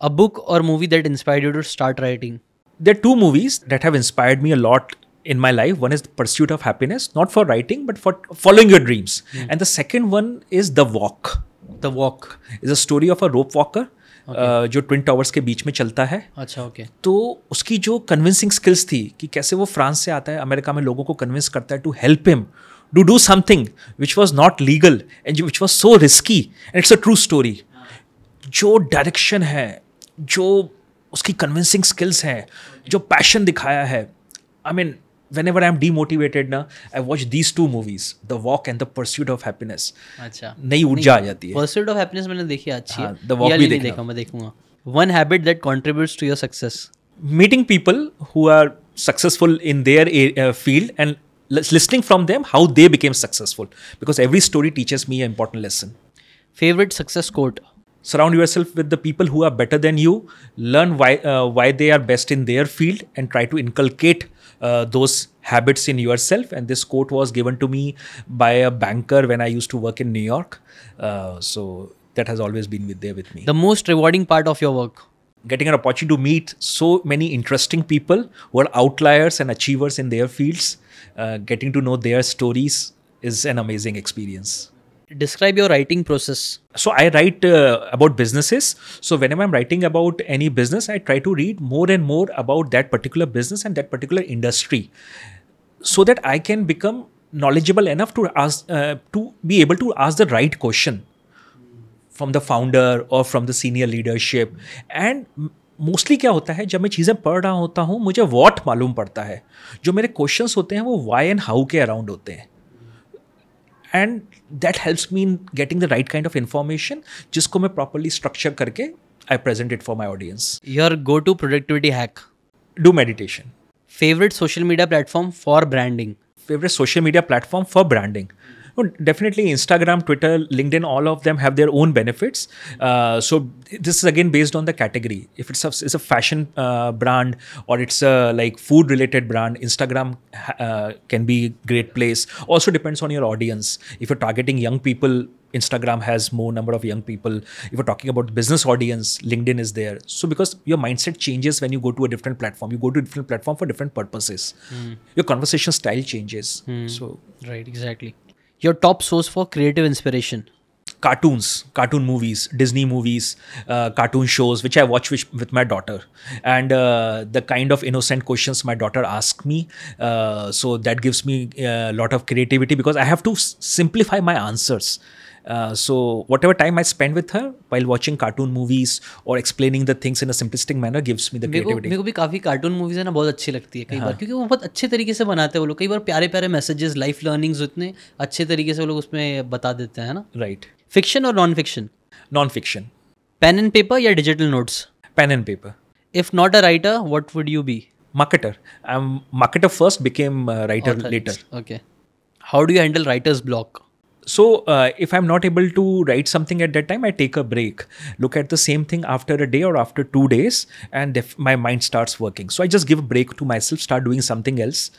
A book or movie that inspired you to start writing? There are two movies that have inspired me a lot in my life. One is The Pursuit of Happiness, not for writing, but for following your dreams. Mm. And the second one is The Walk. The Walk is a story of a rope walker okay. जो ट्विन टावर्स के बीच में चलता है अच्छा ओके okay. तो उसकी जो कन्विंसिंग स्किल्स थी कि कैसे वो फ्रांस से आता है अमेरिका में लोगों को कन्विंस करता है to help him to do something which was not legal and which was so risky and it's a true story जो डायरेक्शन है जो उसकी कन्विंसिंग स्किल्स हैं जो पैशन दिखाया है I I mean mean, whenever I'm demotivated na I watch these two movies The Walk and The Pursuit of Happiness अच्छा नई ऊर्जा आ जाती है Pursuit of Happiness मैंने देखी अच्छी है The Walk भी देखा मैं देखूंगा One habit that contributes to your success meeting people who are successful in their uh, field and listening from them how they became successful because every story teaches me an important lesson favorite success quote surround yourself with the people who are better than you learn why uh, why they are best in their field and try to inculcate uh, those habits in yourself. And this quote was given to me by a banker when I used to work in New York. Uh, so that has always been with, there with me. The most rewarding part of your work? Getting an opportunity to meet so many interesting people who are outliers and achievers in their fields, uh, getting to know their stories is an amazing experience. Describe your writing process. So I write uh, about businesses. So whenever I'm writing about any business, I try to read more and more about that particular business and that particular industry, so that I can become knowledgeable enough to ask uh, to be able to ask the right question from the founder or from the senior leadership and mostly क्या होता है जब मैं चीज़ें पढ़ रहा होता हूँ मुझे वॉट मालूम पड़ता है जो मेरे क्वेश्चंस होते हैं वो वाई एंड हाउ के अराउंड होते हैं and that helps me in getting the right kind of information जिसको मैं प्रॉपरली स्ट्रक्चर करके I present it for my audience your go to productivity hack do meditation favourite social media platform for branding favourite social media platform for branding definitely Instagram, Twitter, LinkedIn, all of them have their own benefits. Uh, so this is again based on the category. If it's a, it's a fashion uh, brand or it's a like food related brand, Instagram uh, can be great place. Also depends on your audience. If you're targeting young people, Instagram has more number of young people. If you're talking about business audience, LinkedIn is there. So because your mindset changes when you go to a different platform, you go to a different platform for different purposes. Mm. Your conversation style changes. Mm. So right, exactly your top source for creative inspiration cartoons cartoon movies disney movies uh, cartoon shows which i watch with, with my daughter and uh, the kind of innocent questions my daughter asks me uh, so that gives me uh, a lot of creativity because i have to s- simplify my answers so whatever time I spend with her while watching cartoon movies और explaining the things in simplistic manner gives me दिटी मेरे को भी काफी कार्टून मूवीज है ना बहुत अच्छी लगती है कई बार हाँ। क्योंकि वो बहुत अच्छे तरीके से बनाते हैं वो लोग कई बार प्यारे प्यारे मैसेजेस लाइफ लर्निंग्स इतने अच्छे तरीके से वो लोग उसमें बता देते हैं ना राइट फिक्शन और non fiction non fiction pen and paper या digital notes pen and paper if not a writer what would you be marketer I am marketer first became writer later okay how do you handle writer's block So uh, if I'm not able to write something at that time, I take a break, look at the same thing after a day or after two days, and my mind starts working. So I just give a break to myself, start doing something else.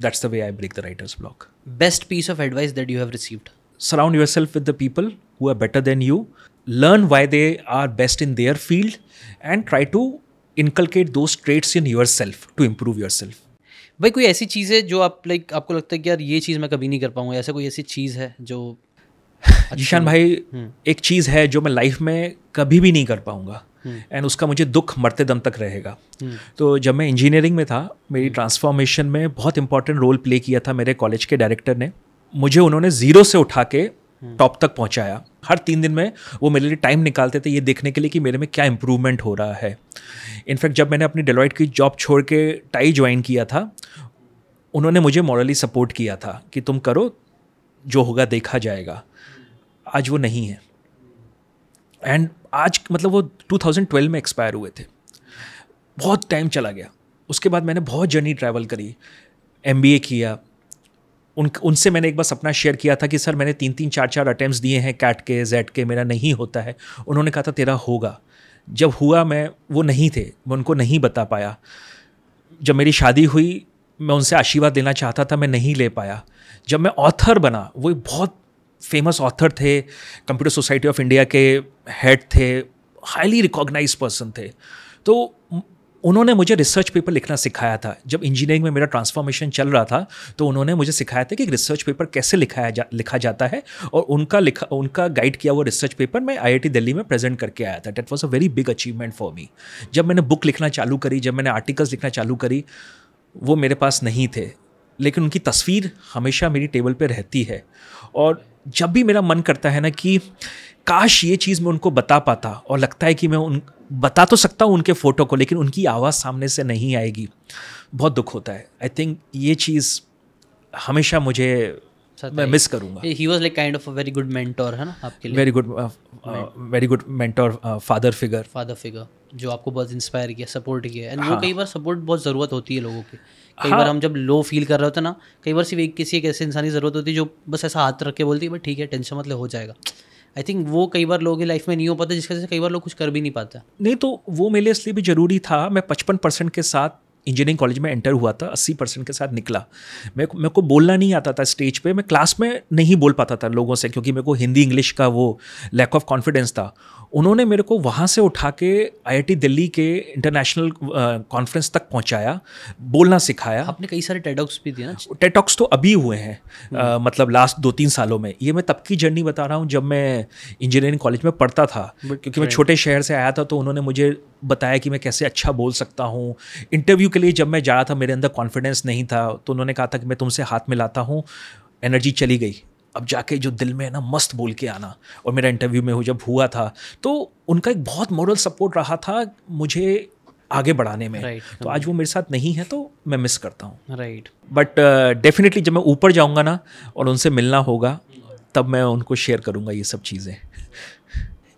That's the way I break the writer's block. Best piece of advice that you have received? Surround yourself with the people who are better than you, learn why they are best in their field, and try to inculcate those traits in yourself to improve yourself. भाई कोई ऐसी चीज़ है जो आप लाइक आपको लगता है कि यार ये चीज़ मैं कभी नहीं कर पाऊँगा ऐसा कोई ऐसी चीज़ है जो ईशान (laughs) भाई हम्म। एक चीज़ है जो मैं लाइफ में कभी भी नहीं कर पाऊँगा एंड हम्म। उसका मुझे दुख मरते दम तक रहेगा हम्म। तो जब मैं इंजीनियरिंग में था मेरी ट्रांसफॉर्मेशन में बहुत इंपॉर्टेंट रोल प्ले किया था मेरे कॉलेज के डायरेक्टर ने मुझे उन्होंने ज़ीरो से उठा के टॉप hmm. तक पहुंचाया हर तीन दिन में वो मेरे लिए टाइम निकालते थे ये देखने के लिए कि मेरे में क्या इम्प्रूवमेंट हो रहा है इनफैक्ट जब मैंने अपनी डेलोइट की जॉब छोड़ के टाई ज्वाइन किया था उन्होंने मुझे मॉरली सपोर्ट किया था कि तुम करो जो होगा देखा जाएगा आज वो नहीं है एंड आज मतलब वो 2012 में एक्सपायर हुए थे बहुत टाइम चला गया उसके बाद मैंने बहुत जर्नी ट्रैवल करी एम किया उन उनसे मैंने एक बार सपना शेयर किया था कि सर मैंने तीन तीन चार चार अटैम्प्ट दिए हैं कैट के जेड के मेरा नहीं होता है उन्होंने कहा था तेरा होगा जब हुआ मैं वो नहीं थे मैं उनको नहीं बता पाया जब मेरी शादी हुई मैं उनसे आशीर्वाद देना चाहता था मैं नहीं ले पाया जब मैं ऑथर बना वो एक बहुत फेमस ऑथर थे कंप्यूटर सोसाइटी ऑफ इंडिया के हेड थे हाईली रिकॉग्नाइज पर्सन थे तो उन्होंने मुझे रिसर्च पेपर लिखना सिखाया था जब इंजीनियरिंग में मेरा ट्रांसफॉर्मेशन चल रहा था तो उन्होंने मुझे सिखाया था कि रिसर्च पेपर कैसे लिखाया जा लिखा जाता है और उनका लिखा उनका गाइड किया हुआ रिसर्च पेपर मैं आई दिल्ली में प्रेजेंट करके आया था that was a very big achievement for me जब मैंने बुक लिखना चालू करी जब मैंने आर्टिकल्स लिखना चालू करी वो मेरे पास नहीं थे लेकिन उनकी तस्वीर हमेशा मेरी टेबल पर रहती है और जब भी मेरा मन करता है ना कि काश ये चीज़ मैं उनको बता पाता और लगता है कि मैं उन बता तो सकता हूँ उनके फ़ोटो को लेकिन उनकी आवाज़ सामने से नहीं आएगी बहुत दुख होता है आई थिंक ये चीज़ हमेशा मुझे मैं मिस करूंगा he was like kind of a very good mentor है ना आपके लिए very good very good mentor father figure father figure जो आपको बहुत इंस्पायर किया सपोर्ट किया एंड हाँ. वो कई बार सपोर्ट बहुत ज़रूरत होती है लोगों की कई हाँ. बार हम जब लो फील कर रहे होते हैं ना कई बार सिर्फ एक किसी एक ऐसे इंसान की ज़रूरत होती है जो बस ऐसा हाथ रख के बोलती है बट ठीक है टेंशन मतलब हो जाएगा आई थिंक वो कई बार लोगों की लाइफ में नहीं हो पाता जिसकी वजह से कई बार लोग कुछ कर भी नहीं पाता नहीं तो वो मेरे लिए इसलिए भी ज़रूरी था मैं पचपन परसेंट के साथ इंजीनियरिंग कॉलेज में एंटर हुआ था अस्सी परसेंट के साथ निकला मैं मेरे को बोलना नहीं आता था स्टेज पे मैं क्लास में नहीं बोल पाता था लोगों से क्योंकि मेरे को हिंदी इंग्लिश का वो लैक ऑफ कॉन्फिडेंस था उन्होंने मेरे को वहाँ से उठा के आई दिल्ली के इंटरनेशनल कॉन्फ्रेंस तक पहुँचाया बोलना सिखाया आपने कई सारे टेटॉक्स भी दिए ना टेटॉक्स तो अभी हुए हैं आ, हम्म। मतलब लास्ट दो तीन सालों में ये मैं तब की जर्नी बता रहा हूँ जब मैं इंजीनियरिंग कॉलेज में पढ़ता था क्योंकि मैं छोटे शहर से आया था तो उन्होंने मुझे बताया कि मैं कैसे अच्छा बोल सकता हूँ इंटरव्यू के लिए जब मैं जा रहा था मेरे अंदर कॉन्फिडेंस नहीं था तो उन्होंने कहा था कि मैं तुमसे हाथ मिलाता हूँ एनर्जी चली गई अब जाके जो दिल में है ना मस्त बोल के आना और मेरा इंटरव्यू में हो जब हुआ था तो उनका एक बहुत मॉरल सपोर्ट रहा था मुझे आगे बढ़ाने में right. तो आज वो मेरे साथ नहीं है तो मैं मिस करता हूँ राइट बट डेफिनेटली जब मैं ऊपर जाऊँगा ना और उनसे मिलना होगा तब मैं उनको शेयर करूँगा ये सब चीज़ें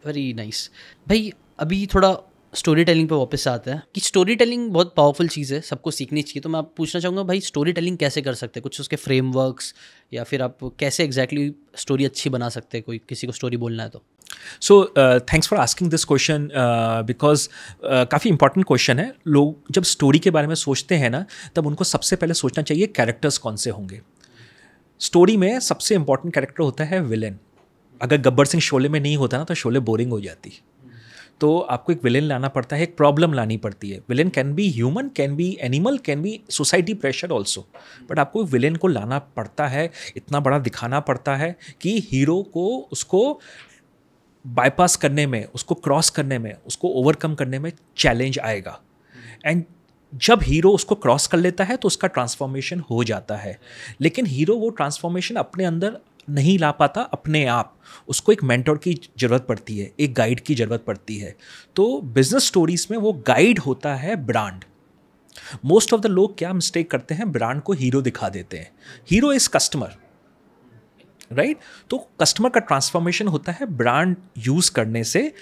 वेरी नाइस nice. भाई अभी थोड़ा स्टोरी टेलिंग पे वापस आते हैं कि स्टोरी टेलिंग बहुत पावरफुल चीज़ है सबको सीखनी चाहिए तो मैं आप पूछना चाहूँगा भाई स्टोरी टेलिंग कैसे कर सकते हैं कुछ उसके फ्रेमवर्क्स या फिर आप कैसे एग्जैक्टली exactly स्टोरी अच्छी बना सकते हैं कोई किसी को स्टोरी बोलना है तो so thanks for asking this question because काफ़ी इंपॉर्टेंट क्वेश्चन है लोग जब स्टोरी के बारे में सोचते हैं ना तब उनको सबसे पहले सोचना चाहिए कैरेक्टर्स कौन से होंगे स्टोरी में सबसे इंपॉर्टेंट कैरेक्टर होता है विलेन अगर गब्बर सिंह शोले में नहीं होता ना तो शोले बोरिंग हो जाती तो आपको एक विलेन लाना पड़ता है एक प्रॉब्लम लानी पड़ती है villain can be human can be animal can be society pressure also but आपको विलेन को लाना पड़ता है इतना बड़ा दिखाना पड़ता है कि हीरो को उसको बाईपास करने में उसको क्रॉस करने में उसको ओवरकम करने में चैलेंज आएगा एंड जब हीरो उसको क्रॉस कर लेता है तो उसका ट्रांसफॉर्मेशन हो जाता है लेकिन हीरो वो ट्रांसफॉर्मेशन अपने अंदर नहीं ला पाता अपने आप उसको एक मेंटोर की ज़रूरत पड़ती है एक गाइड की ज़रूरत पड़ती है तो बिजनेस स्टोरीज में वो गाइड होता है ब्रांड मोस्ट ऑफ द लोग क्या मिस्टेक करते हैं ब्रांड को हीरो दिखा देते हैं हीरो इज़ कस्टमर राइट तो कस्टमर का ट्रांसफॉर्मेशन होता है ब्रांड यूज़ करने से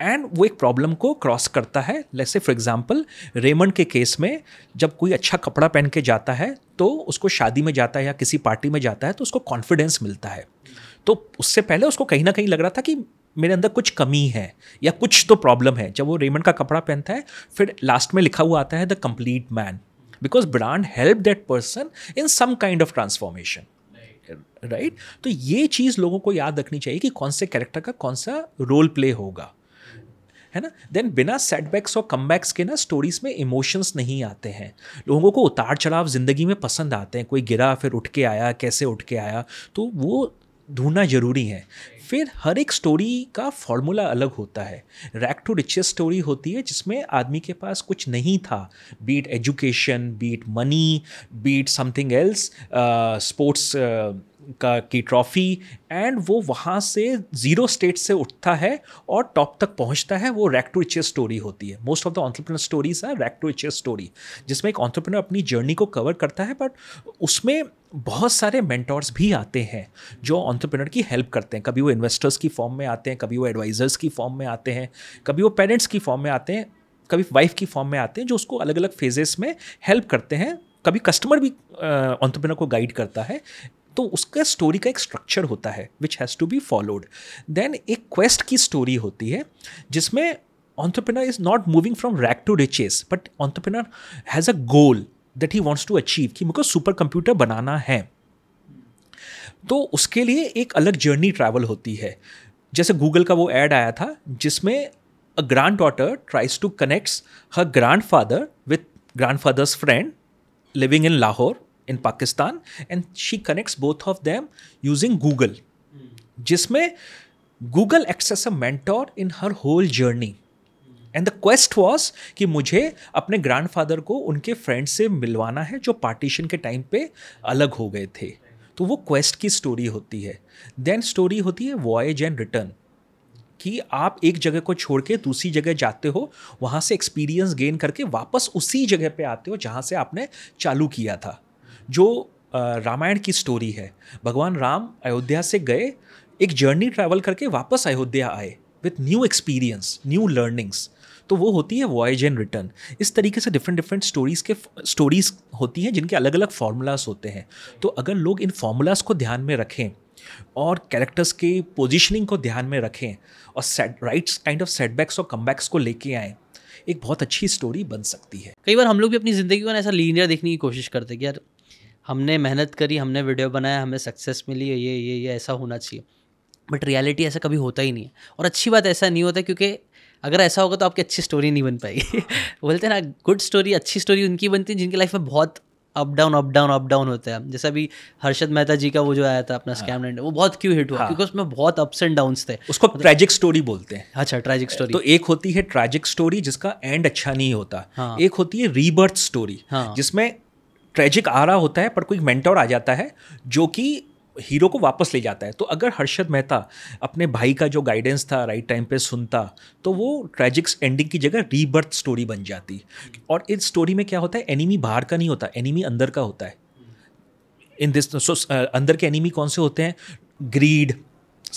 एंड वो एक प्रॉब्लम को क्रॉस करता है जैसे फॉर एग्जांपल रेमंड के केस में जब कोई अच्छा कपड़ा पहन के जाता है तो उसको शादी में जाता है या किसी पार्टी में जाता है तो उसको कॉन्फिडेंस मिलता है तो उससे पहले उसको कहीं ना कहीं लग रहा था कि मेरे अंदर कुछ कमी है या कुछ तो प्रॉब्लम है जब वो रेमंड का कपड़ा पहनता है फिर लास्ट में लिखा हुआ आता है the complete man because brand help that person in some kind of transformation right तो ये चीज़ लोगों को याद रखनी चाहिए कि कौन से कैरेक्टर का कौन सा रोल प्ले होगा है ना देन बिना सेटबैक्स और कमबैक्स के ना स्टोरीज में इमोशंस नहीं आते हैं लोगों को उतार चढ़ाव ज़िंदगी में पसंद आते हैं कोई गिरा फिर उठ के आया कैसे उठ के आया तो वो ढूंढना ज़रूरी है फिर हर एक स्टोरी का फॉर्मूला अलग होता है रैक टू रिचेस स्टोरी होती है जिसमें आदमी के पास कुछ नहीं था be it education be it money be it something else sports का की ट्रॉफ़ी एंड वो वहाँ से ज़ीरो स्टेट से उठता है और टॉप तक पहुँचता है वो रैक टू रिचेस स्टोरी होती है most of the entrepreneur stories है रैक टू रिचेस स्टोरी जिसमें एक ऑन्टरप्रनर अपनी जर्नी को कवर करता है बट उसमें बहुत सारे मेंटोर्स भी आते हैं जो ऑन्टरप्रेनर की हेल्प करते हैं कभी वो इन्वेस्टर्स की फॉर्म में आते हैं कभी वो एडवाइजर्स की फॉर्म में आते हैं कभी वो पेरेंट्स की फॉर्म में आते हैं कभी वाइफ की फॉर्म में आते हैं जो उसको अलग अलग फेजेस में हेल्प करते हैं कभी कस्टमर भी ऑन्ट्रप्रिनर को गाइड करता है तो उसका स्टोरी का एक स्ट्रक्चर होता है which has to be followed then एक क्वेस्ट की स्टोरी होती है जिसमें entrepreneur is not moving from rack to riches but entrepreneur has a goal that he wants to achieve कि मुझे सुपर कंप्यूटर बनाना है तो उसके लिए एक अलग जर्नी ट्रैवल होती है जैसे गूगल का वो एड आया था जिसमें a granddaughter tries to connects her grandfather with grandfather's friend living in Lahore in Pakistan and she connects both of them using Google जिसमें Google access a a in her whole journey and the quest was कि मुझे अपने ग्रैंडफादर को उनके फ्रेंड से मिलवाना है जो पार्टीशन के टाइम पे अलग हो गए थे तो वो क्वेस्ट की स्टोरी होती है देन स्टोरी होती है वॉयज एंड रिटर्न कि आप एक जगह को छोड़ के दूसरी जगह जाते हो वहाँ से एक्सपीरियंस गेन करके वापस उसी जगह पे आते हो जहाँ से आपने चालू किया था जो रामायण की स्टोरी है भगवान राम अयोध्या से गए एक जर्नी ट्रैवल करके वापस अयोध्या आए with new experience new learnings तो वो होती है वॉयज एंड रिटर्न इस तरीके से डिफरेंट डिफरेंट स्टोरीज़ के स्टोरीज़ होती हैं जिनके अलग अलग फार्मूलाज होते हैं तो अगर लोग इन फार्मूलाज को ध्यान में रखें और कैरेक्टर्स के पोजीशनिंग को ध्यान में रखें और set right kind of setbacks और कमबैक्स को लेके आएँ एक बहुत अच्छी स्टोरी बन सकती है कई बार हम लोग भी अपनी ज़िंदगी को ऐसा लीनियर देखने की कोशिश करते हैं कि यार हमने मेहनत करी हमने वीडियो बनाया हमें सक्सेस मिली ये ये ये ऐसा होना चाहिए बट रियलिटी ऐसा कभी होता ही नहीं है और अच्छी बात ऐसा नहीं होता क्योंकि अगर ऐसा होगा तो आपकी अच्छी स्टोरी नहीं बन पाएगी (laughs) बोलते हैं ना गुड स्टोरी अच्छी स्टोरी उनकी बनती है जिनकी लाइफ में बहुत up down up down up down होता है जैसे अभी हर्षद मेहता जी का वो जो आया था अपना स्कैम हाँ। वो बहुत क्यों हिट हुआ हाँ. क्योंकि उसमें बहुत अप्स एंड डाउन थे उसको मतलब, ट्रैजिक स्टोरी बोलते हैं अच्छा ट्रैजिक स्टोरी तो एक होती है ट्रैजिक स्टोरी जिसका एंड अच्छा नहीं होता हाँ. एक होती है रीबर्थ स्टोरी हाँ. जिसमें ट्रेजिक आ रहा होता है पर कोई मेंटोर आ जाता है जो कि हीरो को वापस ले जाता है तो अगर हर्षद मेहता अपने भाई का जो गाइडेंस था राइट टाइम पे सुनता तो वो ट्रेजिक्स एंडिंग की जगह रीबर्थ स्टोरी बन जाती और इस स्टोरी में क्या होता है एनिमी बाहर का नहीं होता एनिमी अंदर का होता है इन दिस सो अंदर के एनिमी कौन से होते हैं ग्रीड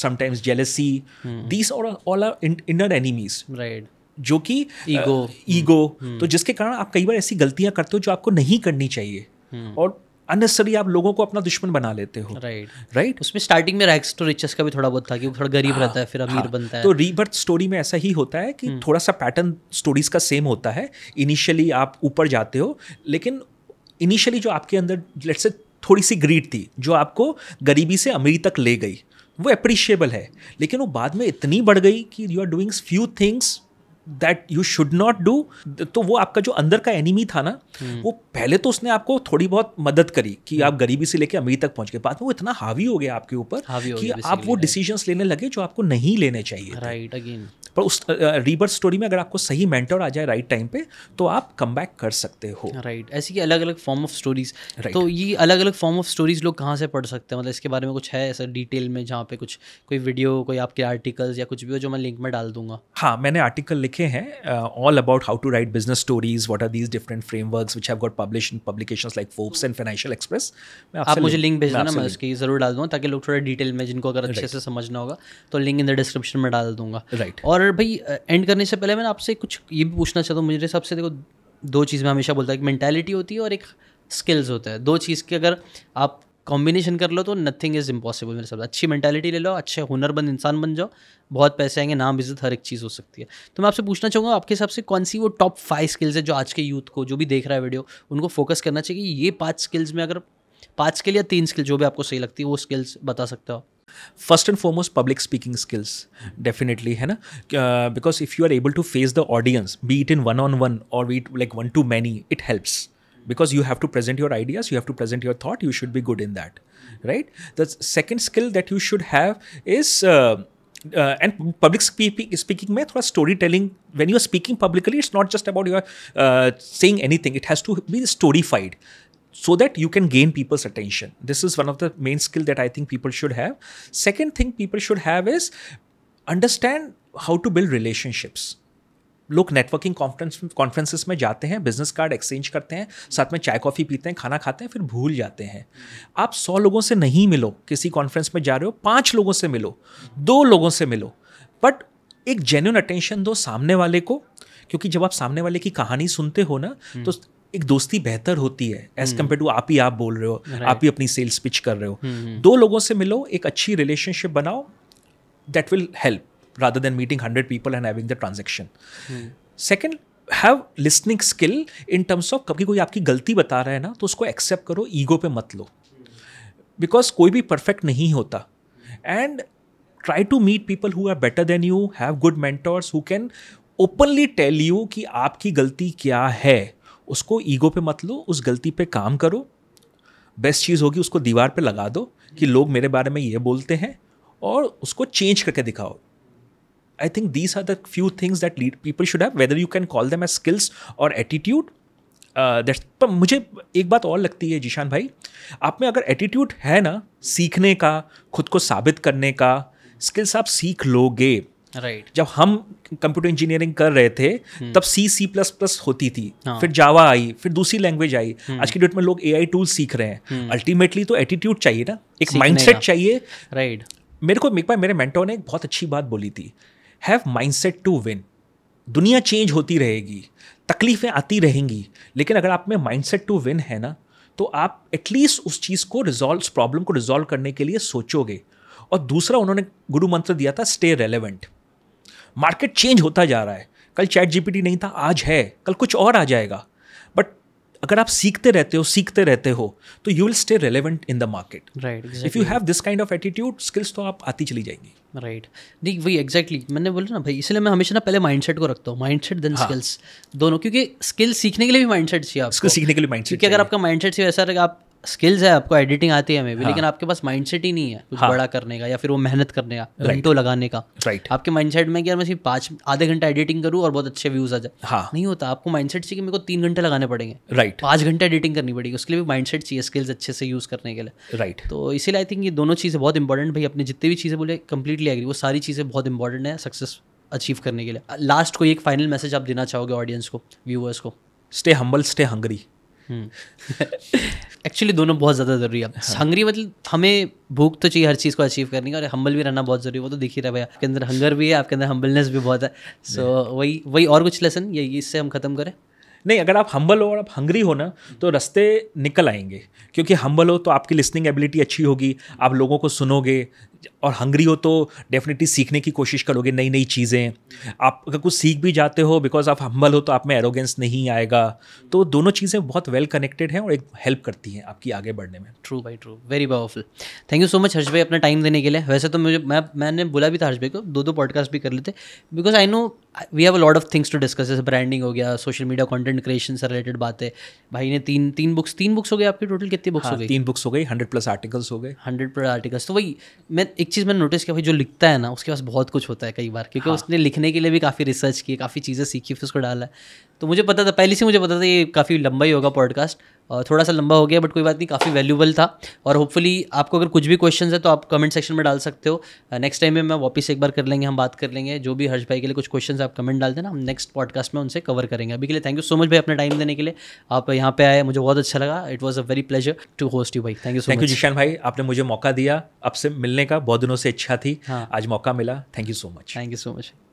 समटाइम्स जेलसी दीज और all are inner enemies right जो कि ईगो ईगो हम्म। हम्म। तो जिसके कारण आप कई बार ऐसी गलतियां करते हो जो आपको नहीं करनी चाहिए हम्म। और अननेसरी आप लोगों को अपना दुश्मन बना लेते हो राइट right. Right right? उसमें स्टार्टिंग में रैक्स टू रिचेस का भी थोड़ा बहुत था कि वो थोड़ा गरीब हाँ, रहता है फिर अमीर हाँ, बनता है तो रीबर्थ स्टोरी में ऐसा ही होता है कि थोड़ा सा पैटर्न स्टोरीज का सेम होता है इनिशियली आप ऊपर जाते हो लेकिन इनिशियली जो आपके अंदर लेट्स से थोड़ी सी ग्रीड थी जो आपको गरीबी से अमीरी तक ले गई वो अप्रिशिएबल है लेकिन वो बाद में इतनी बढ़ गई कि you are doings few things that you should not do तो वो आपका जो अंदर का एनिमी था ना hmm. वो पहले तो उसने आपको थोड़ी बहुत मदद करी कि hmm. आप गरीबी से लेके अमीर तक पहुंच गए बाद में वो इतना हावी हो गया आपके ऊपर कि आप वो डिसीजंस लेने लगे जो आपको नहीं लेने चाहिए राइट अगेन पर उस रीबर्थ स्टोरी में अगर आपको सही मेंटर आ जाए राइट टाइम पे तो आप कम बैक कर सकते हो राइट right. ऐसी अलग अलग फॉर्म ऑफ स्टोरीज तो ये अलग अलग फॉर्म ऑफ स्टोरीज लोग कहाँ से पढ़ सकते हैं मतलब इसके बारे में कुछ है ऐसा डिटेल में जहाँ पे कुछ कोई वीडियो कोई आपके आर्टिकल्स या कुछ भी हो जो मैं लिंक में डाल दूंगा हाँ मैंने आर्टिकल लिख लिखे हैं all about how to write business stories what are these different framework which have got publish in publication like Forbes and Financial Express आप मुझे लिंक भेज देना मैं उसकी जरूर डाल दूंगा ताकि लोग थोड़ा डिटेल में जिनको अगर अच्छे से समझना होगा तो लिंक इन द डिस्क्रिप्शन में डाल दूंगा राइट और भाई एंड uh, करने से पहले मैं आपसे कुछ ये भी पूछना चाहता हूँ मुझे सबसे देखो दो चीज़ में हमेशा बोलता है एक मैंटेलिटी होती है और एक स्किल्स होता है दो चीज़ की अगर आप कॉम्बिनेशन कर लो तो नथिंग इज़ इम्पॉसिबल मेरे साथ अच्छी मैंटेलिटी ले लो अच्छे हुनरबंद इंसान बन जाओ बहुत पैसे आएंगे नाम इज्जत हर एक चीज़ हो सकती है तो मैं आपसे पूछना चाहूँगा आपके हिसाब से कौन सी वो टॉप फाइव स्किल्स है जो आज के यूथ को जो भी देख रहा है वीडियो उनको फोकस करना चाहिए ये पाँच स्किल्स में अगर पाँच स्किल या तीन स्किल जो भी आपको सही लगती है वो स्किल्स बता सकते हो first and foremost public speaking skills definitely है ना because if you are able to face the audience be it in one on one और be it like one to many it helps because you have to present your ideas you have to present your thought you should be good in that right the second skill that you should have is uh, uh, and public speaking speaking method थोड़ा storytelling. When you are speaking publicly, it's not just about your uh, saying anything; it has to be storified so that you can gain people's attention this is one of the main skill that i think people should have second thing people should have is understand how to build relationships लोग नेटवर्किंग कॉन्फ्रेंस कॉन्फ्रेंसेस में जाते हैं बिजनेस कार्ड एक्सचेंज करते हैं साथ में चाय कॉफ़ी पीते हैं खाना खाते हैं फिर भूल जाते हैं आप सौ लोगों से नहीं मिलो किसी कॉन्फ्रेंस में जा रहे हो पाँच लोगों से मिलो दो लोगों से मिलो बट एक जेन्यून अटेंशन दो सामने वाले को क्योंकि जब आप सामने वाले की कहानी सुनते हो ना हम्म। तो एक दोस्ती बेहतर होती है एज कम्पेयर टू आप ही आप बोल रहे हो आप ही अपनी सेल्स पिच कर रहे हो हम्म। दो लोगों से मिलो एक अच्छी रिलेशनशिप बनाओ that will help rather than meeting 100 people and having the transaction hmm. second have listening skill in terms of कभी कोई आपकी गलती बता रहा है ना तो उसको एक्सेप्ट करो ईगो पे मत लो बिकॉज कोई भी परफेक्ट नहीं होता and try to meet people who are better than you have good mentors who can openly tell you कि आपकी गलती क्या है उसको ईगो पे मत लो उस गलती पे काम करो बेस्ट चीज़ होगी उसको दीवार पे लगा दो कि लोग मेरे बारे में ये बोलते हैं और उसको चेंज करके दिखाओ I think these are the few things that lead people should have whether you can call them as skills और एटीट्यूड Uh, पर मुझे एक बात और लगती है जीशान भाई आप में अगर एटीट्यूड है ना सीखने का खुद को साबित करने का स्किल्स आप सीख लोगे राइट right. जब हम कंप्यूटर इंजीनियरिंग कर रहे थे hmm. तब सी सी प्लस प्लस होती थी हाँ. फिर जावा आई फिर दूसरी लैंग्वेज आई hmm. आज की डेट में लोग ए आई टूल सीख रहे हैं अल्टीमेटली हम्म। hmm. तो एटीट्यूड चाहिए ना एक सेट चाहिए राइट right. मेरे को एक बार मेरे मेंटो ने एक बहुत अच्छी बात बोली थी हैव माइंडसेट टू विन दुनिया चेंज होती रहेगी तकलीफ़ें आती रहेंगी लेकिन अगर आप में माइंडसेट टू विन है ना तो आप एटलीस्ट उस चीज़ को रिजॉल्व उस प्रॉब्लम को रिजॉल्व करने के लिए सोचोगे और दूसरा उन्होंने गुरु मंत्र दिया था स्टे रेलिवेंट मार्केट चेंज होता जा रहा है कल चैट जीपीटी नहीं था आज है कल कुछ और आ जाएगा अगर आप सीखते रहते हो सीखते रहते हो तो you will stay relevant in the market right if you have this kind of attitude skills तो आप आती चली जाएंगी राइट नहीं वही एग्जैक्टली मैंने बोला ना भाई इसलिए मैं हमेशा ना पहले माइंडसेट को रखता हूँ माइंडसेट देन स्किल्स दोनों क्योंकि स्किल सीखने के लिए भी माइंडसेट चाहिए आपको सीखने के लिए माइंडसेट क्योंकि अगर आपका माइंडसेट सेट वैसा रहेगा आप स्किल्स है आपको एडिटिंग आती है हमें भी हाँ. लेकिन आपके पास माइंडसेट ही नहीं है कुछ हाँ. बड़ा करने का या फिर वो मेहनत करने का घंटों right. लगाने का right. आपके माइंडसेट में कि मैं सिर्फ पाँच आधे घंटा एडिटिंग करूँ और बहुत अच्छे व्यूज आ जाए हाँ. नहीं होता आपको माइंडसेट चाहिए कि मेरे को तीन घंटे लगाने पड़ेंगे राइट पाँच घंटे एडिटिंग करनी पड़ेगी उसके लिए भी माइंड चाहिए स्किल्स अच्छे से यूज करने के लिए राइट तो इसीलिए आई थिंक ये दोनों चीज़ें बहुत इंपॉर्टेंट भाई अपने जितनी भी चीज़ें बोले कंप्लीटली एग्री वो सारी चीज़ें बहुत इंपॉर्टेंट है सक्सेस अचीव करने के लिए लास्ट को एक फाइनल मैसेज आप देना चाहोगे ऑडियंस को व्यूअर्स को stay humble stay hungry actually हम्म। (laughs) दोनों बहुत ज़्यादा ज़रूरी है हाँ। हंगरी मतलब हमें भूख तो चाहिए हर चीज़ को अचीव करने की और हम्बल भी रहना बहुत ज़रूरी है वो तो दिख ही रहा है भैया आपके अंदर हंगर भी है आपके अंदर हम्बलनेस भी बहुत है सो so, वही वही और कुछ लेसन यही इससे हम ख़त्म करें नहीं अगर आप हम्बल हो और आप हंगरी हो ना तो रस्ते निकल आएंगे क्योंकि हम्बल हो तो आपकी लिसनिंग एबिलिटी अच्छी होगी आप लोगों को सुनोगे और हंगरी हो तो डेफिनेटली सीखने की कोशिश करोगे नई नई चीज़ें आप अगर कुछ सीख भी जाते हो बिकॉज आप हम्बल हो तो आप में एरोगेंस नहीं आएगा तो दोनों चीज़ें बहुत वेल कनेक्टेड हैं और एक हेल्प करती हैं आपकी आगे बढ़ने में true by true very powerful thank you so much Harsh भाई अपना टाइम देने के लिए वैसे तो मुझे मैं मैंने बोला भी था हर्ष भाई को दो दो पॉडकास्ट भी कर लेते because I know we have a lot of things to discuss जैसे ब्रांडिंग हो गया सोशल मीडिया कॉन्टेंट क्रिएशन से रिलेटेड बातें भाई ने तीन तीन बुक्स तीन बुक्स हो गए आपकी टोटल कितनी बुक्स हाँ, हो गई तीन बुक्स हो गई हंड्रेड प्लस आर्टिकल्स हो गए हंड्रेड प्लस आर्टिकल्स तो वही मैं एक चीज़ मैंने नोटिस किया भाई जो लिखता है ना उसके पास बहुत कुछ होता है कई बार क्योंकि हाँ. उसने लिखने के लिए भी काफ़ी रिसर्च की काफ़ी चीज़ें सीखी फिर उसको डाला तो मुझे पता था पहले से मुझे पता था ये काफ़ी लंबा ही होगा पॉडकास्ट थोड़ा सा लंबा हो गया बट कोई बात नहीं काफ़ी वैल्यूबल था और होपफुली आपको अगर कुछ भी क्वेश्चन है तो आप कमेंट सेक्शन में डाल सकते हो नेक्स्ट टाइम में मैं वापस एक बार कर लेंगे हम बात कर लेंगे जो भी हर्ष भाई के लिए कुछ क्वेश्चन आप कमेंट डाल देना हम नेक्स्ट पॉडकास्ट में उनसे कवर करेंगे अभी के लिए थैंक यू सो मच भाई अपने टाइम देने के लिए आप यहाँ पे आए मुझे बहुत अच्छा लगा it was a very pleasure to host you भाई thank you thank you Zeeshan भाई आपने मुझे मौका दिया आपसे मिलने का बहुत दिनों से इच्छा थी हाँ। आज मौका मिला thank you so much thank you so much